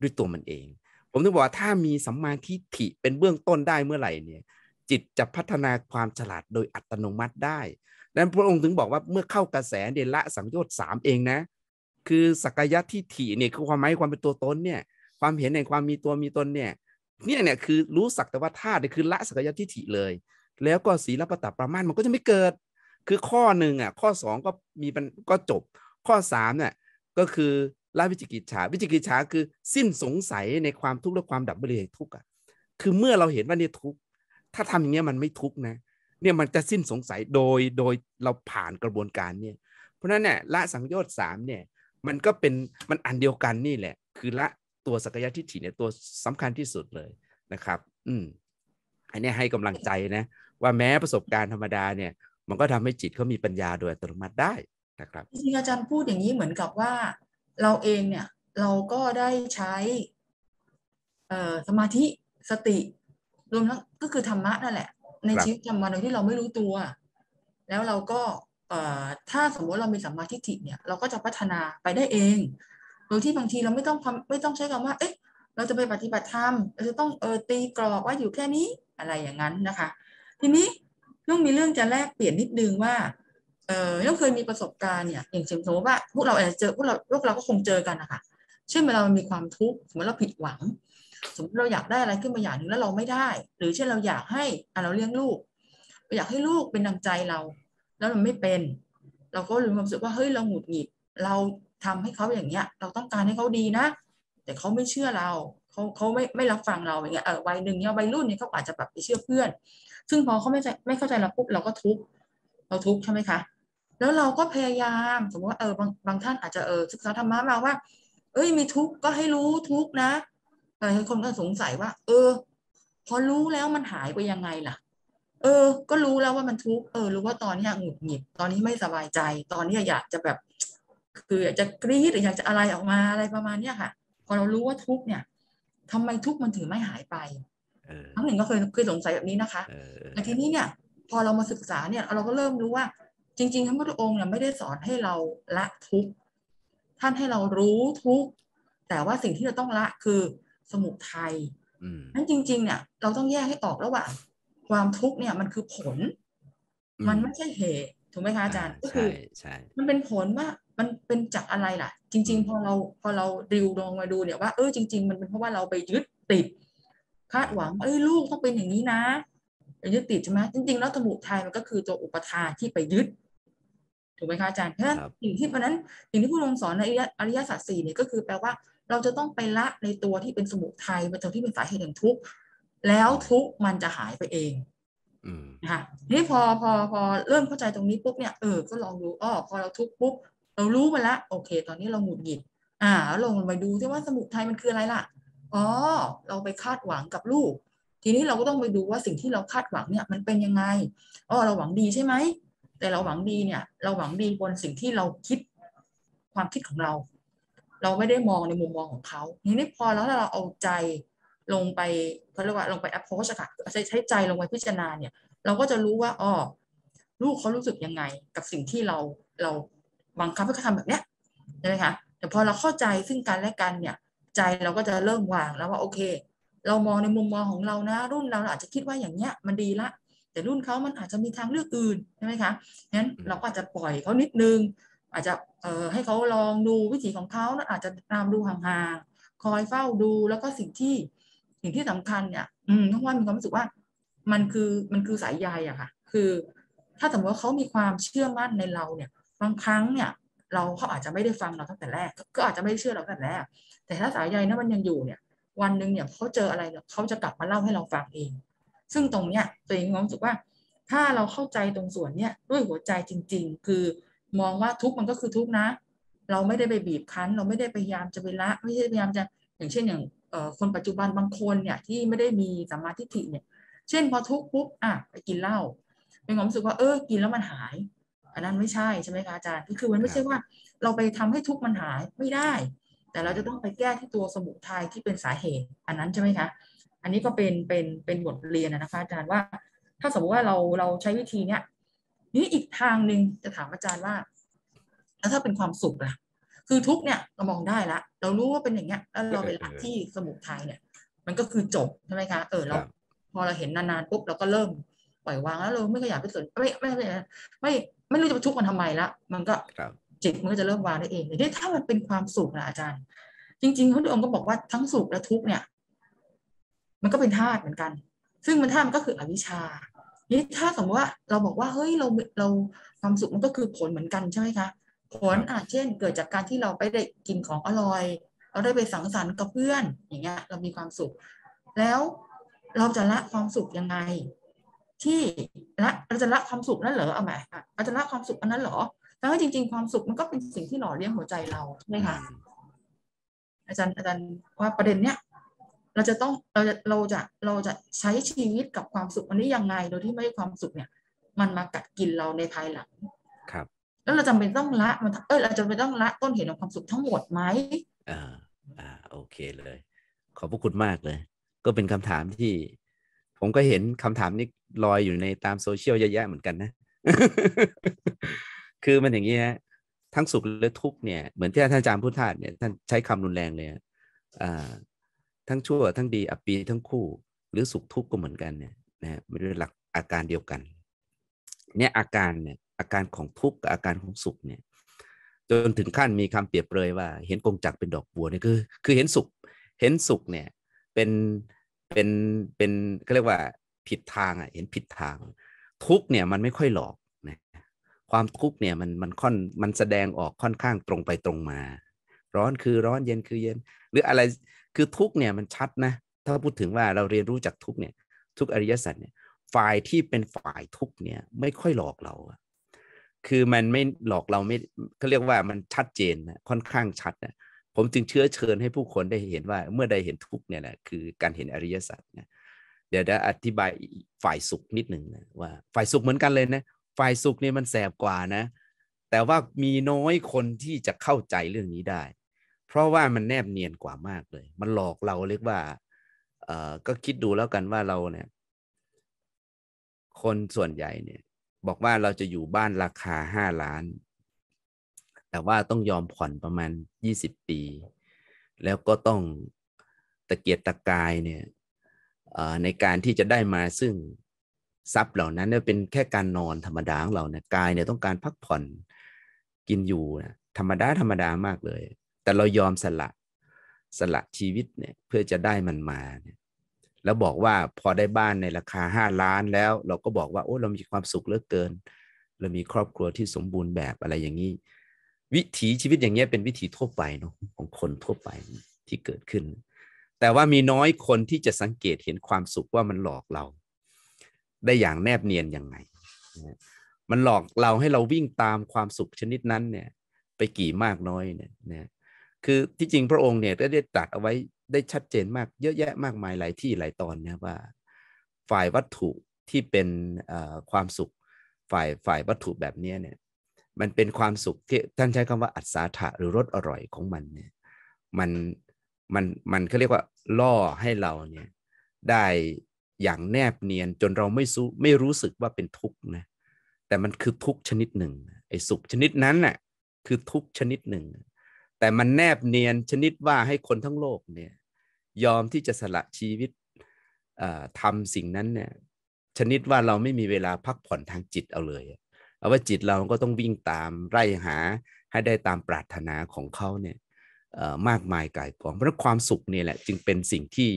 ด้วยตัวมันเอง ผมถึงบอกว่าถ้ามีสัมมาทิฏฐิเป็นเบื้องต้นได้เมื่อไหร่เนี่ยจิตจะพัฒนาความฉลาดโดยอัตโนมัติได้นั้นพระองค์ถึงบอกว่าเมื่อเข้ากระแสเดละสังโยชน์สามเองนะ คือสักยะทิฏฐิเนี่ยคือความหมายความเป็นตัวตนเนี่ย ความเห็นในความมีตัวมีตนเนี่ย เนี่ยเนี่ยคือรู้สักแต่ว่าธาตุคือละสักยะทิฏฐิเลย แล้วก็ศีลปฏิประมาณมันก็จะไม่เกิด คือข้อหนึ่งอ่ะข้อสองก็มีก็จบข้อสามเนี่ยก็คือละวิจิกิจฉา วิจิกิจฉาคือสิ้นสงสัยในความทุกข์และความดับเบลีทุกข์อ่ะ คือเมื่อเราเห็นว่านี่ทุกขถ้าทำอย่างเงี้ยมันไม่ทุกนะ เนี่ยมันจะสิ้นสงสัยโดยโดยเราผ่านกระบวนการ เนี่ย เพราะนั้นเนี่ยละสังโยชน์สามเนี่ย มันก็เป็นมันอันเดียวกันนี่แหละ คือละตัวสักยะทิฏฐิเนี่ยตัวสำคัญที่สุดเลยนะครับ อืมอันนี้ให้กำลังใจนะ ว่าแม้ประสบการณ์ธรรมดาเนี่ย มันก็ทำให้จิตเขามีปัญญาโดยอัตโนมัติได้นะครับจริงอาจารย์พูดอย่างนี้เหมือนกับว่า เราเองเนี่ย เราก็ได้ใช้สมาธิสติรวมทั้งก็คือธรรมะนั่นแหละ ในชีวิตประจำวันโดยที่เราไม่รู้ตัว แล้วเราก็ถ้าสมมติเรามีสัมมาทิฏฐิเนี่ย เราก็จะพัฒนาไปได้เอง โดยที่บางทีเราไม่ต้องไม่ต้องใช้คำว่า เอ๊ะ เราจะไปปฏิบัติธรรมเราจะต้องเออตีกรอบว่าอยู่แค่นี้อะไรอย่างนั้นนะคะ ทีนี้ต้องมีเรื่องจะแลกเปลี่ยนนิดนึงว่าเออต้องเคยมีประสบการณ์เนี่ย อย่างเช่นสมมติว่าพวกเราอาจจะเจอพวกเราพวกเราก็คงเจอกันนะคะเช่นเวลาเรามีความทุกข์สมมติเราผิดหวังสมมติเราอยากได้อะไรขึ้นมาอย่างหนึ่งแล้วเราไม่ได้ หรือเช่นเราอยากให้อ่ะเราเลี้ยงลูก เราอยากให้ลูกเป็นดังใจเรา แล้วมันไม่เป็น เราก็รู้สึกว่าเฮ้ยเราหงุดหงิดเราทำให้เขาอย่างเงี้ย เราต้องการให้เขาดีนะ แต่เขาไม่เชื่อเรา เขาเขาไม่ไม่รับฟังเราอย่างเงี้ยเออวัยหนึ่งเนี่ยวัยรุ่นเนี่ยเขาอาจจะแบบไปเชื่อเพื่อน ซึ่งพอเขาไม่ใจไม่เข้าใจเราปุ๊บเราก็ทุกเราทุกใช่ไหมคะแล้วเราก็พยายามสมมติว่าเออบางบางท่านอาจจะเออศึกษาธรรมะมาว่า เอ้ยมีทุกข์ก็ให้รู้ทุกข์นะต่คนก็สงสัยว่า เออ พอรู้แล้วมันหายไปยังไงล่ะเออ ก็รู้แล้วว่ามันทุกข์เออ รู้ว่าตอนนี้หงุดหงิดตอนนี้ไม่สบายใจ ตอนนี้อยากจะแบบ คืออยากจะกรี๊ดหรืออยากจะอะไรออกมาอะไรประมาณเนี้ยค่ะ พอเรารู้ว่าทุกข์เนี่ยทำไมทุกข์มันถึงไม่หายไปทั้งหนึ่งก็เคยเคยสงสัยแบบนี้นะคะแต่ทีนี้เนี่ย พอเรามาศึกษาเนี่ย เราก็เริ่มรู้ว่า จริงๆท่านพระองค์เนี่ยไม่ได้สอนให้เราละทุกข์ท่านให้เรารู้ทุกข์แต่ว่าสิ่งที่เราต้องละคือสมุทัยนั้นจริงๆ เนี่ย เราต้องแยกให้ออกระหว่างความทุกข์เนี่ยมันคือผล มันไม่ใช่เหตุ ถูกไหมคะอาจารย์ ก็คือมันเป็นผลว่า มันเป็นจากอะไรล่ะ จริงๆ พอเรา พอเราดิวลงมาดูเนี่ยว่า เออจริงๆ มันเป็นเพราะว่าเราไปยึดติดคาดหวัง เอ้ยลูกต้องเป็นอย่างนี้นะไปยึดติดใช่ไหมจริงๆแล้วสมุทัยมันก็คือตัวอุปทานที่ไปยึด ถูกไหมคะอาจารย์ เพราะสิ่งที่เพราะนั้น สิ่งที่ผู้ลงสอนในอริยสัจสี่เนี่ยก็คือแปลว่าเราจะต้องไปละในตัวที่เป็นสมุทัยเป็นตัวที่เป็นสาเหตุแห่งทุกข์แล้วทุกข์มันจะหายไปเองนะคะนี่พอพอพอเริ่มเข้าใจตรงนี้ปุ๊บเนี่ยเออก็ลองดูอ๋อพอเราทุกข์ปุ๊บเรารู้ไปละโอเค ตอนนี้เราหงุดหงิดอ่าลงไปดูที่ว่าสมุทัยมันคืออะไรล่ะอ๋อเราไปคาดหวังกับลูก ทีนี้เราก็ต้องไปดูว่าสิ่งที่เราคาดหวังเนี่ยมันเป็นยังไงอ๋อเราหวังดีใช่ไหมแต่เราหวังดีเนี่ย เราหวังดีบนสิ่งที่เราคิดความคิดของเราเราไม่ได้มองในมุมมองของเขาทีนี้พอแล้วถ้าเราเอาใจลงไปเขาเรียกว่าลงไป approach ค่ะใช้ใช้ใจลงไปพิจารณาเนี่ย เราก็จะรู้ว่าอ๋อลูกเขารู้สึกยังไง กับสิ่งที่เราเราบังคับให้เขาทำแบบเนี้ยใช่ไหมคะแต่พอเราเข้าใจซึ่งกันและกันเนี่ยใจเราก็จะเริ่มวางแล้วว่าโอเค เรามองในมุมมองของเรานะรุ่นเราเราอาจจะคิดว่าอย่างเนี้ยมันดีละ แต่รุ่นเขามันอาจจะมีทางเลือกอื่นใช่ไหมคะงั้นเราก็อาจจะปล่อยเขานิดนึงอาจจะให้เขาลองดูวิถีของเขาแล้วอาจจะตามดูห่างๆคอยเฝ้าดูแล้วก็สิ่งที่สิ่งที่สำคัญเนี่ย อืมท้องว่ามีความรู้สึกว่า มันคือมันคือสายใยอะค่ะคือ ถ้าสมมติว่าเขามีความเชื่อมั่นในเราเนี่ยบางครั้งเนี่ย เราเขาอาจจะไม่ได้ฟังเราตั้งแต่แรกก็อาจจะไม่เชื่อเราตั้งแต่แรกแต่ถ้าสายใยนั้นมันยังอยู่เนี่ย วันหนึ่งเนี่ยเขาเจออะไรเนี่ยเขาจะกลับมาเล่าให้เราฟังเอง ซึ่งตรงเนี้ยตัวเองมีความรู้สึกว่า ถ้าเราเข้าใจตรงส่วนเนี้ยด้วยหัวใจจริง ๆ คือมองว่าทุกมันก็คือทุกนะ เราไม่ได้ไปบีบคั้นเราไม่ได้พยายามจะไปละ ไม่ได้พยายามจะอย่างเช่นอย่างคนปัจจุบันบางคนเนี่ยที่ไม่ได้มีสัมมาทิฏฐิเนี่ยเช่น พอทุกปุ๊บอ่ะไปกินเหล้าเป็นความรู้สึกว่าเออกินแล้วมันหาย อันนั้นไม่ใช่ใช่ไหมคะอาจารย์ก็คือมันไม่ใช่ว่าเราไปทำให้ทุกมันหายไม่ได้ แต่เราจะต้องไปแก้ที่ตัวสมุทัยที่เป็นสาเหตุอันนั้นใช่ไหมคะอันนี้ก็เป็นเป็นเป็นบทเรียนนะคะอาจารย์ว่าถ้าสมมติว่าเราเราใช้วิธีเนี้ยนี่อีกทางหนึ่งจะถามอาจารย์ว่า แล้วถ้าเป็นความสุขล่ะ คือทุกเนี่ยเรามองได้ละเรารู้ว่าเป็นอย่างเงี้ย แล้วเราไปลกที่สมุทรไทยเนี่ย มันก็คือจบใช่ไหมคะเออเราพอเราเห็นนานๆปุ๊บเราก็เริ่มปล่อยวางแล้วเราไม่อยากไปสนไม่ไม่ไม่ไม่ไม่รู้จะทุกข์มันทำไมละมันก็จิตมันก็จะเริ่มวางได้เองแต่ถ้ามันเป็นความสุขนะอาจารย์ จริงๆพระองค์ก็บอกว่าทั้งสุขและทุกเนี่ย มันก็เป็นธาตุเหมือนกัน ซึ่งมันธาตุมันก็คืออวิชชานี่ถ้าสมมติว่าเราบอกว่าเฮ้ยเราเราความสุขมันก็คือผลเหมือนกันใช่ไหมคะผลอาจเช่น เกิดจากการที่เราไปได้กินของอร่อย เราได้ไปสังสรรค์กับเพื่อน อย่างเงี้ย เรามีความสุข แล้วเราจะละความสุขยังไง ที่ละเราจะละความสุขนั้นเหรอเอาไหมเราจะละความสุขอันนั้นเหรอแล้วจริงๆ ความสุขมันก็เป็นสิ่งที่หล่อเลี้ยงหัวใจเราใช่ไหมคะอาจารย์อาจารย์ว่าประเด็นเนี้ยเราจะต้องเราจะเราจะเราจะใช้ชีวิตกับความสุขอันนี้ยังไงโดยที่ไม่ความสุขเนี่ย มันมากัดกินเราในภายหลัง ครับ แล้วเราจำเป็นต้องละมันเออเราจำเป็นต้องละต้นเหตุของความสุขทั้งหมดไหม อ่าอ่าโอเคเลย ขอบพระคุณมากเลย ก็เป็นคำถามที่ ผมก็เห็นคำถามนี้ลอยอยู่ในตามโซเชียลเยอะแยะเหมือนกันนะ คือมันอย่างนี้ฮะทั้งสุขและทุกข์เนี่ยเหมือนที่ท่านอาจารย์พุทธาเนี่ยท่านใช้คำรุนแรงเลยอ่าทั้งชั่วทั้งดี อัปี ทั้งคู่ หรือสุขทุกข์ก็เหมือนกันเนี่ยนะมันเป็นหลักอาการเดียวกันเนี่ยอาการเนี่ยอาการของทุกข์กับอาการของสุขเนี่ยจนถึงขั้นมีคำเปรียบเปรยว่า เห็นกงจักเป็นดอกบัวเนี่ยคือคือเห็นสุขเห็นสุขเนี่ยเป็นเป็นเป็นก็เรียกว่า ผิดทางอ่ะเห็นผิดทาง ทุกเนี่ย มันไม่ค่อยหลอกนะความทุกเนี่ยมันมันค่อนมันแสดงออกค่อนข้างตรงไปตรงมาร้อนคือร้อนเย็นคือเย็นหรืออะไรคือทุกเนี่ยมันชัดนะถ้าพูดถึงว่าเราเรียนรู้จากทุกเนี่ยทุกอริยสัจเนี่ยฝ่ายที่เป็นฝ่ายทุกเนี่ยไม่ค่อยหลอกเราคือมันไม่หลอกเราไม่เขาเรียกว่ามันชัดเจนนะค่อนข้างชัดนะผมจึงเชื้อเชิญให้ผู้คนได้เห็นว่าเมื่อใดเห็นทุกเนี่ยแหละคือการเห็นอริยสัจนะเดี๋ยวจะอธิบายฝ่ายสุขนิดหนึ่งนะว่า ฝ่ายสุขเหมือนกันเลยนะฝ่ายสุขเนี่ยมันแสบกว่านะแต่ว่ามีน้อยคนที่จะเข้าใจเรื่องนี้ได้เพราะว่ามันแนบเนียนกว่ามากเลย มันหลอกเราเรียกว่าเอ่อก็คิดดูแล้วกันว่าเราเนี่ย คนส่วนใหญ่เนี่ย บอกว่าเราจะอยู่บ้านราคาห้าล้าน แต่ว่าต้องยอมผ่อนประมาณยี่สิบปี แล้วก็ต้องตะเกียกตะกายเนี่ย ในการที่จะได้มาซึ่งทรัพย์เหล่านั้นเนี่ยเป็นแค่การนอนธรรมดาของเราเนี่ย กายเนี่ยต้องการพักผ่อน กินอยู่นะธรรมดาธรรมดามากเลยแต่เรายอมสละ สละชีวิตเนี่ยเพื่อจะได้มันมาเนี่ยแล้วบอกว่าพอได้บ้านในราคาห้าล้านแล้ว เราก็บอกว่าโอ้เรามีความสุขเหลือเกินเรามีครอบครัวที่สมบูรณ์แบบอะไรอย่างนี้วิถีชีวิตอย่างเงี้ยเป็นวิถีทั่วไปเนาะของคนทั่วไปที่เกิดขึ้น แต่ว่ามีน้อยคนที่จะสังเกตเห็นความสุขว่ามันหลอกเราได้อย่างแนบเนียนยังไง มันหลอกเราให้เราวิ่งตามความสุขชนิดนั้นเนี่ย ไปกี่มากน้อยเนี่ยคือที่จริงพระองค์เนี่ยก็ได้ตรัสเอาไว้ได้ชัดเจนมากเยอะแยะมากมายหลายที่หลายตอนนะว่าฝ่ายวัตถุที่เป็นความสุขฝ่ายฝ่ายวัตถุแบบนี้เนี่ยมันเป็นความสุขที่ท่านใช้คำว่าอัศถะหรือรสอร่อยของมันเนี่ยมัน มัน มันเขาเรียกว่าล่อให้เราเนี่ยได้อย่างแนบเนียน จนเราไม่สู้ไม่รู้สึกว่าเป็นทุกข์นะแต่มันคือทุกข์ชนิดหนึ่งไอ้สุขชนิดนั้นน่ะคือทุกข์ชนิดหนึ่งแต่มันแนบเนียนชนิดว่าให้คนทั้งโลกเนี่ยยอมที่จะสละชีวิตทำสิ่งนั้นเนี่ยชนิดว่าเราไม่มีเวลาพักผ่อนทางจิตเอาเลยเอาว่าจิตเราก็ต้องวิ่งตามไล่หาให้ได้ตามปรารถนาของเขาเนี่ยมากมายกายกองเพราะความสุขเนี่ยแหละจึงเป็นสิ่งที่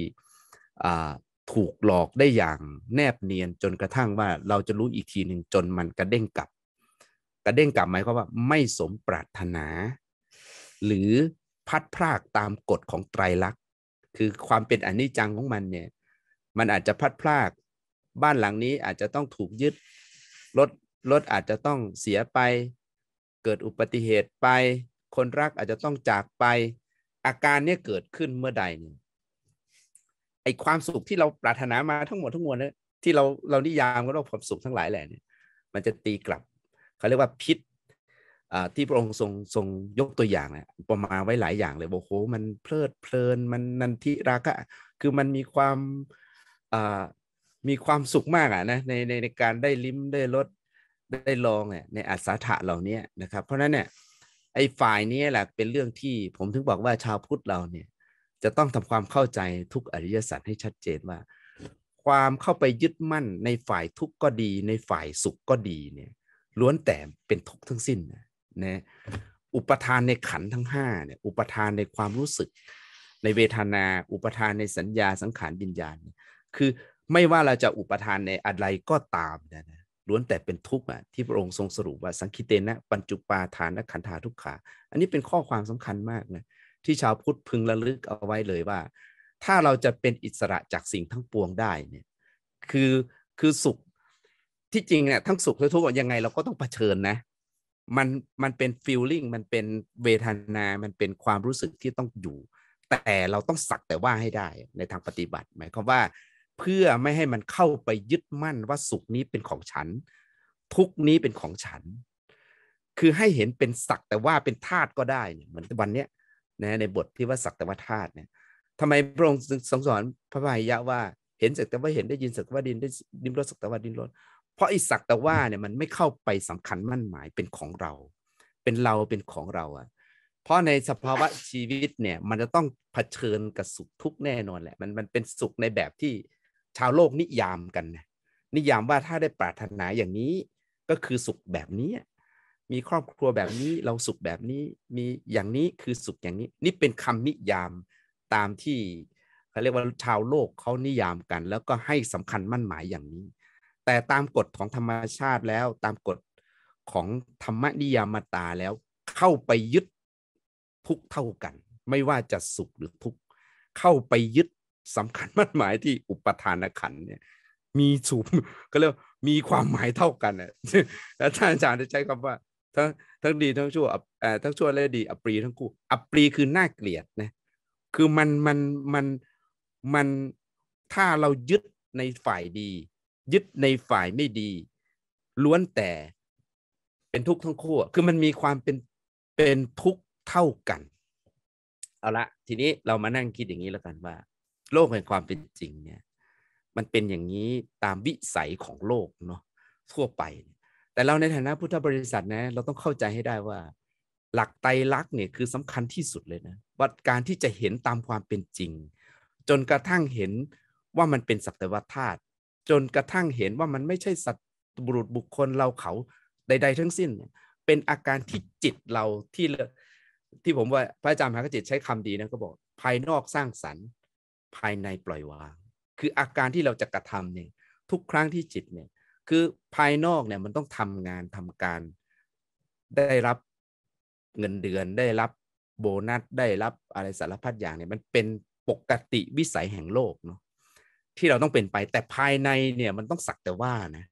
ถูกหลอกได้อย่างแนบเนียนจนกระทั่งว่าเราจะรู้อีกทีหนึ่งจนมันกระเด้งกลับ กระเด้งกลับหมายความว่าไม่สมปรารถนาหรือพัดพรากตามกฎของไตรลักษณ์คือความเป็นอนิจจังของมันเนี่ยมันอาจจะพัดพรากบ้านหลังนี้อาจจะต้องถูกยึดรถรถอาจจะต้องเสียไปเกิดอุบัติเหตุไปคนรักอาจจะต้องจากไปอาการเนี่ยเกิดขึ้นเมื่อใดเนี่ยไอความสุขที่เราปรารถนามาทั้งหมด ทั้งมวลเนี่ยที่เราเรานิยามก็เราความสุขทั้งหลายแหละเนี่ย มันจะตีกลับเขาเรียกว่าพิษที่พระองค์ทรงทรงยกตัวอย่างเนี่ยประมาณไว้หลายอย่างเลยบอกโหมันเพลิดเพลินมันนันทิราคะ คือมันมีความมีความสุขมากอ่ะนะในในในการได้ลิ้มได้รสได้ลองเนี่ยในอัศธาเหล่านี้นะครับเพราะนั้นเนี่ยไอ้ฝ่ายนี้แหละเป็นเรื่องที่ผมถึงบอกว่าชาวพุทธเราเนี่ยจะต้องทำความเข้าใจทุกอริยสัจให้ชัดเจนว่า ความเข้าไปยึดมั่นในฝ่ายทุกข์ก็ดี ในฝ่ายสุขก็ดีเนี่ยล้วนแต่เป็นทุกข์ทั้งสิ้นนะนะอุปทานในขันทั้ง5เนี่ยอุปทานในความรู้สึก ในเวทนา อุปทานในสัญญาสังขารวิญญาณ คือไม่ว่าเราจะอุปทานใน อะไร ก็ตามนะนะล้วน แต่เป็นทุกข์อ่ะที่พระองค์ทรง สรุปว่าสังคิเตนะปัญจุปาทานขันธาทุกขา อันนี้เป็นข้อความสำคัญมากนะที่ชาวพุทธพึงระลึกเอาไว้เลยว่า ถ้าเราจะเป็นอิสระจากสิ่งทั้งปวงได้เนี่ยคือคือสุขที่จริงเนี่ยทั้งสุขและทุกข์ยังไงเราก็ต้องเผชิญนะมันมันเป็นฟีลลิ่งมันเป็นเวทนา มันเป็นความรู้สึกที่ต้องอยู่ แต่เราต้องสักแต่ว่าให้ได้ในทางปฏิบัติ หมายความว่า เพื่อไม่ให้มันเข้าไปยึดมั่นว่าสุขนี้เป็นของฉัน ทุกนี้เป็นของฉัน คือให้เห็นเป็นสักแต่ว่าเป็นธาตุก็ได้เนี่ยเหมือนวันเนี้ยนะในบทที่ว่าสักแต่ว่าธาตุเนี่ยทำไมพระองค์ทรงสอนพระพายะว่า เห็นสักแต่ว่าเห็นได้ยินสักแต่ว่าดินได้ดินรสสักแต่ว่าดินรสเพราะอิสักแต่ว่าเนี่ยมันไม่เข้าไปสำคัญมั่นหมายเป็นของเรา เป็นเราเป็นของเราอะ่ะ เพราะในสภาวะชีวิตเนี่ยมันจะต้องเผชิญกับสุขทุกแน่นอนแหละมันมันเป็นสุขในแบบที่ชาวโลกนิยามกันนนิยามว่าถ้าได้ปรารถนาอย่างนี้ก็คือสุขแบบนี้มีครอบครัวแบบนี้เราสุขแบบนี้มีอย่างนี้คือสุขอย่างนี้ นี่เป็นคำนิยามตามที่เขาเรียกว่าชาวโลกเขานิยามกัน แล้วก็ให้สำคัญมั่นหมายอย่างนี้แต่ตามกฎของธรรมชาติแล้วตามกฎของธรรมนิยามตาแล้วเข้าไปยึดทุกเท่ากัน ไม่ว่าจะสุขหรือทุกเข้าไปยึดสำคัญมั่นหมายที่อุปทานขันเนี่ยมีสุขก็เรียกมีความหมายเท่ากันนะแล้วท่านอาจารย์จะใช้คำว่าทั้งทั้งดีทั้งชั่วเอ่อทั้งชั่วและดี อัปรีทั้งคู่อัปรีคือน่าเกลียดนะคือมันมันมันมันถ้าเรายึดในฝ่ายดียึดในฝ่ายไม่ดีล้วนแต่เป็นทุกข์ทั้งคู่คือมันมีความเป็นเป็นทุกข์เท่ากัน เอาละทีนี้เรามานั่งคิดอย่างนี้แล้วกันว่า โลกแห่งความเป็นจริงเนี่ยมันเป็นอย่างนี้ตามวิสัยของโลกเนาะทั่วไปแต่เราในฐานะพุทธบริษัทนะเราต้องเข้าใจให้ได้ว่า หลักไตรลักษณ์เนี่ยคือสำคัญที่สุดเลยนะว่าการที่จะเห็นตามความเป็นจริง จนกระทั่งเห็นว่ามันเป็นสัตวธาตุจนกระทั่งเห็นว่ามันไม่ใช่สัตว์บุรุษบุคคลเราเขาใดๆ ทั้งสิ้นเป็นอาการที่จิตเราที่ที่ผมว่าพระอาจารย์มหากจิตใช้คำดีนะก็บอก ภายนอกสร้างสรรค์ภายในปล่อยวาง คืออาการที่เราจะกระทำเนี่ยทุกครั้งที่จิตเนี่ย คือภายนอกเนี่ยมันต้องทำงานทำการได้รับเงินเดือนได้รับโบนัสได้รับอะไรสารพัดอย่างเนี่ย มันเป็นปกติวิสัยแห่งโลกเนาะที่เราต้องเป็นไป แต่ภายในเนี่ยมันต้องสักแต่ว่านะ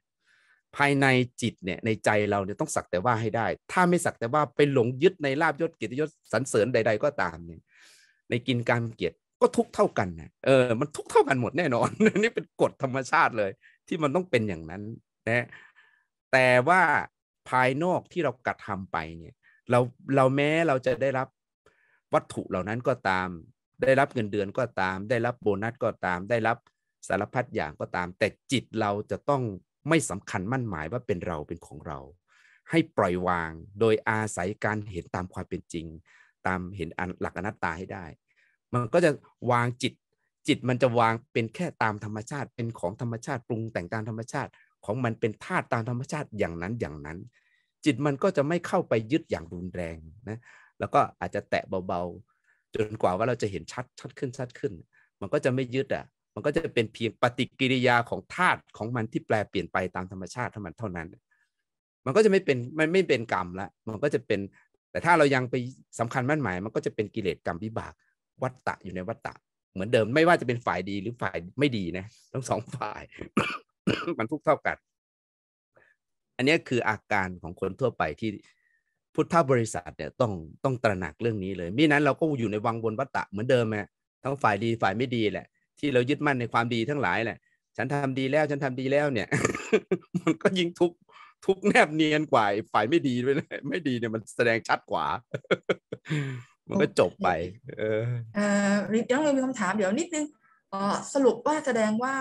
ภายในจิตเนี่ย ในใจเราเนี่ยต้องสักแต่ว่าให้ได้ ถ้าไม่สักแต่ว่าไปหลงยึดในลาบยศเกียรติยศสรรเสริญใดๆก็ตามเนี่ยในกินการเกียรติก็ทุกเท่ากันนะเออมันทุกเท่ากันหมดแน่นอน นี่เป็นกฎธรรมชาติเลยที่มันต้องเป็นอย่างนั้นนะแต่ว่าภายนอกที่เรากระทำไปเนี่ยเราเราแม้เราจะได้รับวัตถุเหล่านั้นก็ตาม ได้รับเงินเดือนก็ตาม ได้รับโบนัสก็ตามได้รับสารพัดอย่างก็ตาม แต่จิตเราจะต้องไม่สำคัญมั่นหมายว่าเป็นเราเป็นของเรา ให้ปล่อยวาง โดยอาศัยการเห็นตามความเป็นจริง ตามเห็นหลักอนัตตาให้ได้ มันก็จะวางจิต จิตมันจะวางเป็นแค่ตามธรรมชาติ เป็นของธรรมชาติปรุงแต่งตามธรรมชาติของมันเป็นธาตุตามธรรมชาติอย่างนั้นอย่างนั้น จิตมันก็จะไม่เข้าไปยึดอย่างรุนแรงนะ แล้วก็อาจจะแตะเบาๆ จนกว่าว่าเราจะเห็นชัดชัดขึ้นชัดขึ้น มันก็จะไม่ยึดอ่ะมันก็จะเป็นเพียงปฏิกิริยาของธาตุของมันที่แปลเปลี่ยนไปตามธรรมชาติเท่านั้นเท่านั้น มันก็จะไม่เป็นมันไม่เป็นกรรมละ มันก็จะเป็น แต่ถ้าเรายังไปสำคัญมั่นหมายมันก็จะเป็นกิเลสกรรมวิบากวัตตะอยู่ในวัตตะ เหมือนเดิมไม่ว่าจะเป็นฝ่ายดีหรือฝ่ายไม่ดีนะ ทั้งสองฝ่าย มันทุกเท่ากัน อันนี้คืออาการของคนทั่วไปที่พุทธบริษัทเนี่ยต้องต้องตระหนักเรื่องนี้เลยมินั้นเราก็อยู่ในวังวนวัตตะเหมือนเดิมฮะทั้งฝ่ายดีฝ่ายไม่ดีแหละที่เรายึดมั่นในความดีทั้งหลายแหละ ฉันทำดีแล้ว ฉันทำดีแล้วเนี่ย มันก็ยิ่งทุกทุกแนบเนียนกว่า ฝ่ายไม่ดีด้วยนะไม่ดีเนี่ยมันแสดงชัดกว่า มันก็จบไป เออเออเดี๋ยวเรามีคำถามเดี๋ยวนิดนึงอสรุปว่าแสดงว่า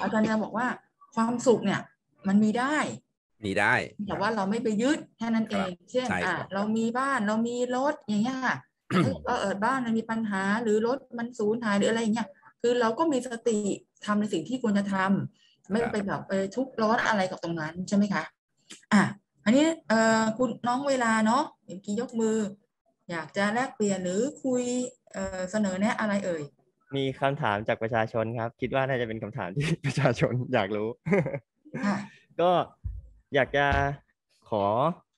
อาจารย์บอกว่าความสุขเนี่ย มันมีได้ มีได้ แต่ว่าเราไม่ไปยึดแค่นั้นเอง เช่นอ่าเรามีบ้านเรามีรถอย่างเงี้ยค่ะเออบ้านมันมีปัญหาหรือรถมันสูญหายหรืออะไรเงี้ยคือเราก็มีสติทำในสิ่งที่ควรจะทำไม่ไปแบบไปทุกร้อนอะไรกับตรงนั้นใช่ไหมคะอ่ะอันนี้เอ่อคุณน้องเวลาเนาะเมื่อกี้ยกมือ อยากจะแลกเปลี่ยนหรือคุยเอ่อเสนอแนะอะไรเอ่ยมีคำถามจากประชาชนครับ คิดว่าน่าจะเป็นคำถามที่ประชาชนอยากรู้ก็อยากจะขอ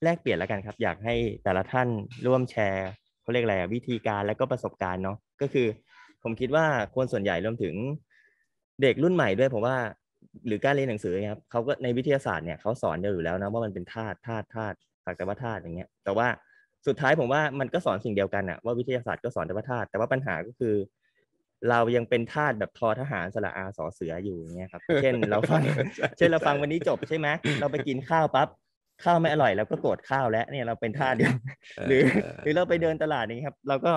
แลกเปลี่ยนแล้วกันครับ อยากให้แต่ละท่านร่วมแชร์เขาเรียกอะไรวิธีการและก็ประสบการณ์เนาะก็คือผมคิดว่าคนส่วนใหญ่รวมถึงเด็กรุ่นใหม่ด้วย ผมว่า หรือการเรียนหนังสือครับเขาก็ในวิทยาศาสตร์เนี่ยเขาสอนอยู่แล้วนะว่ามันเป็นธาตุธาตุธาตุสักแต่ว่าธาตุอย่างเงี้ย แต่ว่าสุดท้ายผมว่ามันก็สอนสิ่งเดียวกันอะว่าวิทยาศาสตร์ก็สอนแต่ว่าธาตุแต่ว่าปัญหาก็คือ เรายังเป็นธาตุแบบทอทหารสระอาสอเสืออยู่เงี้ยครับเช่นเราฟังเช่นเราฟังวันนี้จบใช่ไหมเราไปกินข้าวปั๊บข้าวไม่อร่อยเราก็โกรธข้าวแล้วเนี่ยเราเป็นธาตุเดียวหรือหรือเราไปเดินตลาดนี่ครับเราก็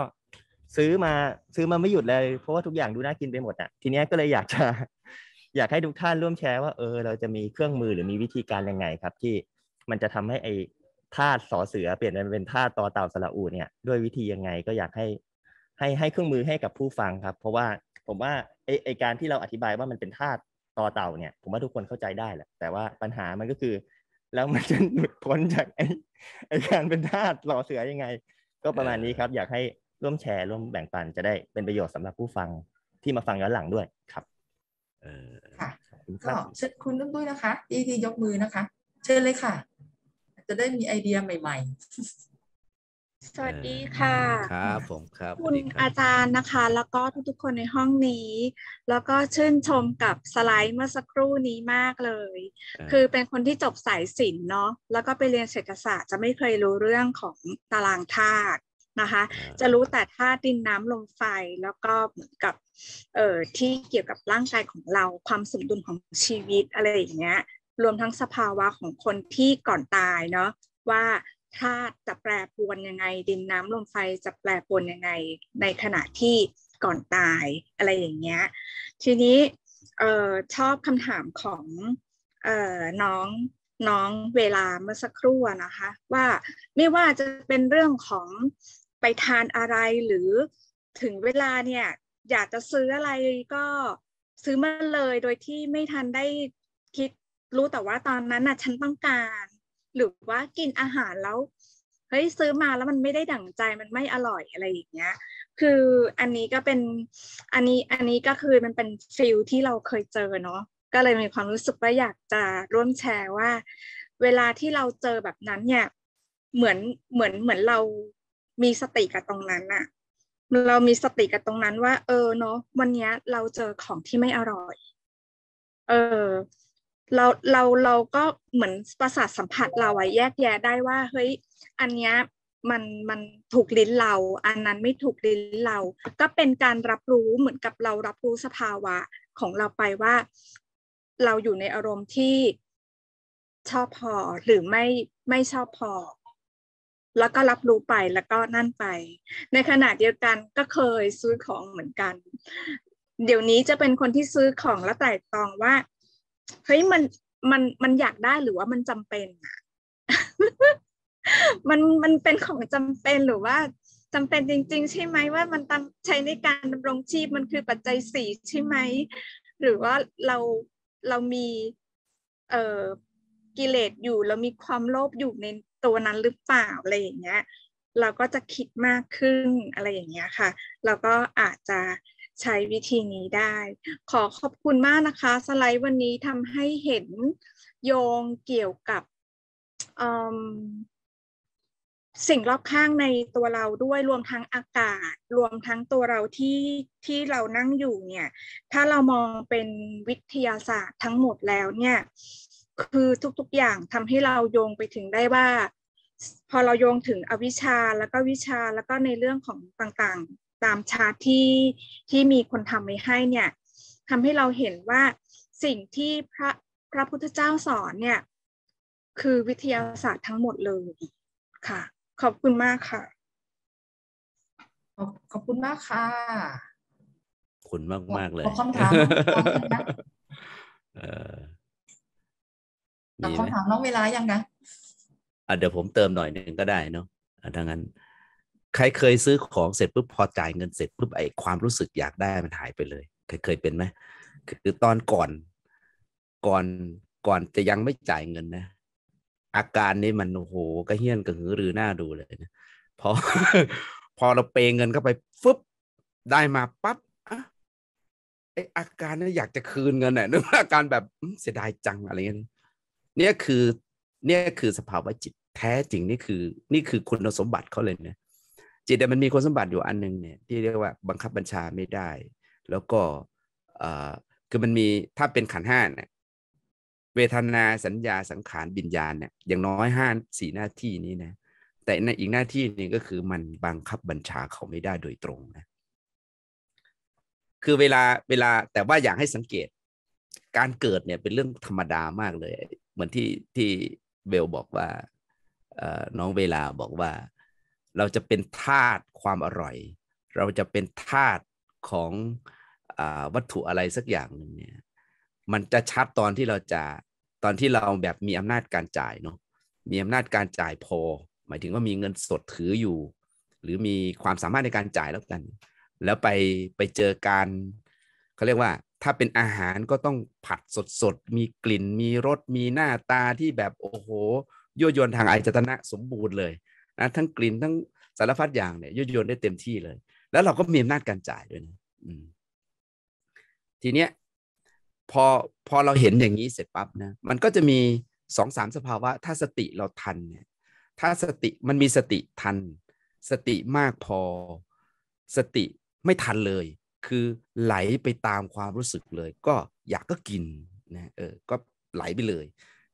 ซื้อมาซื้อมาไม่หยุดเลยเพราะว่าทุกอย่างดูน่ากินไปหมดอ่ะทีนี้ก็เลยอยากจะอยากให้ทุกท่านร่วมแชร์ว่าเออ เราจะมีเครื่องมือหรือมีวิธีการยังไง ครับ ที่มันจะทำให้ไอ้ธาตุสอเสือ เปลี่ยนเป็นธาตุต่อเต่าสระอูเนี่ยด้วยวิธียังไงก็อยากให้ ให้ให้เครื่องมือให้กับผู้ฟังครับ เพราะว่าผมว่าไอ้ไอการที่เราอธิบายว่ามันเป็นธาตุต่อเต่าเนี่ย ผมว่าทุกคนเข้าใจได้แหละ แต่ว่าปัญหามันก็คือ แล้วมันจะหลุดพ้นจากไอ้ไอการเป็นธาตุหล่อเสือยังไง ก็ประมาณนี้ครับ อยากให้ร่วมแชร์ ร่วมแบ่งปันจะได้เป็นประโยชน์สำหรับผู้ฟังที่มาฟังย้อนหลังด้วยครับค่ะก็เชิญคุณด้วยนะคะที่ที่ยกมือนะคะ เชิญเลยค่ะ จะได้มีไอเดียใหม่ๆ สวัสดีค่ะ ครับผมครับคุณอาจารย์นะคะ แล้วก็ทุกๆคนในห้องนี้ แล้วก็ชื่นชมกับสไลด์เมื่อสักครู่นี้มากเลย คือเป็นคนที่จบสายศิลป์เนาะแล้วก็ไปเรียนเศรษฐศาสตร์จะไม่เคยรู้เรื่องของตารางธาตุนะคะจะรู้แต่ธาตุดินน้ำลมไฟแล้วก็เหมือนกับเอ่อที่เกี่ยวกับร่างกายของเราความสมดุลของชีวิตอะไรอย่างเงี้ยรวมทั้งสภาวะของคนที่ก่อนตายเนาะว่าธาตุจะแปรปรวนยังไง ดินน้ำลมไฟจะแปรปรวนยังไงในขณะที่ก่อนตายอะไรอย่างเงี้ยทีนี้เอ่อชอบคำถามของเอ่อน้องน้องเวลาเมื่อสักครู่นะคะว่าไม่ว่าจะเป็นเรื่องของไปทานอะไรหรือถึงเวลาเนี่ยอยากจะซื้ออะไรก็ซื้อมาเลยโดยที่ไม่ทันได้คิดรู้แต่ว่าตอนนั้นน่ะฉันต้องการหรือว่ากินอาหารแล้วเฮ้ยซื้อมาแล้วมันไม่ได้ดั่งใจมันไม่อร่อยอะไรอย่างเงี้ย คืออันนี้ก็เป็นอันนี้อันนี้ก็คือมันเป็นฟิลที่เราเคยเจอเนาะก็เลยมีความรู้สึกว่าอยากจะร่วมแชร์ว่าเวลาที่เราเจอแบบนั้นเนี่ยเหมือนเหมือนเหมือนเรามีสติกับตรงนั้นอะเรามีสติกับตรงนั้นว่า เออเนาะวันนี้เราเจอของที่ไม่อร่อย เออเราเราเราก็เหมือนประสาทสัมผัสเราอะแยกแยะได้ว่า เฮ้ย อันเนี้ยมันมันถูกลิ้นเรา อันนั้นไม่ถูกลิ้นเรา ก็เป็นการรับรู้เหมือนกับเรารับรู้สภาวะ ของเราไปว่าเราอยู่ในอารมณ์ที่ ชอบพอหรือไม่ไม่ชอบพอแล้วก็รับรู้ไปแล้วก็นั่นไป ในขณะเดียวกันก็เคยซื้อของเหมือนกัน เดี๋ยวนี้จะเป็นคนที่ซื้อของแล้ว แต่ตองว่า เฮ้ยมันมันมันอยากได้หรือว่ามันจำเป็น มันมันเป็นของจำเป็นหรือว่า จำเป็นจริง ๆ ใช่ไหม ว่ามันใช้ในการดำรงชีพมันคือปัจจัยสี่ใช่ไหมหรือว่าเราเรามีเอ่อกิเลสอยู่เรามีความโลภอยู่ในตัวนั้นหรือเปล่าอะไรอย่างเงี้ยเราก็จะคิดมากขึ้นอะไรอย่างเงี้ยค่ะเราก็อาจจะใช้วิธีนี้ได้ ขอขอบคุณมากนะคะ สไลด์วันนี้ทำให้เห็นโยงเกี่ยวกับสิ่งรอบข้างในตัวเราด้วยรวมทั้งอากาศ รวมทั้งตัวเราที่ที่เรานั่งอยู่เนี่ยถ้าเรามองเป็นวิทยาศาสตร์ทั้งหมดแล้วเนี่ยคือทุก ๆ อย่างทำให้เราโยงไปถึงได้ว่า พอเราโยงถึงอวิชาแล้วก็วิชาแล้วก็ในเรื่องของต่างๆตามชาติที่ที่มีคนทำไว้ให้ เนี่ยทำให้เราเห็นว่าสิ่งที่พระพระพุทธเจ้าสอนเนี่ย คือวิทยาศาสตร์ทั้งหมดเลย ค่ะ ขอบคุณมากค่ะ ขอบคุณมากค่ะคุณมากมากเลยคำถามแต่คำถามน้องเวลายังนะอ่ะเดี๋ยวผมเติมหน่อยหนึ่งก็ได้เนาะดังนั้นใครเคยซื้อของเสร็จปุ๊บพอจ่ายเงินเสร็จปุ๊บไอความรู้สึกอยากได้มันหายไปเลยเคยเคยเป็นไหมคือตอนก่อนก่อนก่อนจะยังไม่จ่ายเงินนะ อาการนี้มันโอ้โหกระเฮี้ยนกระหือรือหน้าดูเลยนะพอพอเราเปเงินเข้าไปฟึบได้มาปั๊บอ่ะไออาการนี้อยากจะคืนเงินเนี่ยนึกว่าอาการแบบเสียดายจังอะไรเงี้ยเนี่ยคือเนี่ยคือสภาวะจิตแท้จริงนี่คือ นี่คือคุณสมบัติเขาเลยนะจิตแต่มันมีคุณสมบัติอยู่อันนึงเนี่ยที่เรียกว่าบังคับบัญชาไม่ได้ แล้วก็เออคือมันมีถ้าเป็นขันห้าเนี่ยเวทนาสัญญาสังขารบิญญาณเนี่ยอย่างน้อยห้าสี่หน้าที่นี้นะแต่ในอีกหน้าที่นึงก็คือมันบังคับบัญชาเขาไม่ได้โดยตรงนะ คือเวลาเวลาแต่ว่าอยากให้สังเกตการเกิดเนี่ยเป็นเรื่องธรรมดามากเลยเหมือนที่ที่เบลบอกว่าน้องเวลาบอกว่าเราจะเป็นธาตุความอร่อย เราจะเป็นธาตุของอวัตถุอะไรสักอย่างหนึ่งเนี่ยมันจะชัดตอนที่เราจะตอนที่เราแบบมีอำนาจการจ่ายเนาะมีอำนาจการจ่ายพอ หมายถึงว่ามีเงินสดถืออยู่ หรือมีความสามารถในการจ่ายแล้วกันแล้วไปไปเจอการเขาเรียกว่าถ้าเป็นอาหารก็ต้องผัดสดๆ มีกลิ่นมีรสมีหน้าตาที่แบบโอ้โหยั่วยวนทางอายจตนะสมบูรณ์เลยนะทั้งกลิ่นทั้งสารพัดอย่างเนี่ยยั่วยวนได้เต็มที่เลย แล้วเราก็มีอำนาจการจ่ายด้วยนะทีเนี้ยพอพอเราเห็นอย่างนี้เสร็จปั๊บนะมันก็จะมีสองสามสภาวะ ถ้าสติเราทันเนี่ยถ้าสติมันมีสติทัน สติมากพอ สติไม่ทันเลยคือไหลไปตามความรู้สึกเลยก็อยากก็กินนะเออ ก็ไหลไปเลย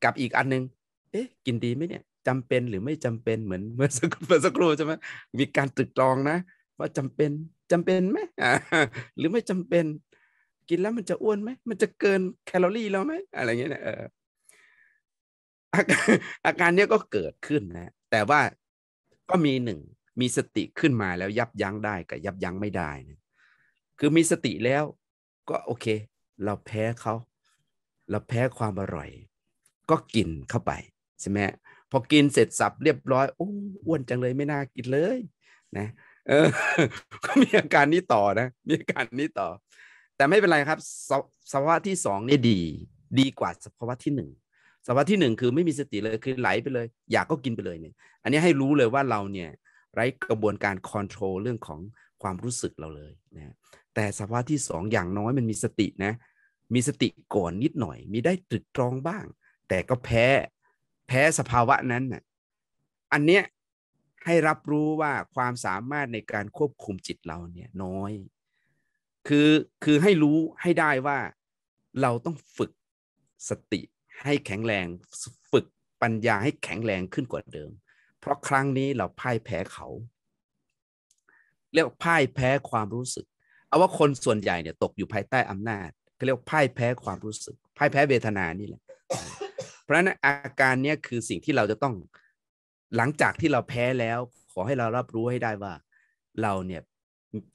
กับอีกอันนึงเอ๊ะกินดีไหมเนี่ยจำเป็นหรือไม่จำเป็นเหมือนเมื่อสักเมื่อสักครู่ใช่ไหมมีการตรึกตรองนะ ว่าจำเป็นจำเป็นไหมหรือไม่จำเป็น กินแล้วมันจะอ้วนไหมมันจะเกินแคลอรี่แล้วไหมอะไรเงี้ยนะเอออาการเนี้ยก็เกิดขึ้นนะ แต่ว่าก็มีหนึ่งมีสติขึ้นมาแล้วยับยั้งได้กับยับยั้งไม่ได้นะคือมีสติแล้ว ก็โอเค เราแพ้เขาเราแพ้ความอร่อย ก็กินเข้าไปใช่ไหมพอกินเสร็จสับเรียบร้อยโอ้อ้วนจังเลยไม่น่ากินเลย นะ เออ ก็มีอาการนี้ต่อนะ มีอาการนี้ต่อ แต่ไม่เป็นไรครับสสภาวะที่สองนี่ดี ดีกว่าสภาวะที่หนึ่งสภาวะที่หนึ่งคือไม่มีสติเลยคือไหลไปเลย อยากก็กินไปเลยเนี่ย อันนี้ให้รู้เลยว่าเราเนี่ย ไร้กระบวนการคอนโทรลเรื่องของความรู้สึกเราเลยนะแต่สภาวะที่สองอย่างน้อยมันมีสตินะ มีสติก่อนนิดหน่อย มีได้ตรึกตรองบ้าง แต่ก็แพ้แพ้สภาวะนั้นนะอันเนี้ยให้รับรู้ว่าความสามารถในการควบคุมจิตเราเนี่ยน้อย คือ คือให้รู้ให้ได้ว่าเราต้องฝึกสติให้แข็งแรง ฝึกปัญญาให้แข็งแรงขึ้นกว่าเดิม เพราะครั้งนี้เราพ่ายแพ้เขาเรียกพ่ายแพ้ความรู้สึกเอาว่าคนส่วนใหญ่เนี่ยตกอยู่ภายใต้อำนาจขาเรียกพ่ายแพ้ความรู้สึกพ่ายแพ้เวทนานี่แหละ เพราะฉะนั้นอาการเนี้ยคือสิ่งที่เราจะต้อง หลังจากที่เราแพ้แล้ว ขอให้เรารับรู้ให้ได้ว่า เราเนี่ย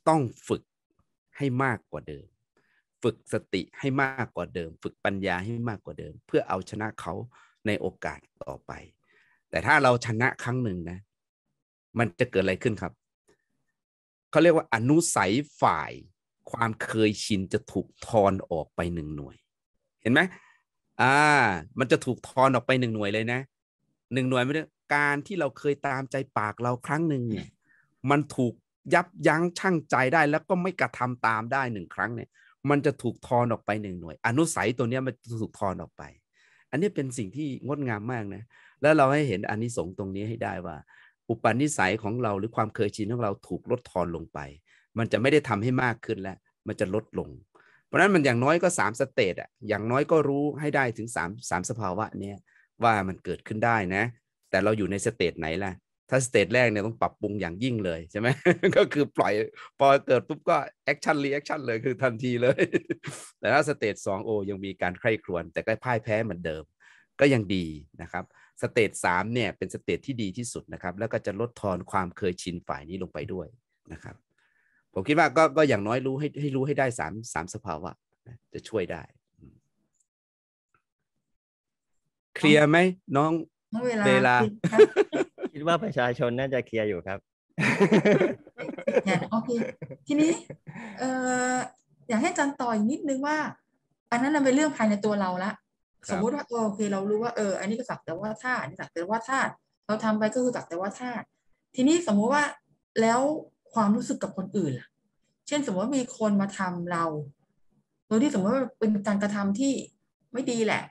ต้องฝึกให้มากกว่าเดิม ฝึกสติให้มากกว่าเดิม ฝึกปัญญาให้มากกว่าเดิม เพื่อเอาชนะเขาในโอกาสต่อไป แต่ถ้าเราชนะครั้งหนึ่งนะ มันจะเกิดอะไรขึ้นครับเขาเรียกว่าอนุสัยฝ่ายความเคยชินจะถูกทอนออกไปหนึ่งหน่วย เห็นไหมอ่ามันจะถูกทอนออกไปหนึ่งหน่วยเลยนะหนึ่งหน่วยไม่ได้การที่เราเคยตามใจปากเราครั้งหนึ่งเนี่ยมันถูกยับยั้งชั่งใจได้แล้วก็ไม่กระทำตามได้หนึ่งครั้งเนี่ยมันจะถูกทอนออกไปหนึ่งหน่วย อนุสัยตัวเนี้ยมันถูกทอนออกไป อันนี้เป็นสิ่งที่งดงามมากนะ แล้วเราให้เห็นอันนี้สงตรงนี้ให้ได้ว่าอุปนิสัยของเราหรือความเคยชินของเราถูกลดทอนลงไป มันจะไม่ได้ทำให้มากขึ้นแล้ว มันจะลดลง เพราะนั้นมันอย่างน้อยก็3สเตจอะ อย่างน้อยก็รู้ให้ได้ถึง3 3สภาวะเนี้ยว่ามันเกิดขึ้นได้นะ แต่เราอยู่ในสเตจไหนล่ะ ถ้าสเตจแรกเนี่ยต้องปรับปรุงอย่างยิ่งเลยใช่ไหม ก็คือปล่อยพอเกิดปุ๊บก็แอคชั่นรีแอคชั่นเลยคือทันทีเลย แต่ถ้าสเตจสองโอยังมีการใคร่ครวญแต่ก็พ่ายแพ้เหมือนเดิม ก็ยังดีนะครับสเตจสามเนี่ยเป็นสเตจที่ดีที่สุดนะครับ แล้วก็จะลดทอนความเคยชินฝ่ายนี้ลงไปด้วยนะครับ ผมคิดว่าก็ก็อย่างน้อยรู้ให้ให้รู้ให้ได้สามสามสภาวะจะช่วยได้เคลียร์ไหมน้องเวลา คิดว่าประชาชนน่าจะเคลียร์อยู่ครับโอเคทีนี้ เอออยากให้จันต่ออีกนิดนึงว่า อันนั้นเป็นเรื่องภายในตัวเราละสมมุติว่าโอเคเรารู้ว่าเอออันนี้ก็สักแต่ว่าธาตุสักแต่ว่าธาตุเราทำไปก็คือสักแต่ว่าธาตุทีนี้สมมุติว่าแล้วความรู้สึกกับคนอื่นล่ะ เช่นสมมติว่ามีคนมาทำเราโดยที่สมมติว่าเป็นการกระทำที่ไม่ดีแหละ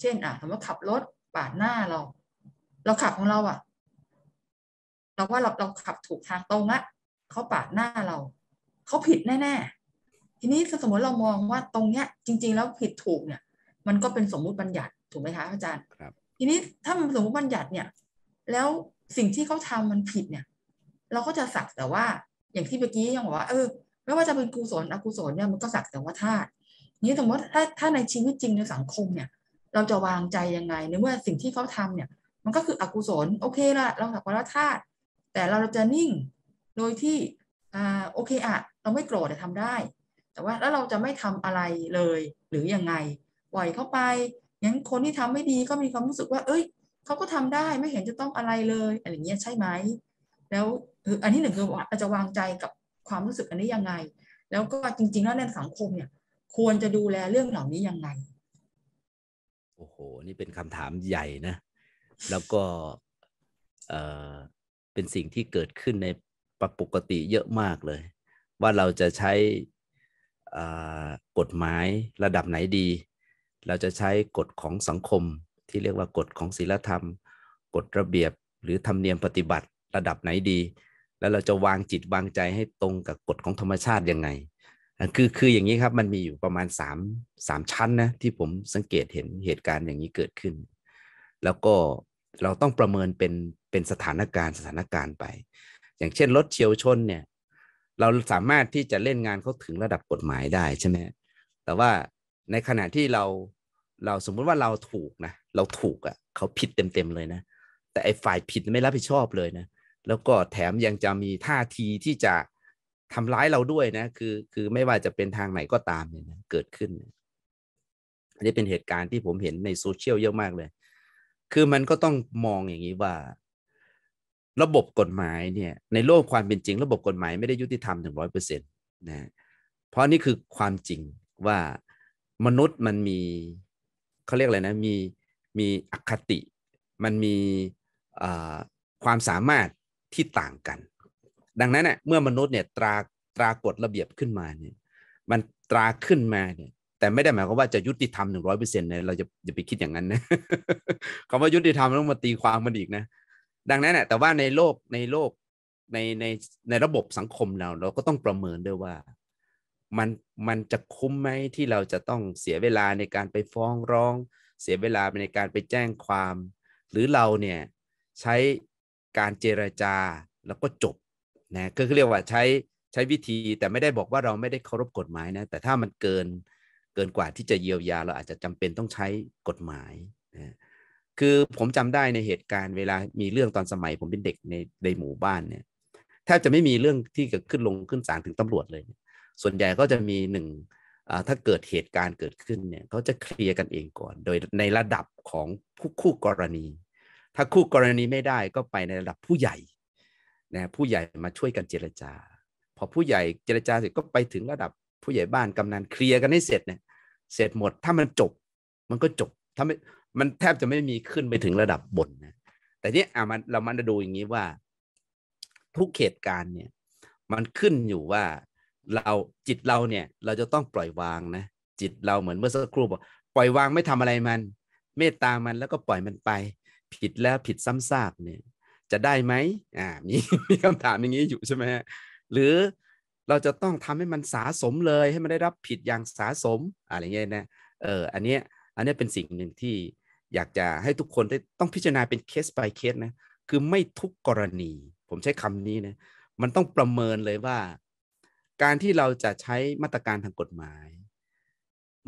เช่น อ่ะสมมติขับรถปาดหน้าเรา เราขับของเราอ่ะ เราว่าเราเราขับถูกทางตรงละเขาปาดหน้าเราเขาผิดแน่ๆทีนี้สมมติเรามองว่าตรงเนี้ย จริงๆแล้วผิดถูกเนี่ยมันก็เป็นสมมุติบัญญัติถูกไหมคะอาจารย์ครับทีนี้ถ้ามันสมมุติบัญญัติเนี่ยแล้วสิ่งที่เขาทำมันผิดเนี่ย เราก็จะสักแต่ว่าอย่างที่เมื่อกี้ยังบอกว่าเออไม่ว่าจะเป็นกุศลอกุศลเนี่ยมันก็สักแต่ว่าธาตุนี้สมมติถ้าถ้าในชีวิตจริงในสังคมเนี่ยเราจะวางใจยังไงในเมื่อสิ่งที่เขาทำเนี่ยมันก็คืออกุศลโอเคละเราสักว่าธาตุแต่เราจะนิ่งโดยที่อ่าโอเคอะเราไม่โกรธแต่ทำได้ แต่ว่าแล้วเราจะไม่ทำอะไรเลย หรือยังไงปล่อยเข้าไปงั้นคนที่ทำไม่ดีก็มีความรู้สึกว่า เอ้ยเขาก็ทำได้ ไม่เห็นจะต้องอะไรเลย อะไรเงี้ย ใช่ไหม แล้ว อันที่หนึ่งคืออาจจะวางใจกับความรู้สึกอันนี้ยังไง แล้วก็จริงๆ แล้วในสังคมเนี่ย ควรจะดูแลเรื่องเหล่านี้ยังไง โอ้โห นี่เป็นคำถามใหญ่นะ แล้วก็ เออเป็นสิ่งที่เกิดขึ้นในปกติเยอะมากเลย ว่าเราจะใช้กฎหมายระดับไหนดีเราจะใช้กฎของสังคมที่เรียกว่ากฎของศีลธรรม กฎระเบียบ หรือธรรมเนียมปฏิบัติระดับไหนดี แล้วเราจะวางจิตวางใจให้ตรงกับกฎของธรรมชาติยังไงคือคืออย่างนี้ครับมันมีอยู่ประมาณ 3 3 ชั้นนะที่ผมสังเกตเห็นเหตุการณ์อย่างนี้เกิดขึ้น แล้วก็เราต้องประเมินเป็นเป็นสถานการณ์สถานการณ์ไป อย่างเช่นรถเฉียวชนเนี่ยเราสามารถที่จะเล่นงานเขาถึงระดับกฎหมายได้ใช่ไหมแต่ว่าในขณะที่เราเราสมมุติว่าเราถูกนะเราถูกอะ่ะเขาผิดเต็มๆเลยนะ แต่ไอ้ฝ่ายผิดไม่รับผิดชอบเลยนะ แล้วก็แถมยังจะมีท่าทีที่จะทำร้ายเราด้วยนะคือคือไม่ว่าจะเป็นทางไหนก็ตามเนี่ยนะเกิดขึ้นอันนี้เป็นเหตุการณ์ที่ผมเห็นในโซเชียลเยอะมากเลย คือมันก็ต้องมองอย่างนี้ว่า ระบบกฎหมายเนี่ยในโลกความเป็นจริงระบบกฎหมายไม่ได้ยุติธรรมถึงร้อยเปอร์เซ็นต์นะเพราะนี่คือความจริงว่ามนุษย์มันมีเขาเรียกอะไรนะมีมีอคติ มันมีความสามารถที่ต่างกัน ดังนั้นเน่ยเมื่อมนุษย์เนี่ยตราตรากฎระเบียบขึ้นมาเนี่ย มันตราขึ้นมาเนี่ยแต่ไม่ได้หมายความว่าจะยุติธรรมหนึ่งร้อยเปอร์เซ็นต์เนี่ยเราจะอย่าไปคิดอย่างนั้นนะคำว่ายุติธรรมต้องมาตีความมันอีกนะ ดังนั้นเนี่ยแต่ว่าในโลกในโลกในในในระบบสังคมเรา เราก็ต้องประเมินด้วยว่ามันมันจะคุ้มไหมที่เราจะต้องเสียเวลาในการไปฟ้องร้อง เสียเวลาในการไปแจ้งความ หรือเราเนี่ยใช้การเจรจาแล้วก็จบนะก็เรียกว่าใช้ใช้วิธีแต่ไม่ได้บอกว่าเราไม่ได้เคารพกฎหมายนะแต่ถ้ามันเกินเกินกว่าที่จะเยียวยา เราอาจจะจำเป็นต้องใช้กฎหมายนะคือผมจำได้ในเหตุการณ์เวลามีเรื่องตอนสมัย ผมเป็นเด็กในในหมู่บ้านเนี่ยแทบจะไม่มีเรื่องที่เกิดขึ้นลงขึ้นศาลถึงตำรวจเลยนะส่วนใหญ่ก็จะมีหนึ่งถ้าเกิดเหตุการณ์เกิดขึ้นเนี่ยเขาจะเคลียร์กันเองก่อน โดยในระดับของผู้คู่กรณี ถ้าคู่กรณีไม่ได้ก็ไปในระดับผู้ใหญ่นะผู้ใหญ่มาช่วยกันเจรจา พอผู้ใหญ่เจรจาเสร็จก็ไปถึงระดับผู้ใหญ่บ้านกำนันเคลียร์กันให้เสร็จเนี่ยเสร็จหมดถ้ามันจบมันก็จบถ้าไม่มันแทบจะไม่มีขึ้นไปถึงระดับบนนะแต่นี้อ่ะมันเรามาดูอย่างนี้ว่าทุกเหตุการณ์เนี่ยมันขึ้นอยู่ว่าเราจิตเราเนี่ยเราจะต้องปล่อยวางนะจิตเราเหมือนเมื่อสักครู่บอก ปล่อยวางไม่ทำอะไรมัน เมตตามันแล้วก็ปล่อยมันไป ผิดแล้วผิดซ้ำซากเนี่ยจะได้ไหมอ่ามีมีคำถามอย่างนี้อยู่ใช่ไหมหรือเราจะต้องทำให้มันสาสมเลยให้มันได้รับผิดอย่างสาสมอะไรเงี้ยนะเอออันเนี้ยอันนี้เป็นสิ่งหนึ่งที่อยากจะให้ทุกคนได้ต้องพิจารณาเป็นเคส by เคสนะคือไม่ทุกกรณี ผมใช้คำนี้นะมันต้องประเมินเลยว่าการที่เราจะใช้มาตรการทางกฎหมาย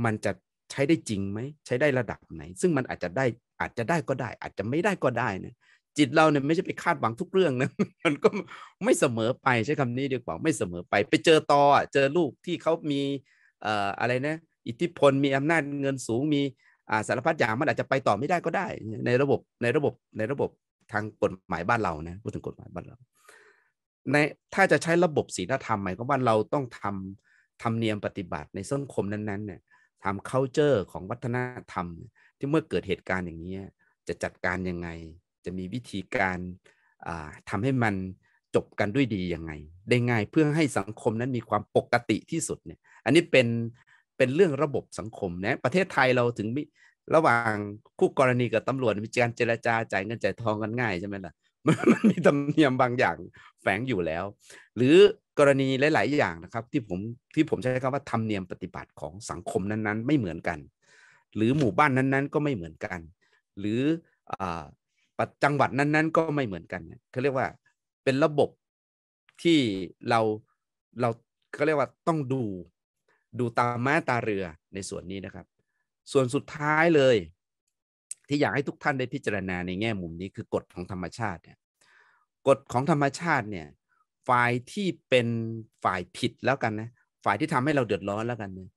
มันจะใช้ได้จริงไหมใช้ได้ระดับไหน ซึ่งมันอาจจะได้อาจจะได้ก็ได้ อาจจะไม่ได้ก็ได้นะจิตเราเนี่ยไม่ใช่ไปคาดหวังทุกเรื่องนะมันก็ไม่เสมอไปใช้คำนี้ดีกว่าไม่เสมอไป ไปเจอตอเจอลูกที่เขามีเอ่ออะไรนะ อิทธิพลมีอำนาจเงินสูงมีอ่าสารพัดอย่างมันอาจจะไปต่อไม่ได้ก็ได้ ในระบบในระบบในระบบทางกฎหมาย บ้านเรานะพูดถึงกฎหมายบ้านเราในถ้าจะใช้ระบบศีลธรรมหมายความว่าเราต้องทำทำเนียมปฏิบัติในสังคมนั้นๆเนี่ยทำ culture ของวัฒนธรรมที่เมื่อเกิดเหตุการณ์อย่างนี้ จะจัดการยังไง จะมีวิธีการทำให้มันจบกันด้วยดียังไง ได้ง่ายเพื่อให้สังคมนั้นมีความปกติที่สุดเนี่ยอันนี้เป็นเป็นเรื่องระบบสังคมนะประเทศไทยเราถึงระหว่างคู่กรณีกับตำรวจมีการเจรจาจ่ายเงินจ่ายทองกันง่ายใช่ไหมล่ะมันมีธรรมเนียมบางอย่างแฝงอยู่แล้ว หรือกรณีหลาย ๆ อย่างนะครับ ที่ผมที่ผมใช้คำว่าธรรมเนียมปฏิบัติของสังคมนั้นๆ ไม่เหมือนกัน หรือหมู่บ้านนั้นๆ ก็ไม่เหมือนกัน หรืออจังหวัดนั้นๆ ก็ไม่เหมือนกันเขาเรียกว่าเป็นระบบที่เราเราเขาเรียกว่าต้องดูดูตามแม้ตาเรือในส่วนนี้นะครับ ส่วนสุดท้ายเลยที่อยากให้ทุกท่านได้พิจารณาในแง่มุมนี้คือกฎของธรรมชาติเนี่ยกฎของธรรมชาติเนี่ยฝ่ายที่เป็นฝ่ายผิดแล้วกันนะ ฝ่ายที่ทำให้เราเดือดร้อนแล้วกันเนี่ย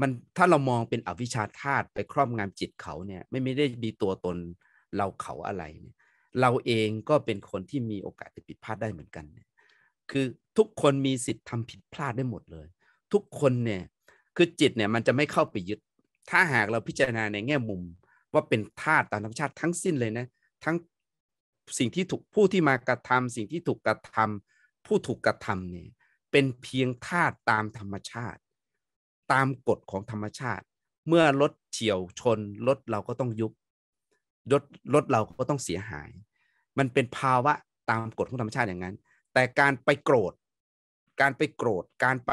มัน ถ้าเรามองเป็นอวิชชาธาตุไปครอบงำจิตเขาเนี่ยไม่ไม่ได้มีตัวตนเราเขาอะไรเนี่ยเราเองก็เป็นคนที่มีโอกาสจะผิดพลาดได้เหมือนกันเนี่ยคือทุกคนมีสิทธิ์ทำผิดพลาดได้หมดเลย ทุกคนเนี่ย คือจิตเนี่ยมันจะไม่เข้าไปยึดถ้าหากเราพิจารณาในแง่มุมว่าเป็นธาตุตามธรรมชาติทั้งสิ้นเลยนะทั้งสิ่งที่ถูกผู้ที่มากระทำสิ่งที่ถูกกระทำผู้ถูกกระทำเนี่ยเป็นเพียงธาตุตามธรรมชาติ ตามกฎของธรรมชาติเมื่อรถเฉียวชนรถเราก็ต้องยุบรถรถเราก็ต้องเสียหาย มันเป็นภาวะตามกฎของธรรมชาติอย่างนั้น แต่การไปโกรธ การไปโกรธการไป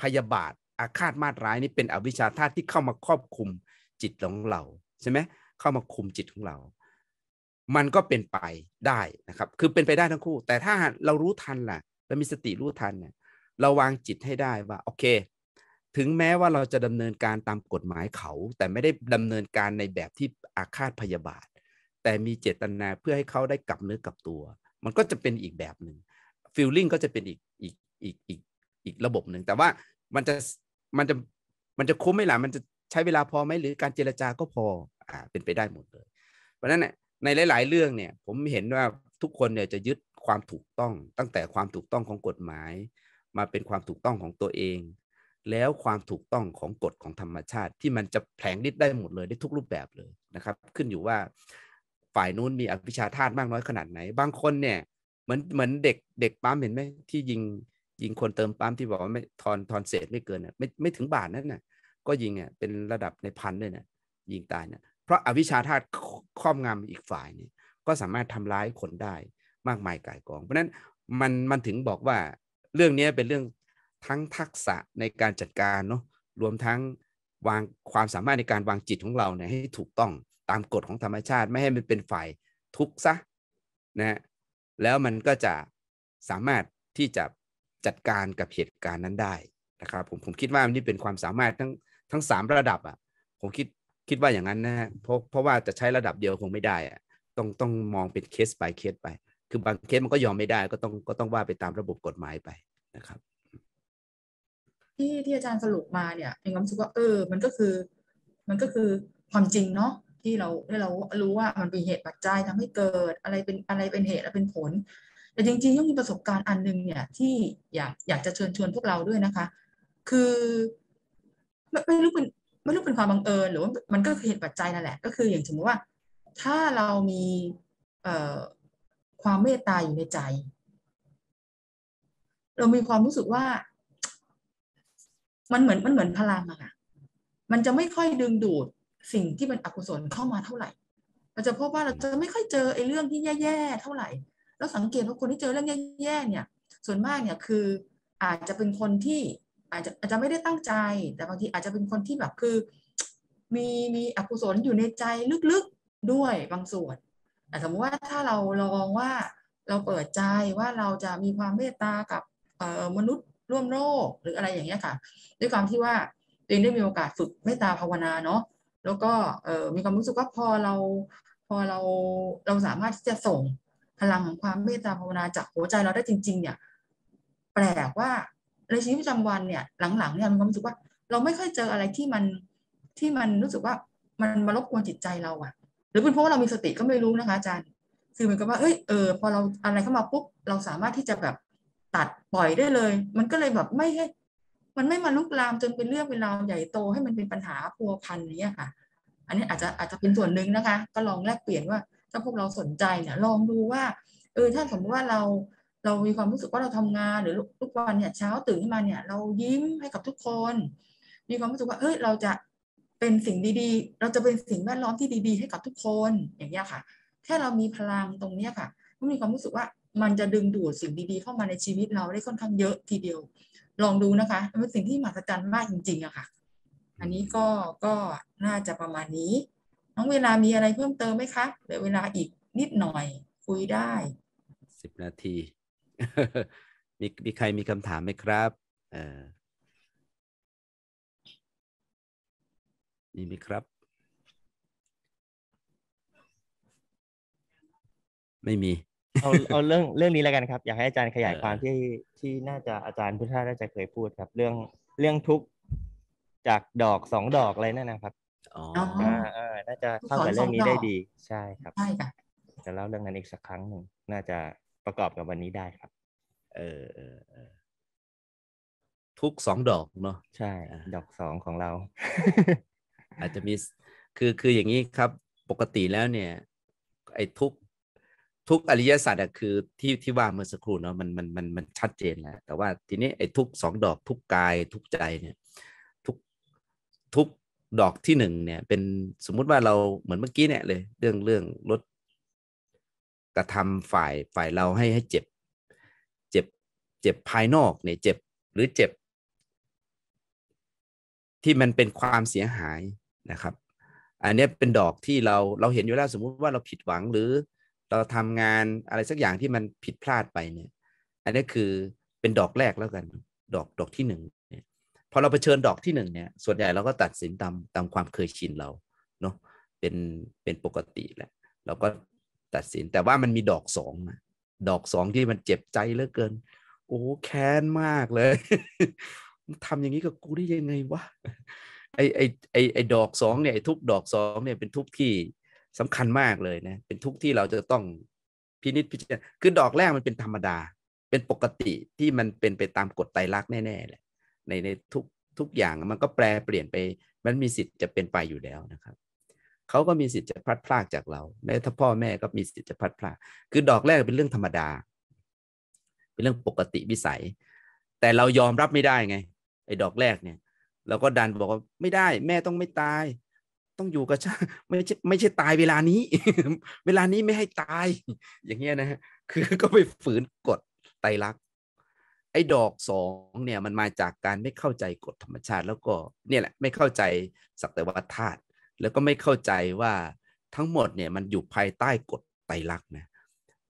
พยาบาทอาฆาตมาตร้ายนี่เป็นอวิชชาธาตุที่เข้ามาครอบคุมจิตของเราใช่ไหมเข้ามาคุมจิตของเรา มันก็เป็นไปได้นะครับ คือเป็นไปได้ทั้งคู่ แต่ถ้าเรารู้ทันล่ะเรามีสติรู้ทันเนี่ยเราวางจิตให้ได้ว่า โอเคถึงแม้ว่าเราจะดำเนินการตามกฎหมายเขาแต่ไม่ได้ดำเนินการในแบบที่อาฆาตพยาบาท แต่มีเจตนาเพื่อให้เขาได้กลับเนื้อกลับตัว มันก็จะเป็นอีกแบบหนึ่งฟิลลิ่งก็จะเป็นอีกอีกอีกอีกอีกระบบหนึ่งแต่ว่ามันจะมันจะมันจะคุ้มไหมล่ะมันจะใช้เวลาพอไหมหรือการเจรจาก็พออ่าเป็นไปได้หมดเลย เพราะฉะนั้นเนี่ยในหลายๆเรื่องเนี่ยผมเห็นว่าทุกคนเนี่ยจะยึดความถูกต้อง ตั้งแต่ความถูกต้องของกฎหมาย มาเป็นความถูกต้องของตัวเอง แล้วความถูกต้องของกฎของธรรมชาติ ที่มันจะแผลงฤทธิ์ได้หมดเลยได้ทุกรูปแบบเลยนะครับ ขึ้นอยู่ว่าฝ่ายนู้นมีอภิชาธาตุมากน้อยขนาดไหน บางคนเนี่ยเหมือนเหมือนเด็กเด็กปั๊มเห็นไหมที่ยิงยิงคนเติมปั๊มที่บอกว่าไม่ทอนทอนเศษไม่เกินน่ะไม่ไม่ถึงบาทนั่นน่ะก็ยิงเนี่ยเป็นระดับในพันด้วยนะยิงตายเนะเพราะอวิชชาธาตุครอบงำอีกฝ่ายนี่ก็สามารถทำร้ายคนได้มากมายกายกอง เพราะนั้นมันมันถึงบอกว่าเรื่องนี้เป็นเรื่องทั้งทักษะในการจัดการเนาะรวมทั้งวางความสามารถในการวางจิตของเราเนี่ยให้ถูกต้องตามกฎของธรรมชาติ ไม่ให้มันเป็นฝ่ายทุกข์ซะนะแล้วมันก็จะสามารถที่จะจัดการกับเหตุการณ์นั้นได้นะครับ ผมผมคิดว่านี่เป็นความสามารถทั้งทั้งสามระดับอ่ะผมคิดคิดว่าอย่างนั้นนะฮะเพราะเพราะว่าจะใช้ระดับเดียวคงไม่ได้อ่ะต้อง ต้องมองเป็นเคสไปเคสไป คือบางเคสมันก็ยอมไม่ได้ ก็ต้องก็ต้องว่าไปตามระบบกฎหมายไปนะครับ ที่ที่อาจารย์สรุปมาเนี่ยเองก็รู้สึกว่าเออมันก็คือมันก็คือความจริงเนาะที่เราที่เรารู้ว่ามันเป็นเหตุปัจจัยทำให้เกิดอะไรเป็นอะไรเป็นเหตุและเป็นผล แต่จริงๆต้องมีประสบการณ์อันนึงเนี่ยที่อยากอยากจะเชิญชวนพวกเราด้วยนะคะ คือไม่ไม่รู้เป็นไม่รู้เป็นความบังเอิญหรือว่ามันก็คือเหตุปัจจัยนั่นแหละก็คืออย่างสมมติว่า ถ้าเรามีเอ่อความเมตตาอยู่ในใจ เรามีความรู้สึกว่า มันเหมือนมันเหมือนพลังอะมันจะไม่ค่อยดึงดูดสิ่งที่เป็นอกุศลเข้ามาเท่าไหร่ เราจะพบว่าเราจะไม่ค่อยเจอไอ้เรื่องที่แย่ ๆ เท่าไหร่ แล้วสังเกตว่าคนที่เจอเรื่องแย่ๆเนี่ย ส่วนมากเนี่ยคืออาจจะเป็นคนที่อาจจะอาจจะไม่ได้ตั้งใจแต่บางทีอาจจะเป็นคนที่แบบคือ มีมีอกุศลอยู่ในใจลึกๆด้วยบางส่วนแต่สมมติว่าถ้าเราลองว่าเราเปิดใจว่าเราจะมีความเมตตากับมนุษย์ร่วมโลกหรืออะไรอย่างเงี้ยค่ะด้วยความที่ว่าตัวเองได้มีโอกาสฝึกเมตตาภาวนาเนาะแล้วก็มีความรู้สึกว่าพอเราพอเราเราสามารถที่จะส่งพลังของความเมตตาภาวนาจากหัวใจ เราได้จริงๆเนี่ยแปลกว่าในชีวิตประจำวันเนี่ยหลังๆเนี่ยมันรู้สึกว่า เราไม่ค่อยเจออะไรที่มันที่มันรู้สึกว่ามันมารบกวนจิตใจเราอะหรือเป็นเพราะว่าเรามีสติก็ไม่รู้นะคะอาจารย์คือเหมือนกับว่าเอ้ยเออพอเราอะไรเข้ามาปุ๊บเราสามารถที่จะแบบตัดปล่อยได้เลย มันก็เลยแบบไม่ให้ มันไม่มาลุกลามจนเป็นเรื่องเป็นราวใหญ่โตให้มันเป็นปัญหาพัวพันอย่างเงี้ยค่ะ อันนี้อาจจะอาจจะเป็นส่วนหนึ่งนะคะ ก็ลองแลกเปลี่ยนว่า ถ้าพวกเราสนใจเนี่ย ลองดูว่าเออถ้าสมมติว่าเราเรามีความรู้สึกว่าเราทำงานหรือทุกวันเนี่ยเช้าตื่นขึ้นมาเนี่ยเรายิ้มให้กับทุกคน มีความรู้สึกว่าเอ้ยเราจะเป็นสิ่งดีๆ เราจะเป็นสิ่งแวดล้อมที่ดีๆ ให้กับทุกคนอย่างเงี้ยค่ะ แค่เรามีพลังตรงเนี้ยค่ะก็มีความรู้สึกว่ามันจะดึงดูดสิ่งดีๆ เข้ามาในชีวิตเราได้ค่อนข้างเยอะทีเดียว ลองดูนะคะเป็นสิ่งที่มหัศจรรย์มากจริงๆอะค่ะ อันนี้ก็ก็น่าจะประมาณนี้ น้องเวลามีอะไรเพิ่มเติมไหมคะเหลือเวลาอีกนิดหน่อยคุยได้สิบนาทีมีมีใครมีคำถามไหมครับเออมีไหมครับ ไม่มี เอาเอาเรื่องเรื่องนี้แล้วกันครับ อยากให้อาจารย์ขยายความที่ ที่น่าจะอาจารย์พุทธาน่าจะเคยพูด ครับ เรื่องเรื่องทุกจากดอกสองดอกอะไรนั่นนะครับอ๋อน่าจะเข้ากับเรื่องนี้ได้ดี ใช่ครับใช่ค่ะจะเล่าเรื่องนั้นอีกสักครั้งหนึ่งน่าจะประกอบกับวันนี้ได้ครับ เออเออเออทุกสองดอกเนาะใช่ ดอกสองของเรา อาจจะมีคือคืออย่างนี้ครับปกติแล้วเนี่ย ไอ้ทุกทุกอริยสัจอะคือที่ที่ว่าเมื่อสักครู่เนาะมันมันมันมันชัดเจนแหละแต่ว่าทีนี้ไอ้ทุกสองดอก ทุกกายทุกใจเนี่ย ทุกทุกดอกที่หนึ่งเนี่ย เป็นสมมุติว่าเราเหมือนเมื่อกี้เนี่ยเลย เรื่องเรื่องรถกระทำฝ่ายฝ่ายเราให้ให้เจ็บ เจ็บเจ็บภายนอกเนี่ยเจ็บหรือเจ็บ ที่มันเป็นความเสียหายนะครับ อันนี้เป็นดอกที่เราเราเห็นอยู่แล้วสมมุติว่าเราผิดหวังหรือ เราทำงานอะไรสักอย่างที่มันผิดพลาดไปเนี่ย อันนี้คือเป็นดอกแรกแล้วกัน ดอกดอกที่หนึ่งเนี่ยพอเราเผชิญดอกที่หนึ่งเนี่ย ส่วนใหญ่เราก็ตัดสินตามตามความเคยชินเราเนาะเป็นเป็นปกติแหละเราก็ตัดสินแต่ว่ามันมีดอกสองนะดอกสองที่มันเจ็บใจเหลือเกิน โอ้แค้นมากเลยทำอย่างนี้กับกูได้ยังไงวะไอไอไอไอดอกสองเนี่ยทุกดอกสองเนี่ยเป็นทุกที่สำคัญมากเลยนะ เป็นทุกที่เราจะต้องพินิจพิจารณาคือดอกแรกมันเป็นธรรมดา เป็นปกติที่มันเป็นไปตามกฎไตรลักษณ์แน่ๆแหละ ในในทุกทุกอย่างมันก็แปรเปลี่ยนไป มันมีสิทธิ์จะเป็นไปอยู่แล้วนะครับเขาก็มีสิทธิ์จะพลัดพรากจากเราแม้ถ้าพ่อแม่ก็มีสิทธิ์จะพลัดพราก คือดอกแรกเป็นเรื่องธรรมดา เป็นเรื่องปกติวิสัย แต่เรายอมรับไม่ได้ไงไอ้ดอกแรกเนี่ย เราก็ดันบอกว่าไม่ได้แม่ต้องไม่ตายต้องอยู่กับฉันไม่ใช่ไม่ใช่ตายเวลานี้ เวลานี้ไม่ให้ตายอย่างเงี้ยนะ คือก็ไปฝืนกฎไตรลักษณ์ไอ้ดอกสองเนี่ยมันมาจากการไม่เข้าใจกฎธรรมชาติ แล้วก็เนี่ยแหละไม่เข้าใจสักแต่ว่าธาตุแล้วก็ไม่เข้าใจว่าทั้งหมดเนี่ยมันอยู่ภายใต้กฎไตรลักษณ์นะ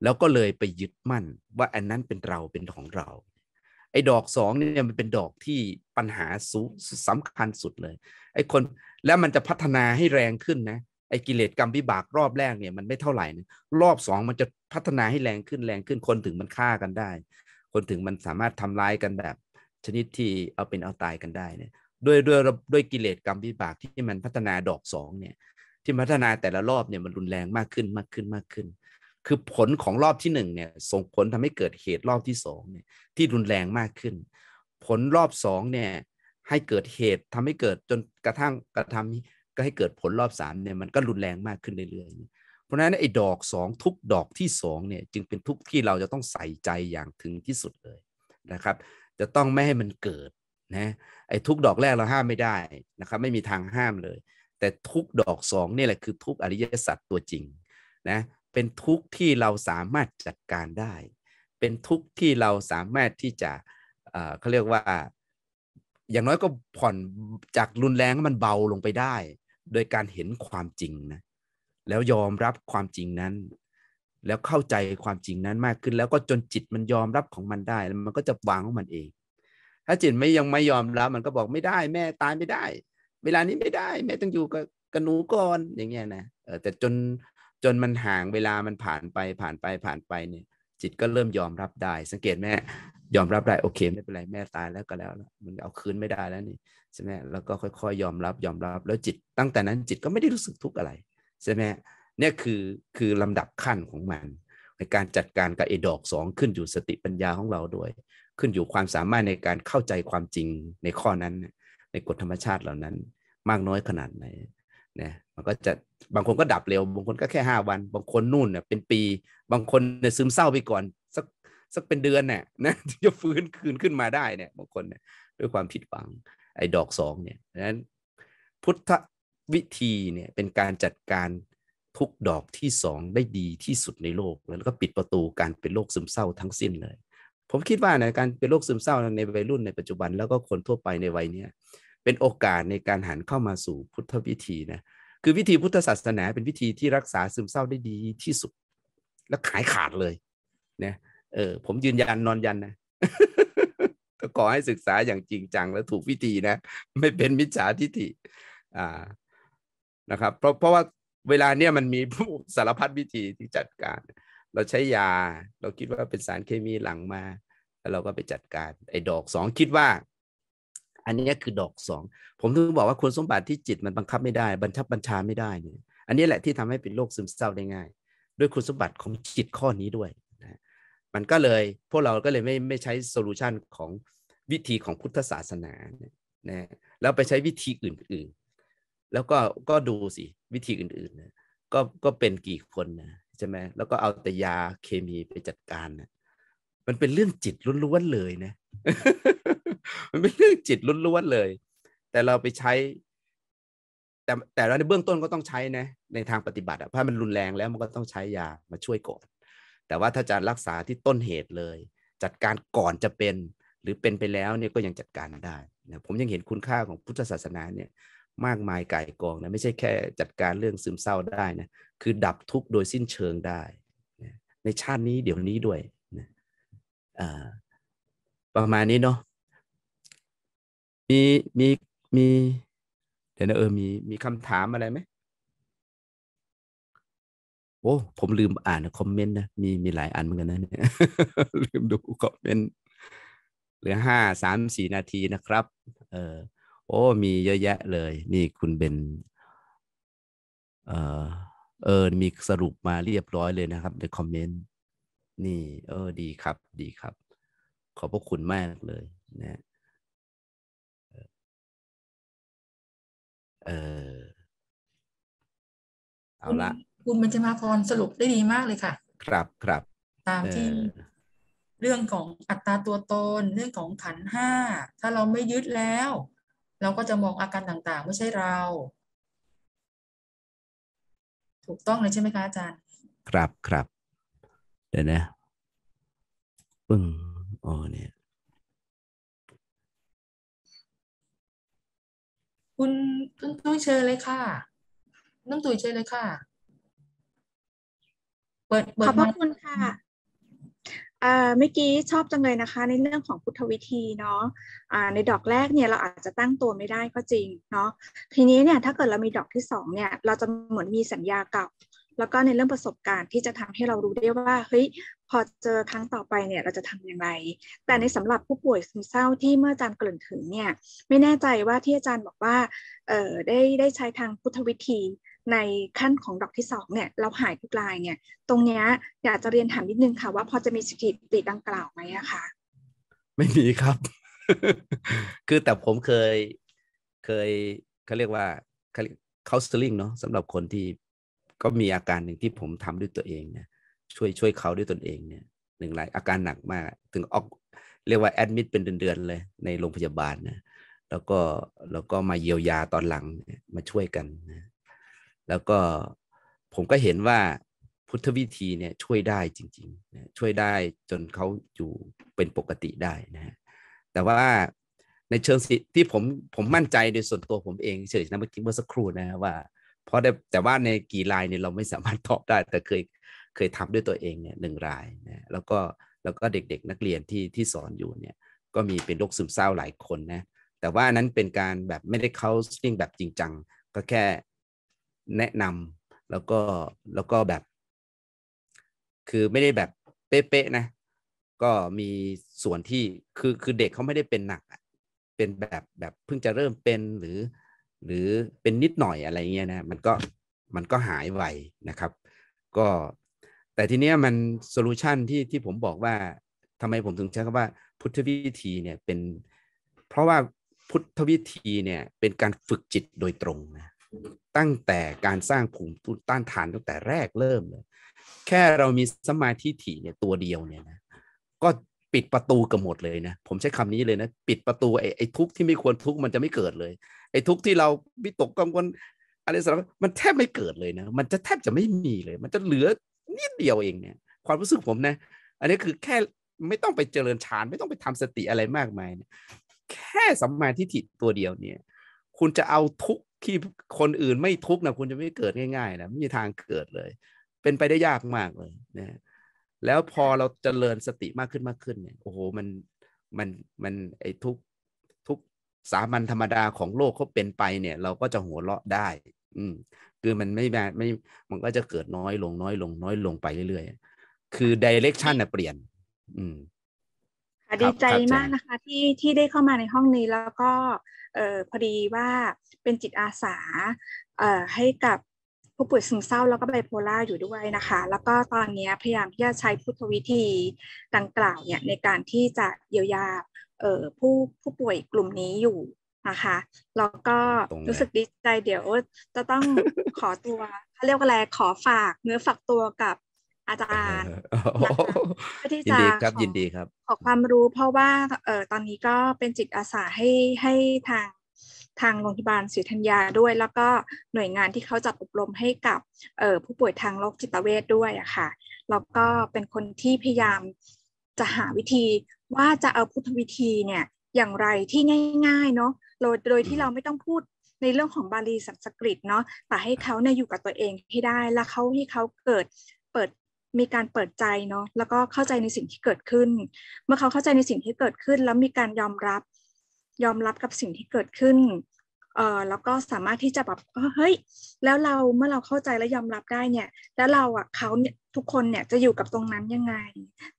แล้วก็เลยไปยึดมั่นว่าอันนั้นเป็นเราเป็นของเรา ไอ้ดอกสองเนี่ยมันเป็นดอกที่ปัญหาสูสสำคัญสุดเลย ไอ้คนแล้วมันจะพัฒนาให้แรงขึ้นนะ ไอ้กิเลสกรรมวิบากรอบแรกเนี่ยมันไม่เท่าไหร่นะ รอบสองมันจะพัฒนาให้แรงขึ้นแรงขึ้นคนถึงมันฆ่ากันได้ คนถึงมันสามารถทำร้ายกันแบบ ชนิดที่เอาเป็นเอาตายกันได้เนี่ยด้วยด้วยด้วยกิเลสกรรมวิบากที่มันพัฒนาดอกสองเนี่ยที่พัฒนาแต่ละรอบเนี่ยมันรุนแรงมากขึ้นมากขึ้นมากขึ้น คือผลของรอบที่หนึ่งเนี่ยส่งผลทำให้เกิดเหตุรอบที่สองเนี่ยที่รุนแรงมากขึ้น ผลรอบสองเนี่ยให้เกิดเหตุทำให้เกิดจนกระทั่งกระทำก็ให้เกิดผลรอบสามเนี่ยมันก็รุนแรงมากขึ้นเรื่อยๆเพราะฉะนั้นไอ้ดอกสองทุกดอกที่สองเนี่ยจึงเป็นทุกที่เราจะต้องใส่ใจอย่างถึงที่สุดเลยนะครับ จะต้องไม่ให้มันเกิดนะไอ้ทุกดอกแรกเราห้ามไม่ได้นะครับไม่มีทางห้ามเลย แต่ทุกดอกสองนี่แหละคือ ทุกอริยสัจตัวจริงนะเป็นทุกที่เราสามารถจัดการได้ เป็นทุกที่เราสามารถที่จะเขาเรียกว่า อย่างน้อยก็ผ่อนจากรุนแรงมันเบาลงไปได้ โดยการเห็นความจริงนะแล้วยอมรับความจริงนั้น แล้วเข้าใจความจริงนั้นมากขึ้นแล้วก็จนจิตมันยอมรับของมันได้แล้วมันก็จะวางของมันเองถ้าจิตไม่ยังไม่ยอมรับมันก็บอกไม่ได้ แม่ ตายไม่ได้ เวลานี้ไม่ได้ แม่ต้องอยู่กับกันูก่อนอย่างเงี้ยนะเออแต่จนจนมันห่างเวลามันผ่านไปผ่านไปผ่านไปเนี่ยจิตก็เริ่มยอมรับได้ สังเกตแม่ยอมรับได้โอเคไม่เป็นไรแม่ตายแล้วก็แล้ว มันเอาคืนไม่ได้แล้วนี่ใช่ไหมแล้วก็ค่อยๆยอมรับยอมรับ แล้วจิตตั้งแต่นั้นจิตก็ไม่ได้รู้สึกทุกข์อะไรใช่ไหมเนี่ยคือคือลำดับขั้นของมันในการจัดการกับไอ้ดอกสองขึ้นอยู่สติปัญญาของเราด้วยขึ้นอยู่ความสามารถในการเข้าใจความจริงในข้อนั้นในกฎธรรมชาติเหล่านั้นมากน้อยขนาดไหนนะมันก็จะบางคนก็ดับเร็วบางคนก็แค่ห้าวัน บางคนนู่นเน่ยเป็นปีบางคนเนี่ยซึมเศร้าไปก่อนสักสักเป็นเดือนเนี่ยนะจะฟื้นคืนขึ้นมาได้เนี่ยบางคนเนี่ยด้วยความผิดหวังไอ้ดอกสองเนี่ยนั้นพุทธวิธีเนี่ยเป็นการจัดการทุกดอกที่สองได้ดีที่สุดในโลก แล้วก็ปิดประตูการเป็นโรคซึมเศร้าทั้งสิ้นเลยผมคิดว่าในการเป็นโรคซึมเศร้าในวัยรุ่นในปัจจุบันแล้วก็คนทั่วไปในวัยนี้เป็นโอกาสในการหันเข้ามาสู่พุทธวิธีนะคือวิธีพุทธศาสนาเป็นวิธีที่รักษาซึมเศร้าได้ดีที่สุด และขายขาดเลยนะเออผมยืนยันนอนยันนะกขอให้ศึกษาอย่างจริงจังและถูกวิธีนะ ไม่เป็นมิจฉาทิฏฐิอ่านะครับเพราะเพราะว่าเวลาเนี้ยมันมีผู้สารพัดวิธีที่จัดการเราใช้ยา เราคิดว่าเป็นสารเคมีหลังมา แล้วเราก็ไปจัดการไอ้ ดอกสองคิดว่า อันนี้คือดอกสองผมถึงบอกว่าคุณสมบัติที่จิตมันบังคับไม่ได้ บัญชับัญชาไม่ได้เนี่ย อันนี้แหละที่ทำให้เป็นโรคซึมเศร้าได้ง่าย ด้วยคุณสมบัติของจิตข้อนี้ด้วยนะมันก็เลย พวกเราก็เลยไม่ไม่ใช้โซลูชันของวิธีของพุทธศาสนาเนะแล้วไปใช้วิธีอื่น ๆ แล้วก็ก็ดูสิวิธีอื่นๆนะก็ก็เป็นกี่คนนะใช่ไหมแล้วก็เอาแต่ยาเคมีไปจัดการนะมันเป็นเรื่องจิตล้วน ๆเลยนะ มันเป็นเรื่องจิตล้วน ๆเลย แต่เราไปใช้ แต่แต่เราในเบื้องต้นก็ต้องใช้นะในทางปฏิบัติอะถ้ามันรุนแรงแล้วมันก็ต้องใช้ยามาช่วยก่อนแต่ว่าถ้าจะรักษาที่ต้นเหตุเลย จัดการก่อนจะเป็น หรือเป็นไปแล้วเนี่ยก็ยังจัดการได้นะผมยังเห็นคุณค่าของพุทธศาสนาเนี่ยมากมายไก่กองนะไม่ใช่แค่จัดการเรื่องซึมเศร้าได้นะคือดับทุกข์โดยสิ้นเชิงได้ในชาตินี้เดี๋ยวนี้ด้วยนะประมาณนี้เนาะมีมีมีเดี๋ยวนะเออ มีมีคำถามอะไรไหมโอ้ผมลืมอ่านคอมเมนต์นะมีมีหลายอันเหมือนกันนะเนี่ยลืมดูคอมเมนต์เหลือห้าสามสี่นาทีนะครับ เออโอ้มีเยอะแยะเลย นี่คุณเบนเออเออมีสรุปมาเรียบร้อยเลยนะครับ ในคอมเมนต์นี่ เออ ดีครับ ดีครับ ขอบพระคุณมากเลย นะ เออเอาละคุณมันจะมาพรสรุปได้ดีมากเลยค่ะ ครับครับ ตามที่เรื่องของอัตราตัวตนเรื่องของขันห้า ถ้าเราไม่ยึดแล้วเราก็จะมองอาการต่างๆ ไม่ใช่เรา ถูกต้องเลยใช่ไหมคะอาจารย์ ครับครับเดี๋ยวนะ ปึ้ง อ๋อเนี่ย คุณต้องตุ้ยเชิญเลยค่ะ น้องตุ้ยเชิญเลยค่ะ เปิดเปิดขอบพระคุณค่ะเมื่อกี้ชอบจังเลยนะคะในเรื่องของพุทธวิธีเนาะะในดอกแรกเนี่ยเราอาจจะตั้งตัวไม่ได้ก็จริงเนาะทีนี้เนี่ยถ้าเกิดเรามีดอกที่2เนี่ยเราจะเหมือนมีสัญญาเก่าแล้วก็ในเรื่องประสบการณ์ที่จะทำให้เรารู้ได้ว่าเฮ้ยพอเจอครั้งต่อไปเนี่ยเราจะทํำอย่างไรแต่ในสำหรับผู้ป่วยซึมเศร้าที่เมื่ออาจารย์กริ่นถึงเนี่ยไม่แน่ใจว่าที่อาจารย์บอกว่าเออได้ได้ใช้ทางพุทธวิธีในขั้นของดอกที่ 2เนี่ยเราหายทุกลายเนี่ย ตรงเนี้ยอยากจะเรียนถามนิดนึงค่ะว่าพอจะมีสถิติดังกล่าวไหมอะคะไม่มีครับ คือแต่ผมเคยเคยเขาเรียกว่าเขาสลิงเนาะสำหรับคนที่ก็มีอาการหนึ่งที่ผมทำด้วยตัวเองเนี่ยช่วยช่วยเขาด้วยตนเองเนี่ยหนึ่งรายอาการหนักมากถึงออกเรียกว่าแอดมิดเป็นเดือนๆ เลย ในโรงพยาบาลนะแล้วก็แล้วก็มาเยียวยาตอนหลังมาช่วยกันนะแล้วก็ผมก็เห็นว่าพุทธวิธีเนี่ยช่วยได้จริงๆช่วยได้จนเขาอยู่เป็นปกติได้นะแต่ว่าในเชิงสิที่ผมผมมั่นใจโดยส่วนตัวผมเองเฉยๆนะเมื่อกี้เมื่อสักครู่นะว่าเพราะไแต่ว่าในกี่รายเนี่ยเราไม่สามารถตอบได้แต่เคยเคยทำด้วยตัวเองเนี่ยหนึ่งรายนะแล้วก็แล้วก็เด็กๆนักเรียนที่ที่สอนอยู่เนี่ยก็มีเป็นโรคซึมเศร้าหลายคนนะแต่ว่านั้นเป็นการแบบไม่ได้เข้าสิ่งแบบจริงจังก็แค่แนะนำแล้วก็แล้วก็แบบ คือไม่ได้แบบเป๊ะๆนะก็มีส่วนที่คือคือเด็กเขาไม่ได้เป็นหนักเป็นแบบแบบเพิ่งจะเริ่มเป็นหรือ หรือเป็นนิดหน่อยอะไรเงี้ยนะมันก็มันก็หายไวนะครับก็แต่ทีเนี้ยมันโซลูชันที่ที่ผมบอกว่าทำไมผมถึงใช้คำว่าพุทธวิธี เนี่ยเป็นเพราะว่าพุทธวิธีเนี่ยเป็นการฝึกจิตโดยตรงนะตั้งแต่การสร้างภูมิต้านทานตั้งแต่แรกเริ่มเลย แค่เรามีสมาธิถี่เนี่ยตัวเดียวเนี่ย นะ ก็ปิดประตูกับหมดเลยนะ ผมใช้คำนี้เลยนะ ปิดประตูไอ้ไอ้ทุกข์ที่ไม่ควรทุกข์มันจะไม่เกิดเลย ไอ้ทุกข์ที่เราวิตกกังวลอะไรสารมันแทบไม่เกิดเลยนะ มันจะแทบจะไม่มีเลย มันจะเหลือนิดเดียวเองเนี่ย ความรู้สึกผมนะ อันนี้คือแค่ไม่ต้องไปเจริญฌานไม่ต้องไปทำสติอะไรมากมายนะแค่สัมมาทิฏฐิตัวเดียวเนี่ย คุณจะเอาทุกที่คนอื่นไม่ทุกข์นะคุณจะไม่เกิดง่ายๆนะไม่มีทางเกิดเลย เป็นไปได้ยากมากเลยนะแล้วพอเราจเจริญสติมากขึ้นมากขึ้นเนี่ยโอ้โหมันมันมันไอ้ทุกทุกสามัญธรรมดาของโลกเขาเป็นไปเนี่ย เราก็จะหัวเราะได้ อืม คือมันไม่แบ่ไม่มันก็จะเกิดน้อยลงน้อย ลงน้อยลงไปเรื่อยๆ คือเดเรกชันน่ะเปลี่ยน อืมดีใจมากนะคะ ที่ที่ได้เข้ามาในห้องนี้แล้วก็ออพอดีว่าเป็นจิตอาสาให้กับผู้ป่วยซึมเศร้าแล้วก็ไบโพล่าอยู่ด้วยนะคะ แล้วก็ตอนนี้พยายามที่จะใช้พุทธวิธีดังกล่าวเนี่ยในการที่จะเยียวยาผู้ผู้ป่วยกลุ่มนี้อยู่นะคะ แล้วก็รู้สึกดีใจเดี๋ยวจะต้องขอตัวเขาเรียกว่าอะไรขอฝากเนื้อฝากตัวกับอาจารย์พที่จะครับยินดีครับ ขอความรู้เพราะว่า เออตอนนี้ก็เป็นจิตอาสาให้ให้ทางทางโรงพยาบาลศรีธัญญาด้วย แล้วก็หน่วยงานที่เขาจัดอบรมให้กับเออผู้ป่วยทางโรคจิตเวชด้วยอะค่ะ แล้วก็เป็นคนที่พยายามจะหาวิธีว่าจะเอาพุทธวิธีเนี่ย อย่างไรที่ง่าย ๆ เนาะโดยโดยที่เราไม่ต้องพูดในเรื่องของบาลีสันสกฤตเนาะ แต่ให้เขาเนี่ยอยู่กับตัวเองให้ได้ แล้วเขาให้เขาเกิดเปิดมีการเปิดใจเนาะแล้วก็เข้าใจในสิ่งที่เกิดขึ้น เมื่อเขาเข้าใจในสิ่งที่เกิดขึ้นแล้วมีการยอมรับยอมรับกับสิ่งที่เกิดขึ้นเอ่อแล้วก็สามารถที่จะแบบเฮ้ยแล้วเราเมื่อเราเข้าใจและยอมรับได้เนี่ย แล้วเราอ่ะเขาเนี่ยทุกคนเนี่ยจะอยู่กับตรงนั้นยังไง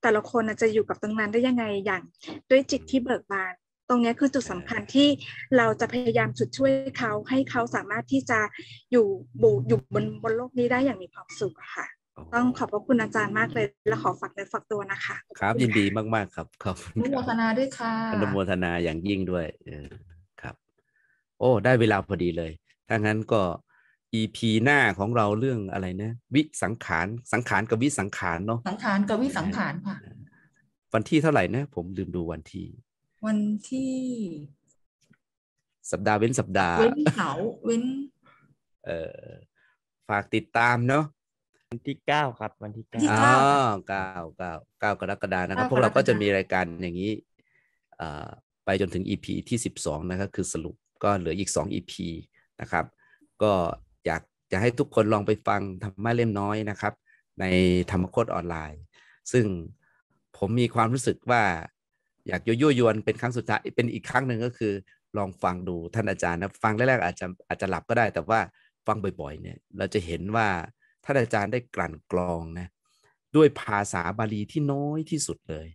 แต่ละคนจะอยู่กับตรงนั้นได้ยังไงอย่างด้วยจิตที่เบิกบานตรงนี้คือจุดสำคัญที่เราจะพยายามชุดช่วยเขาให้เขาสามารถที่จะอยู่บูอยู่บนบนโลกนี้ได้อย่างมีความสุขค่ะต้องขอบพระคุณอาจารย์มากเลยและขอฝากในฝากตัวนะคะ ครับ ยินดีมากๆ ครับขอบคุณนุโมทนาด้วยค่ะนุโมทนาอย่างยิ่งด้วยครับ โอ้ ได้เวลาพอดีเลยถ้างั้นก็อีพีหน้าของเราเรื่องอะไรนะ วิสังขารสังขารกับวิสังขารเนาะสังขารกับวิสังขารค่ะวันที่เท่าไหร่นะผมลืมดูวันที่วันที่ สัปดาห์เว้นสัปดาห์เว้นเสาร์เว้นเอ่อฝากติดตามเนาะวันที่เก้าครับ วันที่เก้าอ๋อเก้าเก้าเก้ากรกฎานะครับพวกเราก็จะมีรายการอย่างนี้ไปจนถึง EP ที่ 12 นะครับ คือสรุปก็เหลืออีก 2 EP นะครับก็อยากจะให้ทุกคนลองไปฟังธรรมะเล่มน้อยนะครับในธรรมโคตรออนไลน์ ซึ่งผมมีความรู้สึกว่าอยากยั่วยวนเป็นครั้งสุดท้าย เป็นอีกครั้งหนึ่งก็คือลองฟังดูท่านอาจารย์นะฟังแรกๆอาจจะอาจจะหลับก็ได้ แต่ว่าฟังบ่อย ๆเนี่ยเราจะเห็นว่าท่านอาจารย์ได้กลั่นกรองนะด้วยภาษาบาลีที่น้อยที่สุดเลย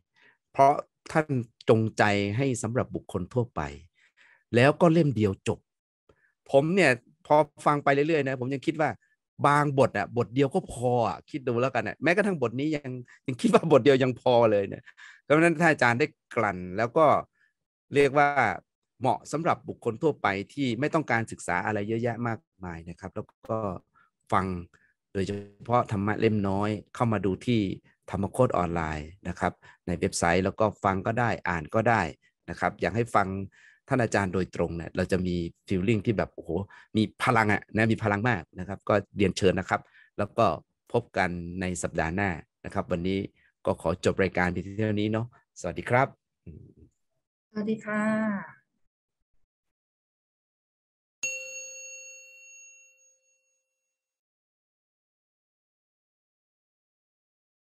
เพราะท่านจงใจให้สำหรับบุคคลทั่วไป แล้วก็เล่มเดียวจบ ผมเนี่ยพอฟังไปเรื่อยๆนะ ผมยังคิดว่าบางบทอ่ะบทเดียวก็พอคิดดูแล้วกันอ่ะแม้กระทั่งบทนี้ยังยังคิดว่าบทเดียวยังพอเลยเนี่ยเพราะฉะนั้นท่านอาจารย์ได้กลั่น แล้วก็เรียกว่าเหมาะสำหรับบุคคลทั่วไปที่ไม่ต้องการศึกษาอะไรเยอะแยะมากมายนะครับ แล้วก็ฟังโดยเฉพาะธรรมะเล่มน้อยเข้ามาดูที่ธรรมโคดออนไลน์นะครับ ในเว็บไซต์แล้วก็ฟังก็ได้อ่านก็ได้นะครับ อยากให้ฟังท่านอาจารย์โดยตรงเนี่ยเราจะมีฟิลลิ่งที่แบบโอ้โหมีพลังอะนะมีพลังมากนะครับ ก็เรียนเชิญนะครับ แล้วก็พบกันในสัปดาห์หน้านะครับ วันนี้ก็ขอจบรายการทพี่เท่านี้เนาะสวัสดีครับสวัสดีค่ะ